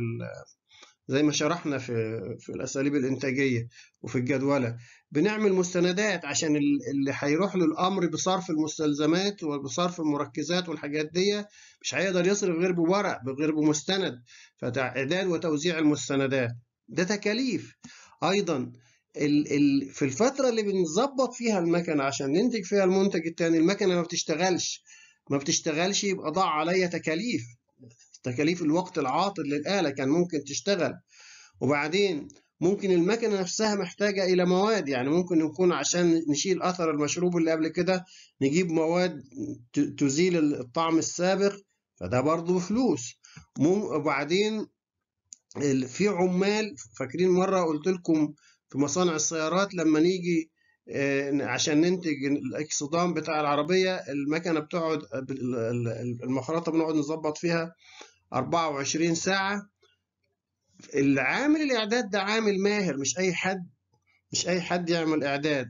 زي ما شرحنا في في الأساليب الإنتاجية وفي الجدولة بنعمل مستندات عشان اللي هيروح له الأمر بصرف المستلزمات وبصرف المركزات والحاجات دي مش هيقدر يصرف غير بورق غير بمستند فإعداد وتوزيع المستندات ده تكاليف أيضا ال ال في الفتره اللي بنظبط فيها المكنه عشان ننتج فيها المنتج التاني المكنه ما بتشتغلش ما بتشتغلش يبقى ضاع عليا تكاليف تكاليف الوقت العاطل للآلة كان ممكن تشتغل وبعدين ممكن المكنة نفسها محتاجة إلى مواد يعني ممكن نكون عشان نشيل أثر المشروب اللي قبل كده نجيب مواد تزيل الطعم السابق فده برضه فلوس وبعدين في عمال فاكرين مرة قلت لكم في مصانع السيارات لما نيجي آه، عشان ننتج الاكسدام بتاع العربية المكنة بتقعد المخرطة بنقعد نظبط فيها 24 ساعة العامل الإعداد ده عامل ماهر مش أي حد مش أي حد يعمل إعداد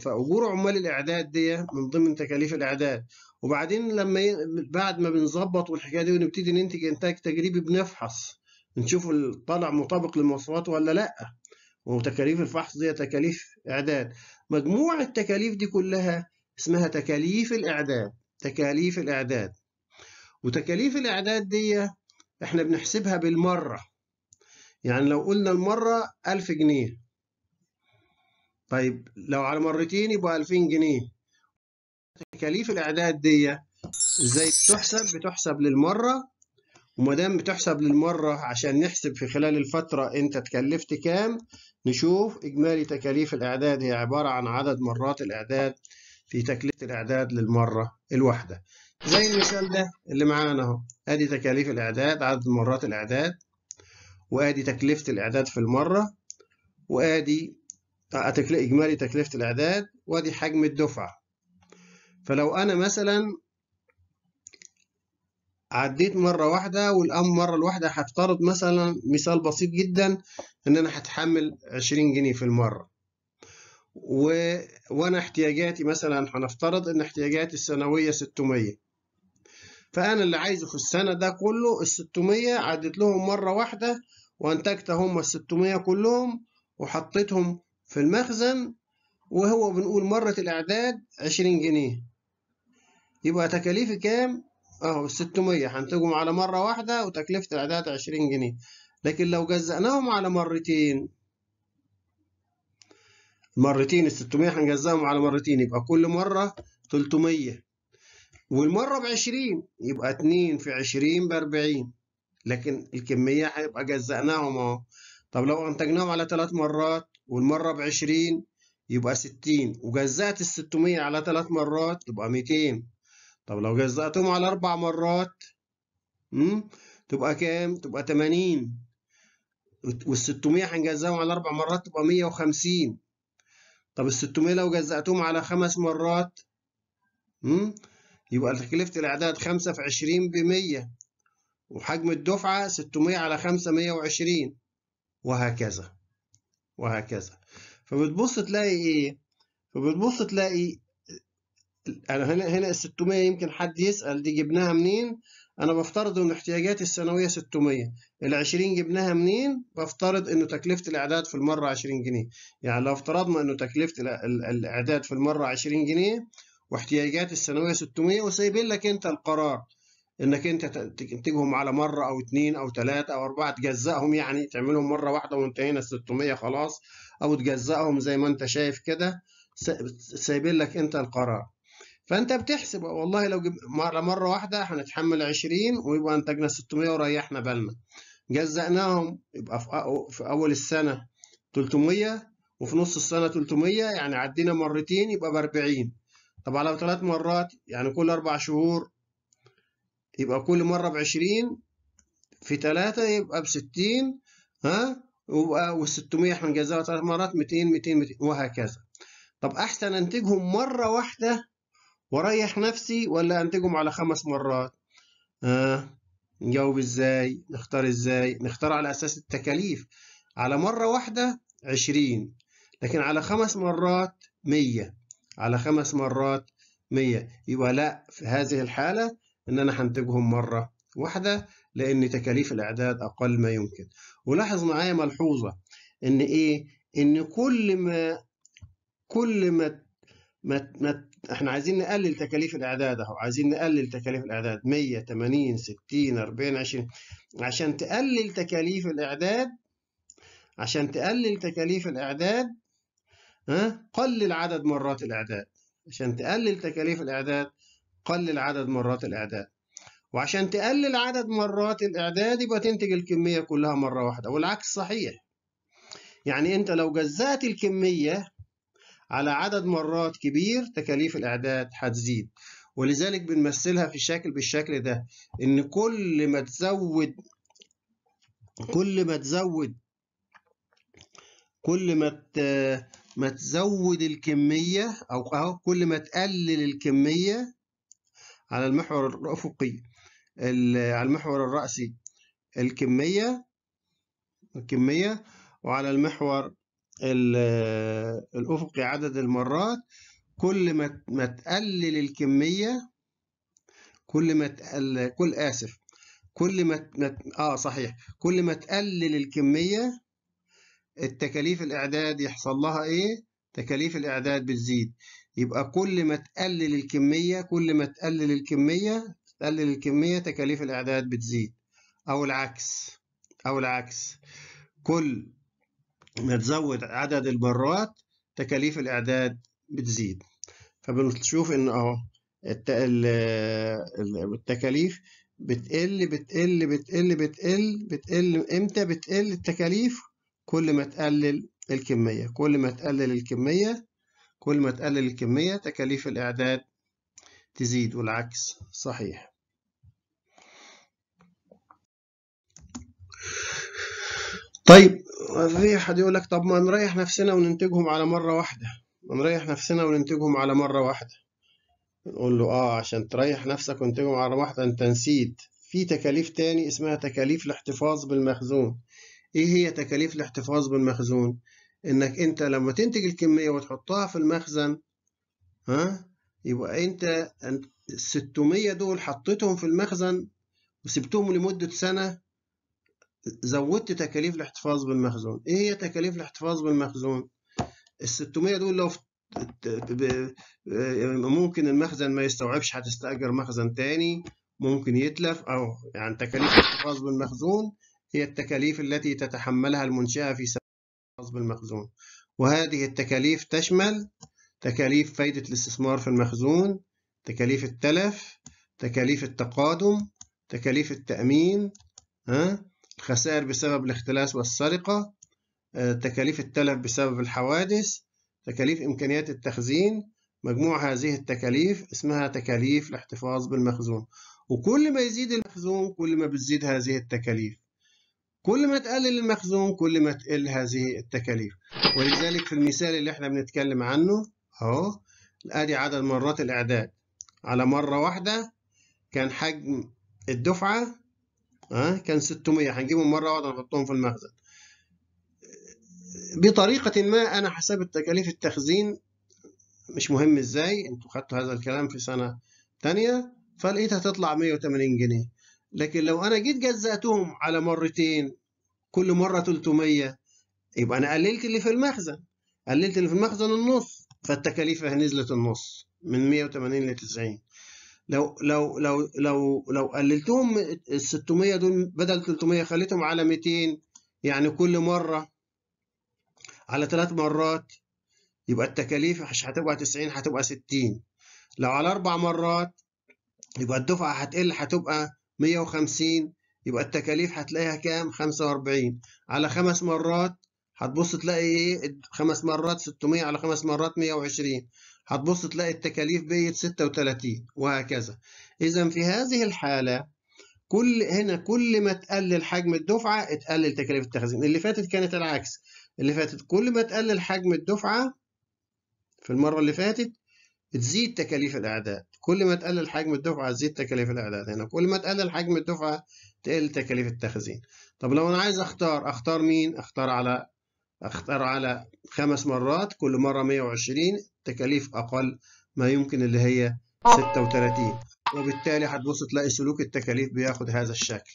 فأجور عمال الإعداد دي من ضمن تكاليف الإعداد وبعدين لما بعد ما بنظبط والحكاية دي ونبتدي ننتج إنتاج تجريبي بنفحص نشوف طلع مطابق للمواصفات ولا لا وتكاليف الفحص دي تكاليف اعداد مجموع التكاليف دي كلها اسمها تكاليف الاعداد تكاليف الاعداد وتكاليف الاعداد دي احنا بنحسبها بالمره يعني لو قلنا المره 1000 جنيه طيب لو على مرتين يبقى 2000 جنيه تكاليف الاعداد دي ازاي بتحسب بتحسب للمره وما دام بتحسب للمرة عشان نحسب في خلال الفترة أنت اتكلفت كام نشوف إجمالي تكاليف الإعداد هي عبارة عن عدد مرات الإعداد في تكلفة الإعداد للمرة الواحدة زي المثال ده اللي معانا أهو أدي تكاليف الإعداد عدد مرات الإعداد وأدي تكلفة الإعداد في المرة وأدي إجمالي تكلفة الإعداد وأدي حجم الدفعة فلو أنا مثلا عديت مرة واحدة والآن مرة الواحدة هفترض مثلا مثال بسيط جدا إن أنا هتحمل 20 جنيه في المرة و... وأنا احتياجاتي مثلا هنفترض إن احتياجاتي السنوية 600 فأنا اللي عايزه في السنة ده كله ال 600 عديت لهم مرة واحدة وأنتجت هم ال 600 كلهم وحطيتهم في المخزن وهو بنقول مرة الإعداد 20 جنيه يبقى تكاليفي كام؟ اهو 600 هنتجهم على مرة واحدة وتكلفة الإعداد 20 جنيه لكن لو جزأناهم على مرتين مرتين ال 600 هنجزأهم على مرتين يبقى كل مرة 300 والمرة ب 20 يبقى 2 في 20 ب 40 لكن الكمية هيبقى جزأناهم اهو طب لو أنتجناهم على ثلاث مرات والمرة ب 20 يبقى 60 وجزأت ال 600 على ثلاث مرات يبقى 200 طب لو جزأتهم على أربع مرات مم؟ تبقى كام؟ تبقى 80 وال 600 هنجزأهم على أربع مرات تبقى 150 طب ال 600 لو جزأتهم على خمس مرات مم؟ يبقى تكلفة الإعداد 5 في 20 ب 100 وحجم الدفعة 600 على 5 120 وهكذا وهكذا فبتبص تلاقي إيه؟ فبتبص تلاقي انا يعني هنا هنا ال 600 يمكن حد يسال دي جبناها منين انا بفترض ان احتياجاتي السنويه 600 ال 20 جبناها منين بفترض انه تكلفه الاعداد في المره 20 جنيه يعني لو افترضنا انه تكلفه الاعداد في المره 20 جنيه واحتياجاتي السنويه 600 وسايبين لك انت القرار انك انت تنتجهم على مره او اثنين او ثلاثه او اربعه تجزأهم يعني تعملهم مره واحده وانتهينا 600 خلاص او تجزأهم زي ما انت شايف كده سايبين لك انت القرار فانت بتحسب والله لو جب مره مره واحده هنتحمل 20 ويبقى انتجنا 600 وريحنا بالنا جزأناهم يبقى في في اول السنه 300 وفي نص السنه 300 يعني عدينا مرتين يبقى ب 40 طب على ثلاث مرات يعني كل اربع شهور يبقى كل مره ب 20 في 3 يبقى ب 60 ها وال 600 احنا هنجزاها ثلاث مرات 200 200 200 وهكذا طب احسن انتجهم مره واحده واريح نفسي ولا انتجهم على خمس مرات آه نجاوب ازاي نختار ازاي نختار على اساس التكاليف على مرة واحدة عشرين لكن على خمس مرات مية على خمس مرات مية يبقى لا في هذه الحالة ان انا هنتجهم مرة واحدة لان تكاليف الاعداد اقل ما يمكن ولاحظ معايا ملحوظة ان ايه ان كل ما كل ما ما احنا عايزين نقلل تكاليف الاعداد اهو عايزين نقلل تكاليف الاعداد 100 80 60 40 20 عشان تقلل تكاليف الاعداد عشان تقلل تكاليف الاعداد ها قلل عدد مرات الاعداد عشان تقلل تكاليف الاعداد قلل عدد مرات الاعداد وعشان تقلل عدد مرات الاعداد يبقى تنتج الكميه كلها مره واحده والعكس صحيح يعني انت لو جزأت الكميه على عدد مرات كبير تكاليف الإعداد هتزيد ولذلك بنمثلها في الشكل بالشكل ده إن كل ما تزود كل ما تزود كل ما ما تزود الكمية أو أهو كل ما تقلل الكمية على المحور الأفقي على المحور الرأسي الكمية الكمية وعلى المحور الأفقي عدد المرات كل ما ما تقلل الكمية كل ما تقل كل آسف كل ما مت... اه صحيح كل ما تقلل الكمية التكاليف الإعداد يحصل لها إيه؟ تكاليف الإعداد بتزيد يبقى كل ما تقلل الكمية كل ما تقلل الكمية تقلل الكمية تكاليف الإعداد بتزيد أو العكس أو العكس كل ما تزود عدد البرات تكاليف الإعداد بتزيد فبنشوف إن أهو التكاليف بتقل بتقل بتقل بتقل بتقل إمتى بتقل التكاليف كل ما تقلل الكمية كل ما تقلل الكمية كل ما تقلل الكمية تكاليف الإعداد تزيد والعكس صحيح طيب في حد يقول لك طب ما نريح نفسنا وننتجهم على مرة واحدة ما نريح نفسنا وننتجهم على مرة واحدة نقول له اه عشان تريح نفسك وانتجهم على مرة واحدة انت نسيت في تكاليف تاني اسمها تكاليف الاحتفاظ بالمخزون ايه هي تكاليف الاحتفاظ بالمخزون انك انت لما تنتج الكمية وتحطها في المخزن ها يبقى انت الستمية دول حطيتهم في المخزن وسبتهم لمدة سنة زودت تكاليف الاحتفاظ بالمخزون ايه هي تكاليف الاحتفاظ بالمخزون ال 600 دول لو ممكن المخزن ما يستوعبش هتستأجر مخزن تاني ممكن يتلف أو يعني تكاليف الاحتفاظ بالمخزون هي التكاليف التي تتحملها المنشأة في الاحتفاظ بالمخزون وهذه التكاليف تشمل تكاليف فايدة الاستثمار في المخزون تكاليف التلف تكاليف التقادم تكاليف التأمين ها خسائر بسبب الاختلاس والسرقة آه، تكاليف التلف بسبب الحوادث تكاليف إمكانيات التخزين مجموع هذه التكاليف اسمها تكاليف الاحتفاظ بالمخزون وكل ما يزيد المخزون كل ما بتزيد هذه التكاليف كل ما تقلل المخزون كل ما تقل هذه التكاليف ولذلك في المثال اللي احنا بنتكلم عنه اهو ادي عدد مرات الاعداد على مره واحده كان حجم الدفعه ها أه؟ كان 600 هنجيبهم مره واحده نحطهم في المخزن بطريقه ما انا حسبت تكاليف التخزين مش مهم ازاي انتوا خدتوا هذا الكلام في سنه ثانيه فلقيتها تطلع 180 جنيه لكن لو انا جيت جزأتهم على مرتين كل مره 300 يبقى انا قللت اللي في المخزن قللت اللي في المخزن النص فالتكاليف نزلت النص من 180 ل 90 لو لو لو لو لو قللتهم ال 600 دول بدل 300 خليتهم على 200 يعني كل مره على ثلاث مرات يبقى التكاليف مش هتبقى 90 هتبقى 60 لو على اربع مرات يبقى الدفعه هتقل هتبقى 150 يبقى التكاليف هتلاقيها كام 45 على خمس مرات هتبص تلاقي ايه خمس مرات 600 على خمس مرات 120 هتبص تلاقي التكاليف بقت 36 وهكذا إذا في هذه الحالة كل هنا كل ما تقلل حجم الدفعة تقلل تكاليف التخزين اللي فاتت كانت العكس اللي فاتت كل ما تقلل حجم الدفعة في المرة اللي فاتت تزيد تكاليف الإعداد كل ما تقلل حجم الدفعة تزيد تكاليف الإعداد هنا كل ما تقلل حجم الدفعة تقل تكاليف التخزين طب لو أنا عايز أختار أختار مين؟ أختار على اختار على خمس مرات كل مرة 120 تكاليف أقل ما يمكن اللي هي 36 وبالتالي هتبص تلاقي سلوك التكاليف بياخد هذا الشكل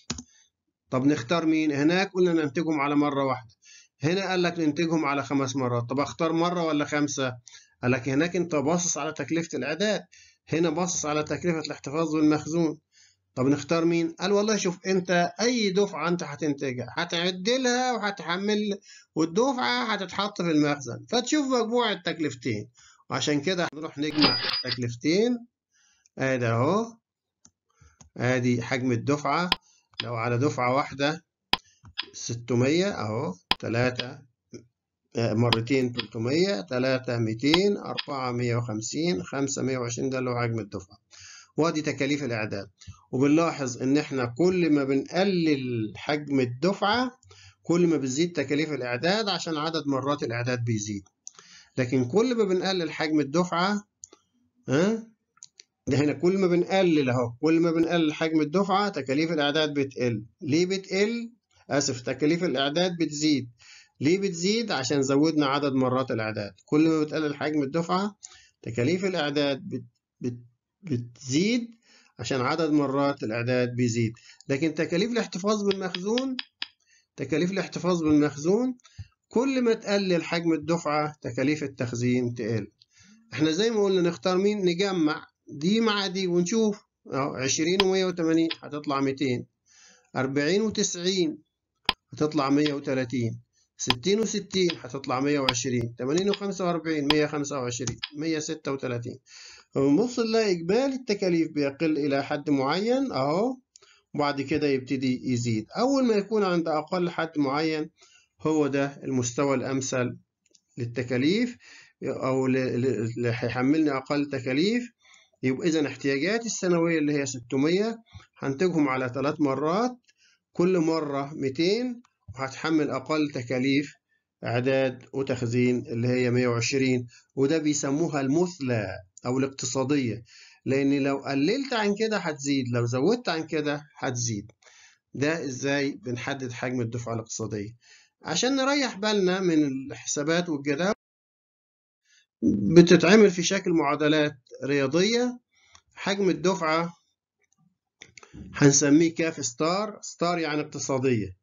طب نختار مين هناك قلنا ننتجهم على مرة واحدة هنا قال لك ننتجهم على خمس مرات طب اختار مرة ولا خمسة قال لك هناك انت باصص على تكلفة الإعداد هنا باصص على تكلفة الاحتفاظ بالمخزون طب نختار مين؟ قال والله شوف انت اي دفعه انت هتنتجها هتعدلها وهتحمل والدفعه هتتحط في المخزن فتشوف مجموع التكلفتين وعشان كده هنروح نجمع التكلفتين ادي اهو ادي حجم الدفعه لو على دفعه واحده 600 اهو 3 آه، مرتين 300 3 200 4 150 5 120 ده اللي هو حجم الدفعه وادي تكاليف الاعداد وبنلاحظ ان احنا كل ما بنقلل حجم الدفعه كل ما بتزيد تكاليف الاعداد عشان عدد مرات الاعداد بيزيد لكن كل ما بنقلل حجم الدفعه ها ده هنا كل ما بنقلل اهو كل ما بنقلل حجم الدفعه تكاليف الاعداد بتقل ليه بتقل اسف تكاليف الاعداد بتزيد ليه بتزيد عشان زودنا عدد مرات الاعداد كل ما بتقلل حجم الدفعه تكاليف الاعداد بت... بت... بتزيد عشان عدد مرات الإعداد بيزيد لكن تكاليف الاحتفاظ بالمخزون تكاليف الاحتفاظ بالمخزون كل ما تقلل حجم الدفعة تكاليف التخزين تقل احنا زي ما قلنا نختار مين نجمع دي مع دي ونشوف اهو 20 و180 هتطلع 200 40 و90 هتطلع 130 60 و60 هتطلع 120 80 و45 125 136 بنوصل إجمالي التكاليف بيقل إلى حد معين أهو وبعد كده يبتدي يزيد أول ما يكون عند أقل حد معين هو ده المستوى الأمثل للتكاليف أو اللي هيحملني أقل تكاليف يبقى إذا احتياجاتي السنوية اللي هي 600 هنتجهم على ثلاث مرات كل مرة 200 وهتحمل أقل تكاليف إعداد وتخزين اللي هي 120 وده بيسموها المثلى أو الاقتصادية لأن لو قللت عن كده هتزيد لو زودت عن كده هتزيد ده إزاي بنحدد حجم الدفعة الاقتصادية عشان نريح بالنا من الحسابات والجداول بتتعمل في شكل معادلات رياضية حجم الدفعة هنسميه كاف ستار ستار يعني اقتصادية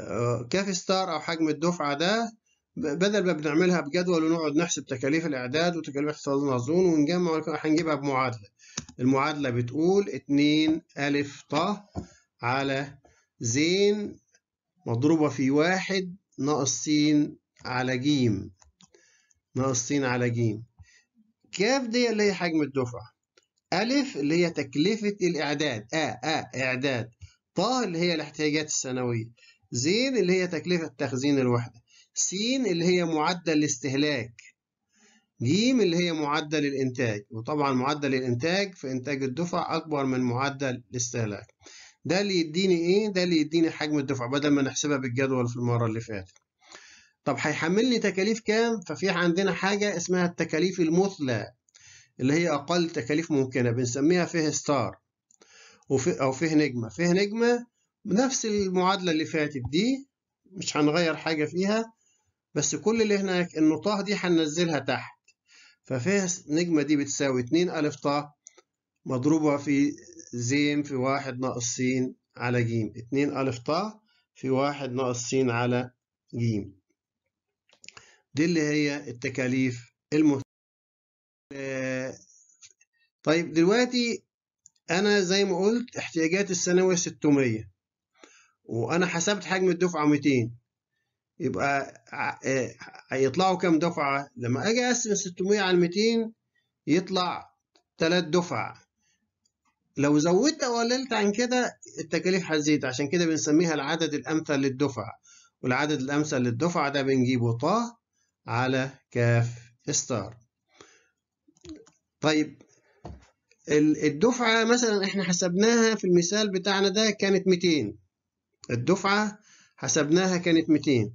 آه، كاف ستار أو حجم الدفعة ده بدل ما بنعملها بجدول ونقعد نحسب تكاليف الاعداد وتكاليف احصاء المخزون ونجمع هنجيبها بمعادله المعادله بتقول 2 ا ط على زين مضروبه في واحد ناقص س على ج ناقص س على ج كاف دي اللي هي حجم الدفعه ا اللي هي تكلفة الإعداد آ آه، آ آه، إعداد طه اللي هي الاحتياجات السنوية زين اللي هي تكلفة تخزين الوحدة س اللي هي معدل الاستهلاك ج اللي هي معدل الإنتاج وطبعا معدل الإنتاج في إنتاج الدفع أكبر من معدل الاستهلاك ده اللي يديني إيه؟ ده اللي يديني حجم الدفع بدل ما نحسبها بالجدول في المرة اللي فاتت طب هيحمل لي تكاليف كام؟ ففي عندنا حاجة اسمها التكاليف المثلى اللي هي أقل تكاليف ممكنة بنسميها فيه ستار وفي أو فيه نجمة فيه نجمة بنفس المعادلة اللي فاتت دي مش هنغير حاجة فيها بس كل اللي هناك إنه ط دي هننزلها تحت ففيها نجمة دي بتساوي 2 ألف ط مضروبة في زين في واحد ناقص س على ج 2 ألف ط في واحد ناقص س على ج دي اللي هي التكاليف المهمة طيب دلوقتي أنا زي ما قلت احتياجات السنوية 600 وأنا حسبت حجم الدفعة 200 يبقى إيه، هيطلعوا كام دفعة؟ لما أجي أقسم 600 على 200 يطلع 3 دفع لو زودت أو قللت عن كده التكاليف هتزيد عشان كده بنسميها العدد الأمثل للدفع والعدد الأمثل للدفعة ده بنجيبه طا على كاف ستار طيب الدفعة مثلا احنا حسبناها في المثال بتاعنا ده كانت 200 الدفعة حسبناها كانت 200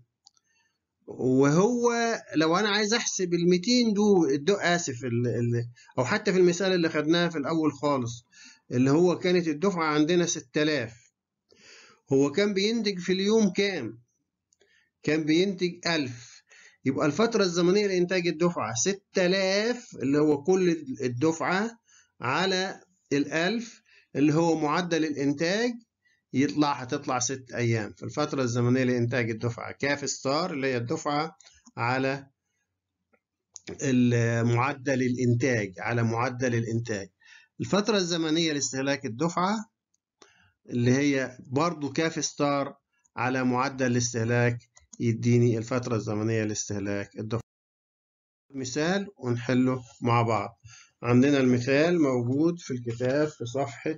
وهو لو انا عايز احسب ال 200 دو, دو اسف ال ال او حتى في المثال اللي خدناه في الاول خالص اللي هو كانت الدفعه عندنا 6000 هو كان بينتج في اليوم كام كان بينتج 1000 يبقى الفتره الزمنيه لانتاج الدفعه 6000 اللي هو كل الدفعه على ال1000 اللي هو معدل الانتاج يطلع هتطلع ست أيام في الفترة الزمنية لإنتاج الدفعة كاف ستار اللي هي الدفعة على معدل الإنتاج على معدل الإنتاج الفترة الزمنية لاستهلاك الدفعة اللي هي برضو كاف ستار على معدل الاستهلاك يديني الفترة الزمنية لاستهلاك الدفعة مثال ونحله مع بعض عندنا المثال موجود في الكتاب في صفحة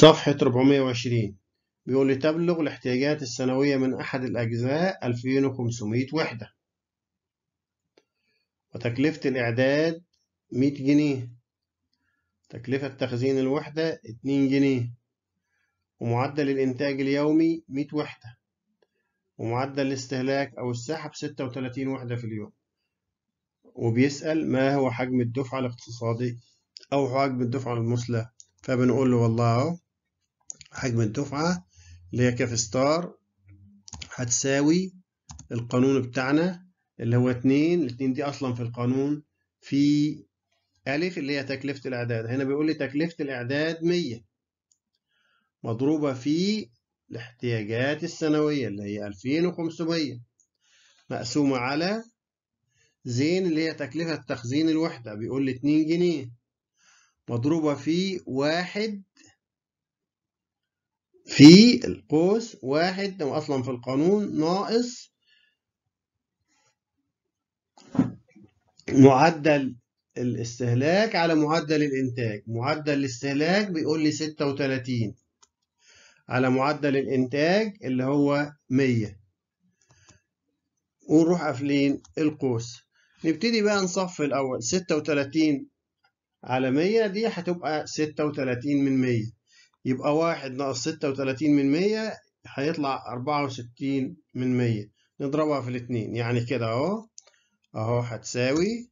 صفحة 420 بيقول لي تبلغ الاحتياجات السنوية من أحد الأجزاء 2500 وحدة وتكلفة الإعداد 100 جنيه تكلفة تخزين الوحدة 2 جنيه ومعدل الإنتاج اليومي 100 وحدة ومعدل الاستهلاك أو السحب 36 وحدة في اليوم وبيسأل ما هو حجم الدفعة الاقتصادي أو حجم الدفعة المثلى فبنقول له والله حجم الدفعة اللي هي كاف ستار هتساوي القانون بتاعنا اللي هو اتنين الاتنين دي أصلا في القانون في ألف اللي هي تكلفة الإعداد هنا بيقول لي تكلفة الإعداد مية مضروبة في الاحتياجات السنوية اللي هي ألفين وخمسمية مقسومة على زين اللي هي تكلفة تخزين الوحدة بيقول لي اتنين جنيه مضروبة في واحد في القوس واحد هو أصلا في القانون ناقص معدل الاستهلاك على معدل الإنتاج معدل الاستهلاك بيقول لي 36 على معدل الإنتاج اللي هو 100 ونروح قافلين القوس نبتدي بقى نصف الأول 36 على 100 دي هتبقى 36 من 100 يبقى واحد ناقص ستة وتلاتين من مية هيطلع أربعة وستين من مية نضربها في الاتنين يعني كده أهو أهو هتساوي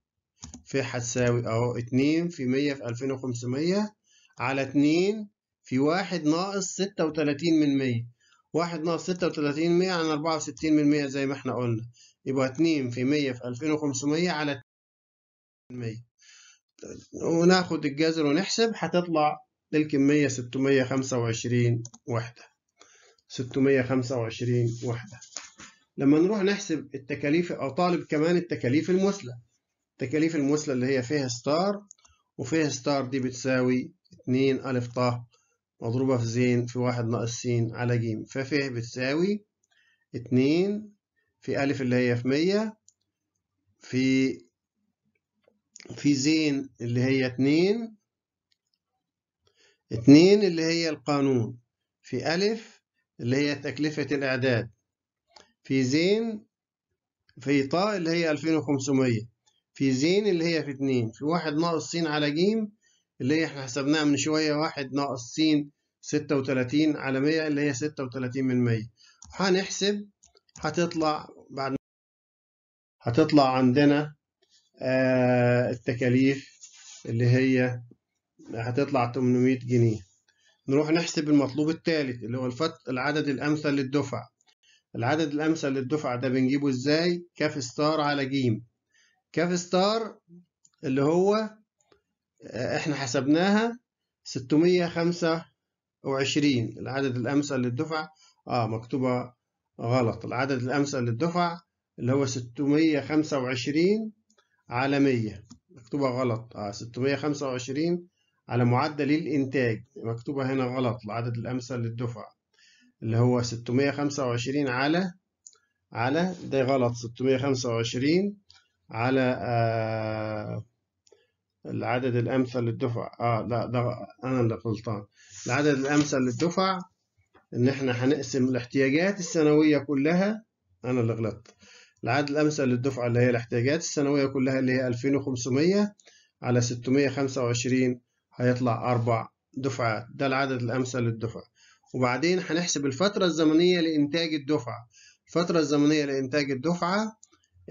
في هتساوي أهو اتنين في مية في ألفين وخمسمية على اتنين في واحد ناقص ستة وتلاتين من مية واحد ناقص ستة وتلاتين من مية عن أربعة وستين من مية زي ما احنا قلنا يبقى اتنين في مية في ألفين وخمسمية على اتنين من مية وناخد الجذر ونحسب هتطلع للكمية 625 وحدة 625 وحدة لما نروح نحسب التكاليف أو طالب كمان التكاليف المثلى التكاليف المثلى اللي هي فيها ستار وفيها ستار دي بتساوي 2 ألف طا مضروبة في زين في واحد ناقص سين على جيم ففيها بتساوي 2 في ألف اللي هي في 100 في في زين اللي هي 2 اتنين اللي هي القانون في ألف اللي هي تكلفة الإعداد في زين في طاء اللي هي 2500 في زين اللي هي في اتنين في واحد ناقص سين على جيم اللي هي احنا حسبناها من شوية واحد ناقص سين 36 على 100 اللي هي 36 من 100 هنحسب هتطلع بعد هتطلع عندنا آه، التكاليف اللي هي هتطلع 800 جنيه نروح نحسب المطلوب الثالث اللي هو الفت العدد الامثل للدفع العدد الامثل للدفع ده بنجيبه ازاي كاف ستار على جيم كاف ستار اللي هو آه، احنا حسبناها 625 العدد الامثل للدفع اه مكتوبه غلط العدد الامثل للدفع اللي هو 625 على 100 مكتوبه غلط اه 625 على معدل الإنتاج مكتوبة هنا غلط العدد الأمثل للدفعة اللي هو 625 على على ده غلط 625 على آه العدد الأمثل للدفعة اه لا ده أنا اللي غلطان العدد الأمثل للدفعة إن إحنا هنقسم الاحتياجات السنوية كلها أنا اللي غلطت العدد الأمثل للدفعة اللي هي الاحتياجات السنوية كلها اللي هي 2500 على 625 هيطلع أربع دفعات ده العدد الأمثل للدفع وبعدين هنحسب الفترة الزمنية لإنتاج الدفعة الفترة الزمنية لإنتاج الدفعة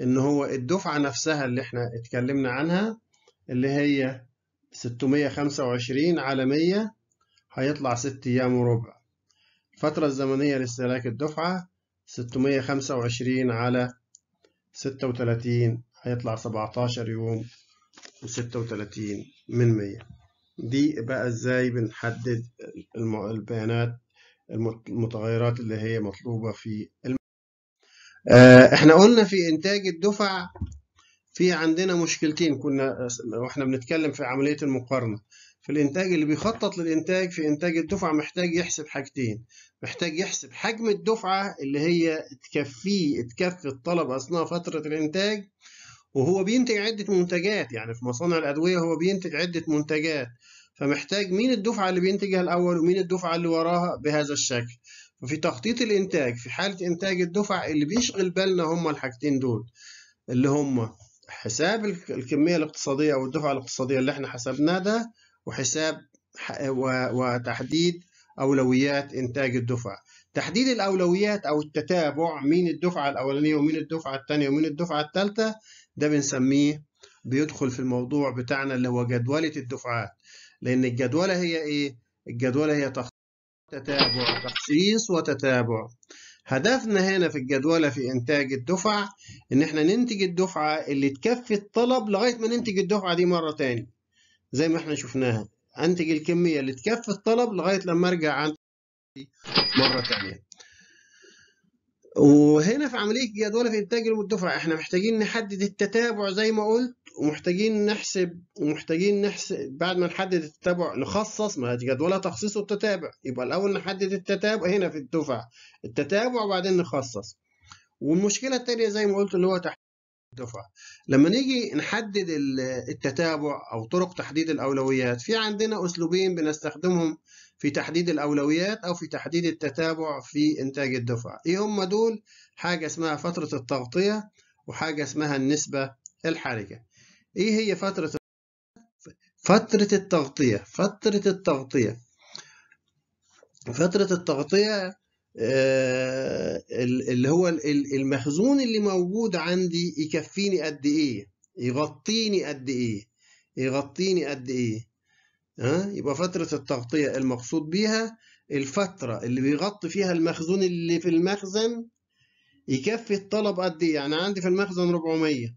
إن هو الدفعة نفسها اللي إحنا اتكلمنا عنها اللي هي 625 على 100 هيطلع 6 أيام وربع الفترة الزمنية لاستهلاك الدفعة 625 على 36 هيطلع 17 يوم و36 من 100 دي بقى ازاي بنحدد البيانات المتغيرات اللي هي مطلوبة في الم... آه احنا قلنا في انتاج الدفع في عندنا مشكلتين كنا واحنا بنتكلم في عملية المقارنة في الانتاج اللي بيخطط للانتاج في انتاج الدفعة محتاج يحسب حاجتين محتاج يحسب حجم الدفعة اللي هي تكفيه تكفي الطلب أثناء فترة الإنتاج وهو بينتج عدة منتجات يعني في مصانع الأدوية هو بينتج عدة منتجات فمحتاج مين الدفعة اللي بينتجها الأول ومين الدفعة اللي وراها بهذا الشكل ففي تخطيط الإنتاج في حالة إنتاج الدفع اللي بيشغل بالنا هما الحاجتين دول اللي هما حساب الكمية الاقتصادية أو الدفعة الاقتصادية اللي احنا حسبناها ده وحساب وتحديد أولويات إنتاج الدفعة تحديد الأولويات أو التتابع مين الدفعة الأولانية ومين الدفعة الثانية ومين الدفعة الثالثة ده بنسميه بيدخل في الموضوع بتاعنا اللي هو جدولة الدفعات لأن الجدولة هي إيه؟ الجدولة هي تتابع تخصيص وتتابع هدفنا هنا في الجدولة في إنتاج الدفع إن إحنا ننتج الدفعة اللي تكفي الطلب لغاية ما ننتج الدفعة دي مرة تاني زي ما إحنا شفناها أنتج الكمية اللي تكفي الطلب لغاية لما أرجع عن مرة تانية وهنا في عملية جدولة إنتاج الدفعة احنا محتاجين نحدد التتابع زي ما قلت ومحتاجين نحسب ومحتاجين نحسب بعد ما نحدد التتابع نخصص ما هي جدولة تخصيص والتتابع يبقى الأول نحدد التتابع هنا في الدفعة التتابع وبعدين نخصص والمشكلة التانية زي ما قلت اللي هو تحديد الدفعة لما نيجي نحدد التتابع أو طرق تحديد الأولويات في عندنا أسلوبين بنستخدمهم في تحديد الأولويات أو في تحديد التتابع في إنتاج الدفعة إيه هم دول؟ حاجة اسمها فترة التغطية وحاجة اسمها النسبة الحرجة إيه هي فترة فترة التغطية فترة التغطية فترة التغطية آه، اللي هو المخزون اللي موجود عندي يكفيني قد ايه يغطيني قد ايه يغطيني قد ايه ها يبقى فترة التغطية المقصود بيها الفترة اللي بيغطي فيها المخزون اللي في المخزن يكفي الطلب قد ايه يعني عندي في المخزن 400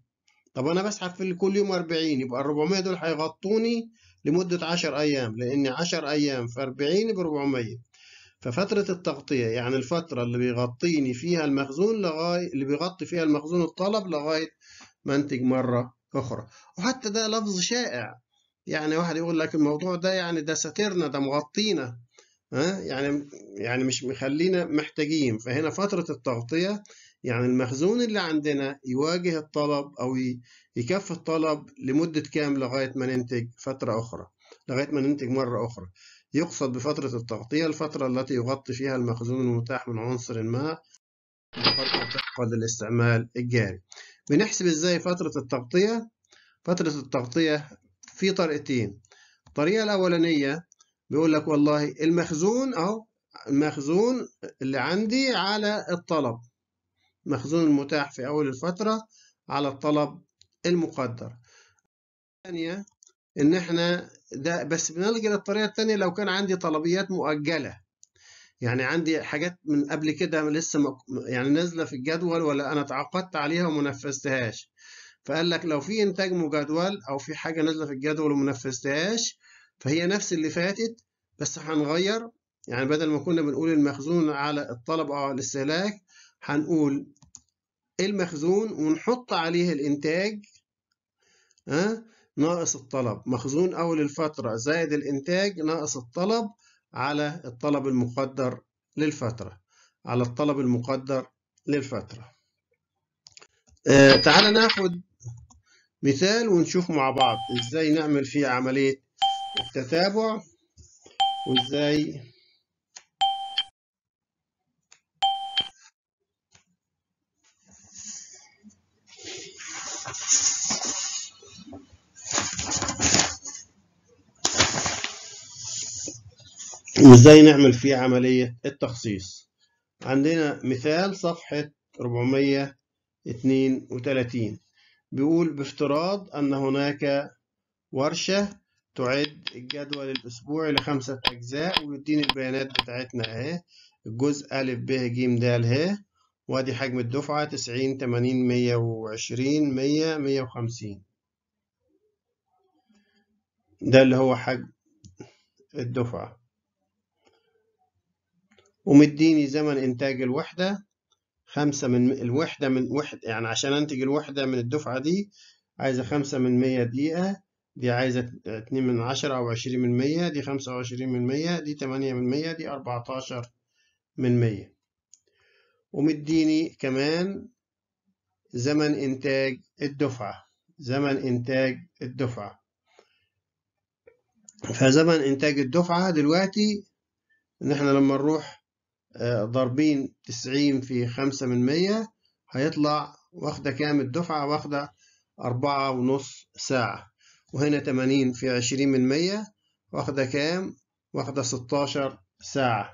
طب انا بسحب في كل يوم 40 يبقى ال 400 دول هيغطوني لمدة 10 ايام لان 10 ايام في 40 ب 400 ففترة التغطية يعني الفترة اللي بيغطيني فيها المخزون لغاية اللي بيغطي فيها المخزون الطلب لغاية ما انتج مرة أخرى وحتى ده لفظ شائع يعني واحد يقول لك الموضوع ده يعني ده ساترنا ده مغطينا ها يعني يعني مش مخلينا محتاجين فهنا فترة التغطية يعني المخزون اللي عندنا يواجه الطلب أو يكفي الطلب لمدة كام لغاية ما ننتج فترة أخرى لغاية ما ننتج مرة أخرى يقصد بفترة التغطية الفترة التي يغطي فيها المخزون المتاح من عنصر ما قد الاستعمال الجاري بنحسب ازاي فترة التغطية فترة التغطية في طريقتين الطريقة الأولانية بيقول لك والله المخزون أهو المخزون اللي عندي على الطلب المخزون المتاح في أول الفترة على الطلب المقدر الثانية إن إحنا ده بس بنلجأ للطريقة الثانية لو كان عندي طلبيات مؤجلة يعني عندي حاجات من قبل كده لسه يعني نازله في الجدول ولا انا اتعاقدت عليها وما نفذتهاش فقال لك لو في إنتاج مجدول أو في حاجة نازلة في الجدول ومنفذتهاش فهي نفس اللي فاتت بس هنغير يعني بدل ما كنا بنقول المخزون على الطلب أو الاستهلاك هنقول المخزون ونحط عليه الإنتاج ها آه، ناقص الطلب مخزون أول الفترة زائد الإنتاج ناقص الطلب على الطلب المقدر للفترة على الطلب المقدر للفترة آه تعال ناخد مثال ونشوف مع بعض ازاي نعمل فيه عملية التتابع وازاي وازاي نعمل فيه عملية التخصيص عندنا مثال صفحة 432 بيقول بافتراض أن هناك ورشة تعد الجدول الأسبوعي لخمسة أجزاء ويديني البيانات بتاعتنا أهي الجزء أ ب ج د ه وأدي حجم الدفعة تسعين تمانين مية وعشرين مية مية وخمسين ده اللي هو حجم الدفعة ومديني زمن إنتاج الوحدة خمسة من الوحدة من وحدة يعني عشان أنتج الوحدة من الدفعة دي عايزة خمسة من مية دقيقة دي عايزة اتنين من عشرة أو عشرين من مية دي خمسة وعشرين من مية دي تمانية من مية دي أربعتاشر من مية ومديني كمان زمن إنتاج الدفعة زمن إنتاج الدفعة فزمن إنتاج الدفعة دلوقتي إن إحنا لما نروح آه، ضاربين 90 في 5 من 100 هيطلع واخدة كام الدفعة واخدة أربعة ونص ساعة وهنا 80 في 20 من 100 واخدة كام واخدة 16 ساعة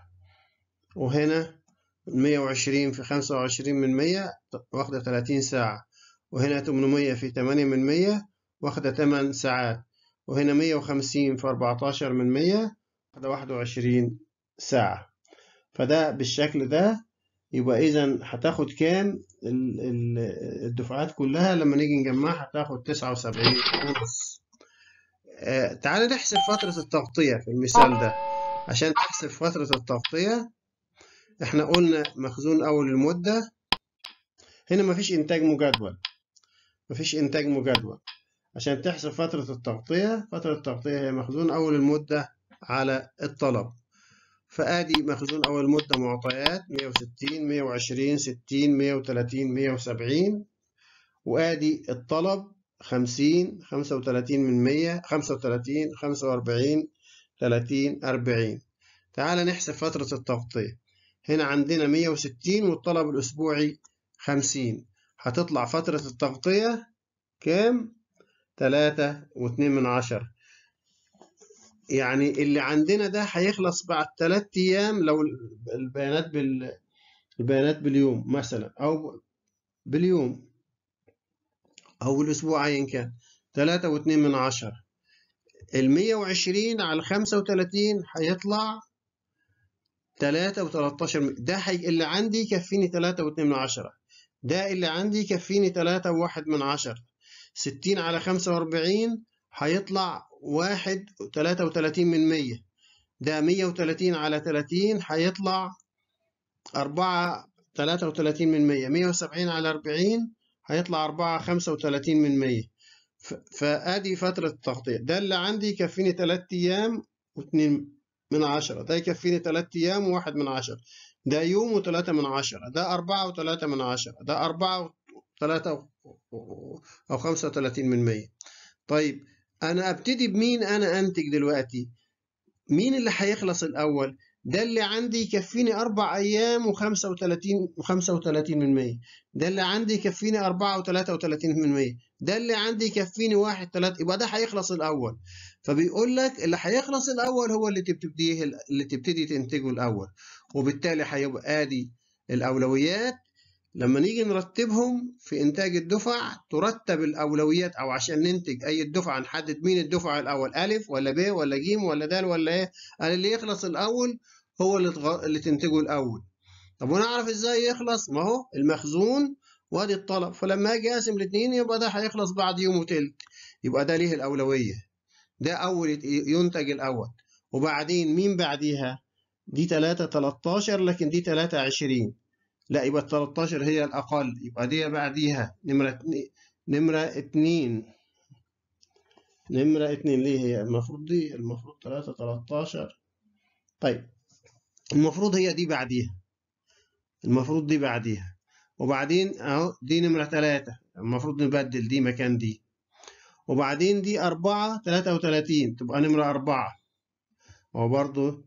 وهنا 120 في 25 من 100 واخدة 30 ساعة وهنا 800 في 8 من 100 واخدة 8 ساعات وهنا 150 في 14 من 100 واخدة 21 ساعة فده بالشكل ده يبقى إذا هتاخد كام الدفعات كلها لما نيجي نجمعها هتاخد تسعة وسبعين ونص آه تعال نحسب فترة التغطية في المثال ده عشان تحسب فترة التغطية احنا قلنا مخزون أول المدة هنا مفيش إنتاج مجدول مفيش إنتاج مجدول عشان تحسب فترة التغطية فترة التغطية هي مخزون أول المدة على الطلب فآدي مخزون أول مدة معطيات 160 120 60 130 170 وآدي الطلب 50 35 من 100 35 45 30 40 تعال نحسب فترة التغطية هنا عندنا 160 والطلب الأسبوعي 50 هتطلع فترة التغطية كام؟ 3 و2 من 10 يعني اللي عندنا ده هيخلص بعد ثلاث ايام لو البيانات بال البيانات باليوم مثلا او باليوم او الاسبوع ايا كان ثلاثة واتنين من عشرة المية وعشرين على خمسة وتلاتين هيطلع تلاتة وتلاتاشر ده اللي عندي يكفيني تلاتة واتنين من عشرة ده اللي عندي يكفيني تلاتة وواحد من عشرة ستين على خمسة واربعين هيطلع واحد وتلاتة وتلاتين من مية ده مية وتلاتين على تلاتين هيطلع أربعة تلاتة وتلاتين من مية مية وسبعين على أربعين هيطلع أربعة خمسة وتلاتين من مية فأدي فترة التغطية ده اللي عندي يكفيني تلات أيام واتنين من عشرة ده يكفيني تلات أيام وواحد من عشرة ده يوم وتلاتة من عشرة ده أربعة وتلاتة من عشرة ده أربعة وتلاتة أو خمسة وتلاتين من مية طيب انا ابتدي بمين انا انتج دلوقتي مين اللي هيخلص الاول ده اللي عندي يكفيني اربع ايام و35 و35 من ده اللي عندي يكفيني 4 و33 من ده اللي عندي يكفيني 1 3 يبقى ده هيخلص الاول فبيقول لك اللي هيخلص الاول هو اللي تبتديه اللي تبتدي تنتجه الاول وبالتالي هيبقى ادي الاولويات لما نيجي نرتبهم في إنتاج الدفع ترتب الأولويات أو عشان ننتج أي الدفعة نحدد مين الدفعة الأول ألف ولا ب ولا ج ولا د ولا إيه اللي يخلص الأول هو اللي, تغ... اللي تنتجه الأول طب ونعرف إزاي يخلص ما هو المخزون وادي الطلب فلما أجي أقسم الاثنين يبقى ده هيخلص بعد يوم وتلت يبقى ده ليه الأولوية ده أول ينتج الأول وبعدين مين بعديها دي 3 13 لكن دي 3 20 لا يبقى 13 هي الأقل يبقى دي بعديها نمرة نمرة اتنين نمرة اتنين ليه هي المفروض دي المفروض تلاتة تلاتاشر طيب المفروض هي دي بعديها المفروض دي بعديها وبعدين اهو دي نمرة تلاتة المفروض نبدل دي مكان دي وبعدين دي أربعة تلاتة وتلاتين تبقى نمرة أربعة هو وبرضو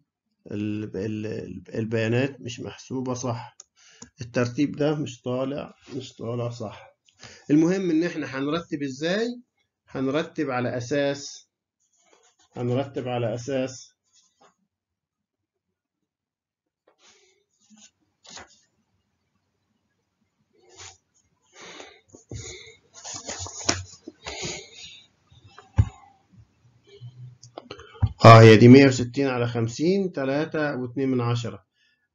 البيانات مش محسوبة صح الترتيب ده مش طالع مش طالع صح المهم ان احنا هنرتب ازاي هنرتب على اساس هنرتب على اساس اه هي دي 160 على 50 3 و2 من 10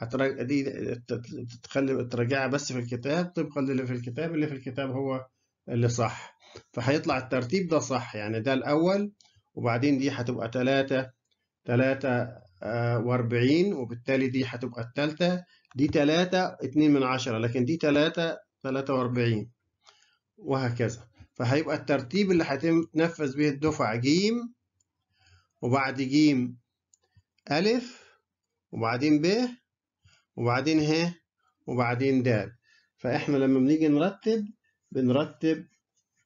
هتراجع دي تخلي تراجعها بس في الكتاب طبقا للي في الكتاب اللي في الكتاب هو اللي صح فهيطلع الترتيب ده صح يعني ده الأول وبعدين دي هتبقى تلاتة تلاتة آه، وأربعين وبالتالي دي هتبقى التالتة دي تلاتة اتنين من عشرة لكن دي تلاتة تلاتة وأربعين وهكذا فهيبقى الترتيب اللي هتنفذ به الدفعة ج وبعد ج ا وبعدين ب وبعدين ه وبعدين د فإحنا لما بنيجي نرتب بنرتب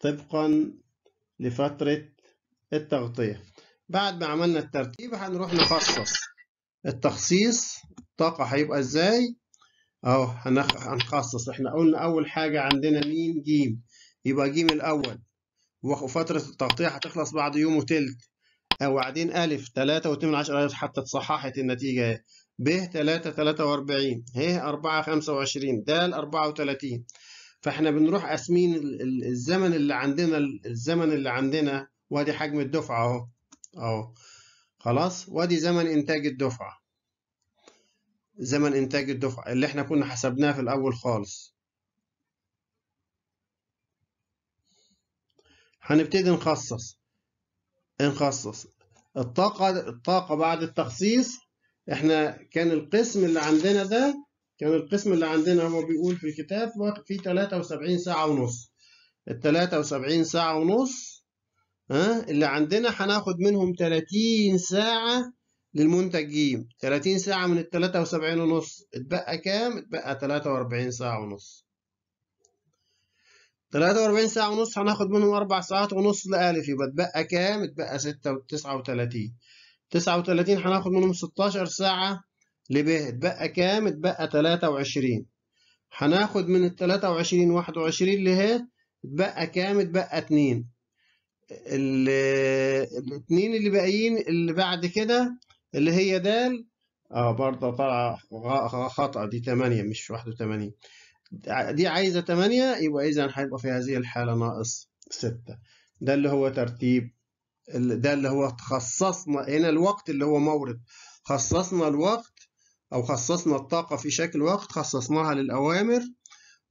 طبقا لفترة التغطية بعد ما عملنا الترتيب هنروح نخصص التخصيص الطاقة هيبقى ازاي؟ اهو هنخصص احنا قلنا أول حاجة عندنا مين جيم يبقى جيم الأول وفترة التغطية هتخلص بعد يوم وتلت وبعدين ألف تلاتة واتنين من عشرة حتى اتصححت النتيجة ب 3 43 ه 4 25 د 34 فاحنا بنروح قاسمين الزمن اللي عندنا الزمن اللي عندنا وادي حجم الدفعه اهو اهو خلاص وادي زمن انتاج الدفعه زمن انتاج الدفعه اللي احنا كنا حسبناه في الاول خالص هنبتدي نخصص نخصص الطاقه الطاقه بعد التخصيص احنا كان القسم اللي عندنا ده كان القسم اللي عندنا هو بيقول في الكتاب في 73 ساعة ونص ال 73 ساعة ونص ها اللي عندنا هناخد منهم 30 ساعة للمنتج ج 30 ساعة من ال 73 ونص اتبقى كام؟ اتبقى 43 ساعة ونص 43 ساعة ونص هناخد منهم أربع ساعات ونص لألف يبقى اتبقى كام؟ اتبقى 6 و 39 39 هناخد منهم 16 ساعة لب اتبقى كام؟ اتبقى 23 هناخد من ال 23 21 له اتبقى كام؟ اتبقى 2 ال الاثنين اللي باقيين اللي بعد كده اللي هي دال اه برضه طالعة خطأ دي 8 مش 81 دي عايزة 8 يبقى إذا هيبقى في هذه الحالة ناقص 6 ده اللي هو ترتيب ده اللي هو خصصنا هنا الوقت اللي هو مورد خصصنا الوقت أو خصصنا الطاقة في شكل وقت خصصناها للأوامر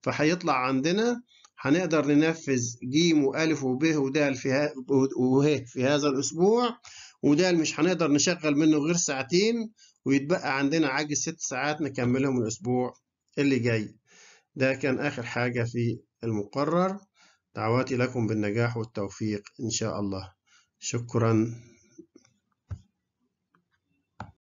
فهيطلع عندنا هنقدر ننفذ ج وألف وب ودال في ه... وه في هذا الأسبوع ودال مش هنقدر نشغل منه غير ساعتين ويتبقى عندنا عاجز ست ساعات نكملهم الأسبوع اللي جاي ده كان آخر حاجة في المقرر دعواتي لكم بالنجاح والتوفيق إن شاء الله شكرا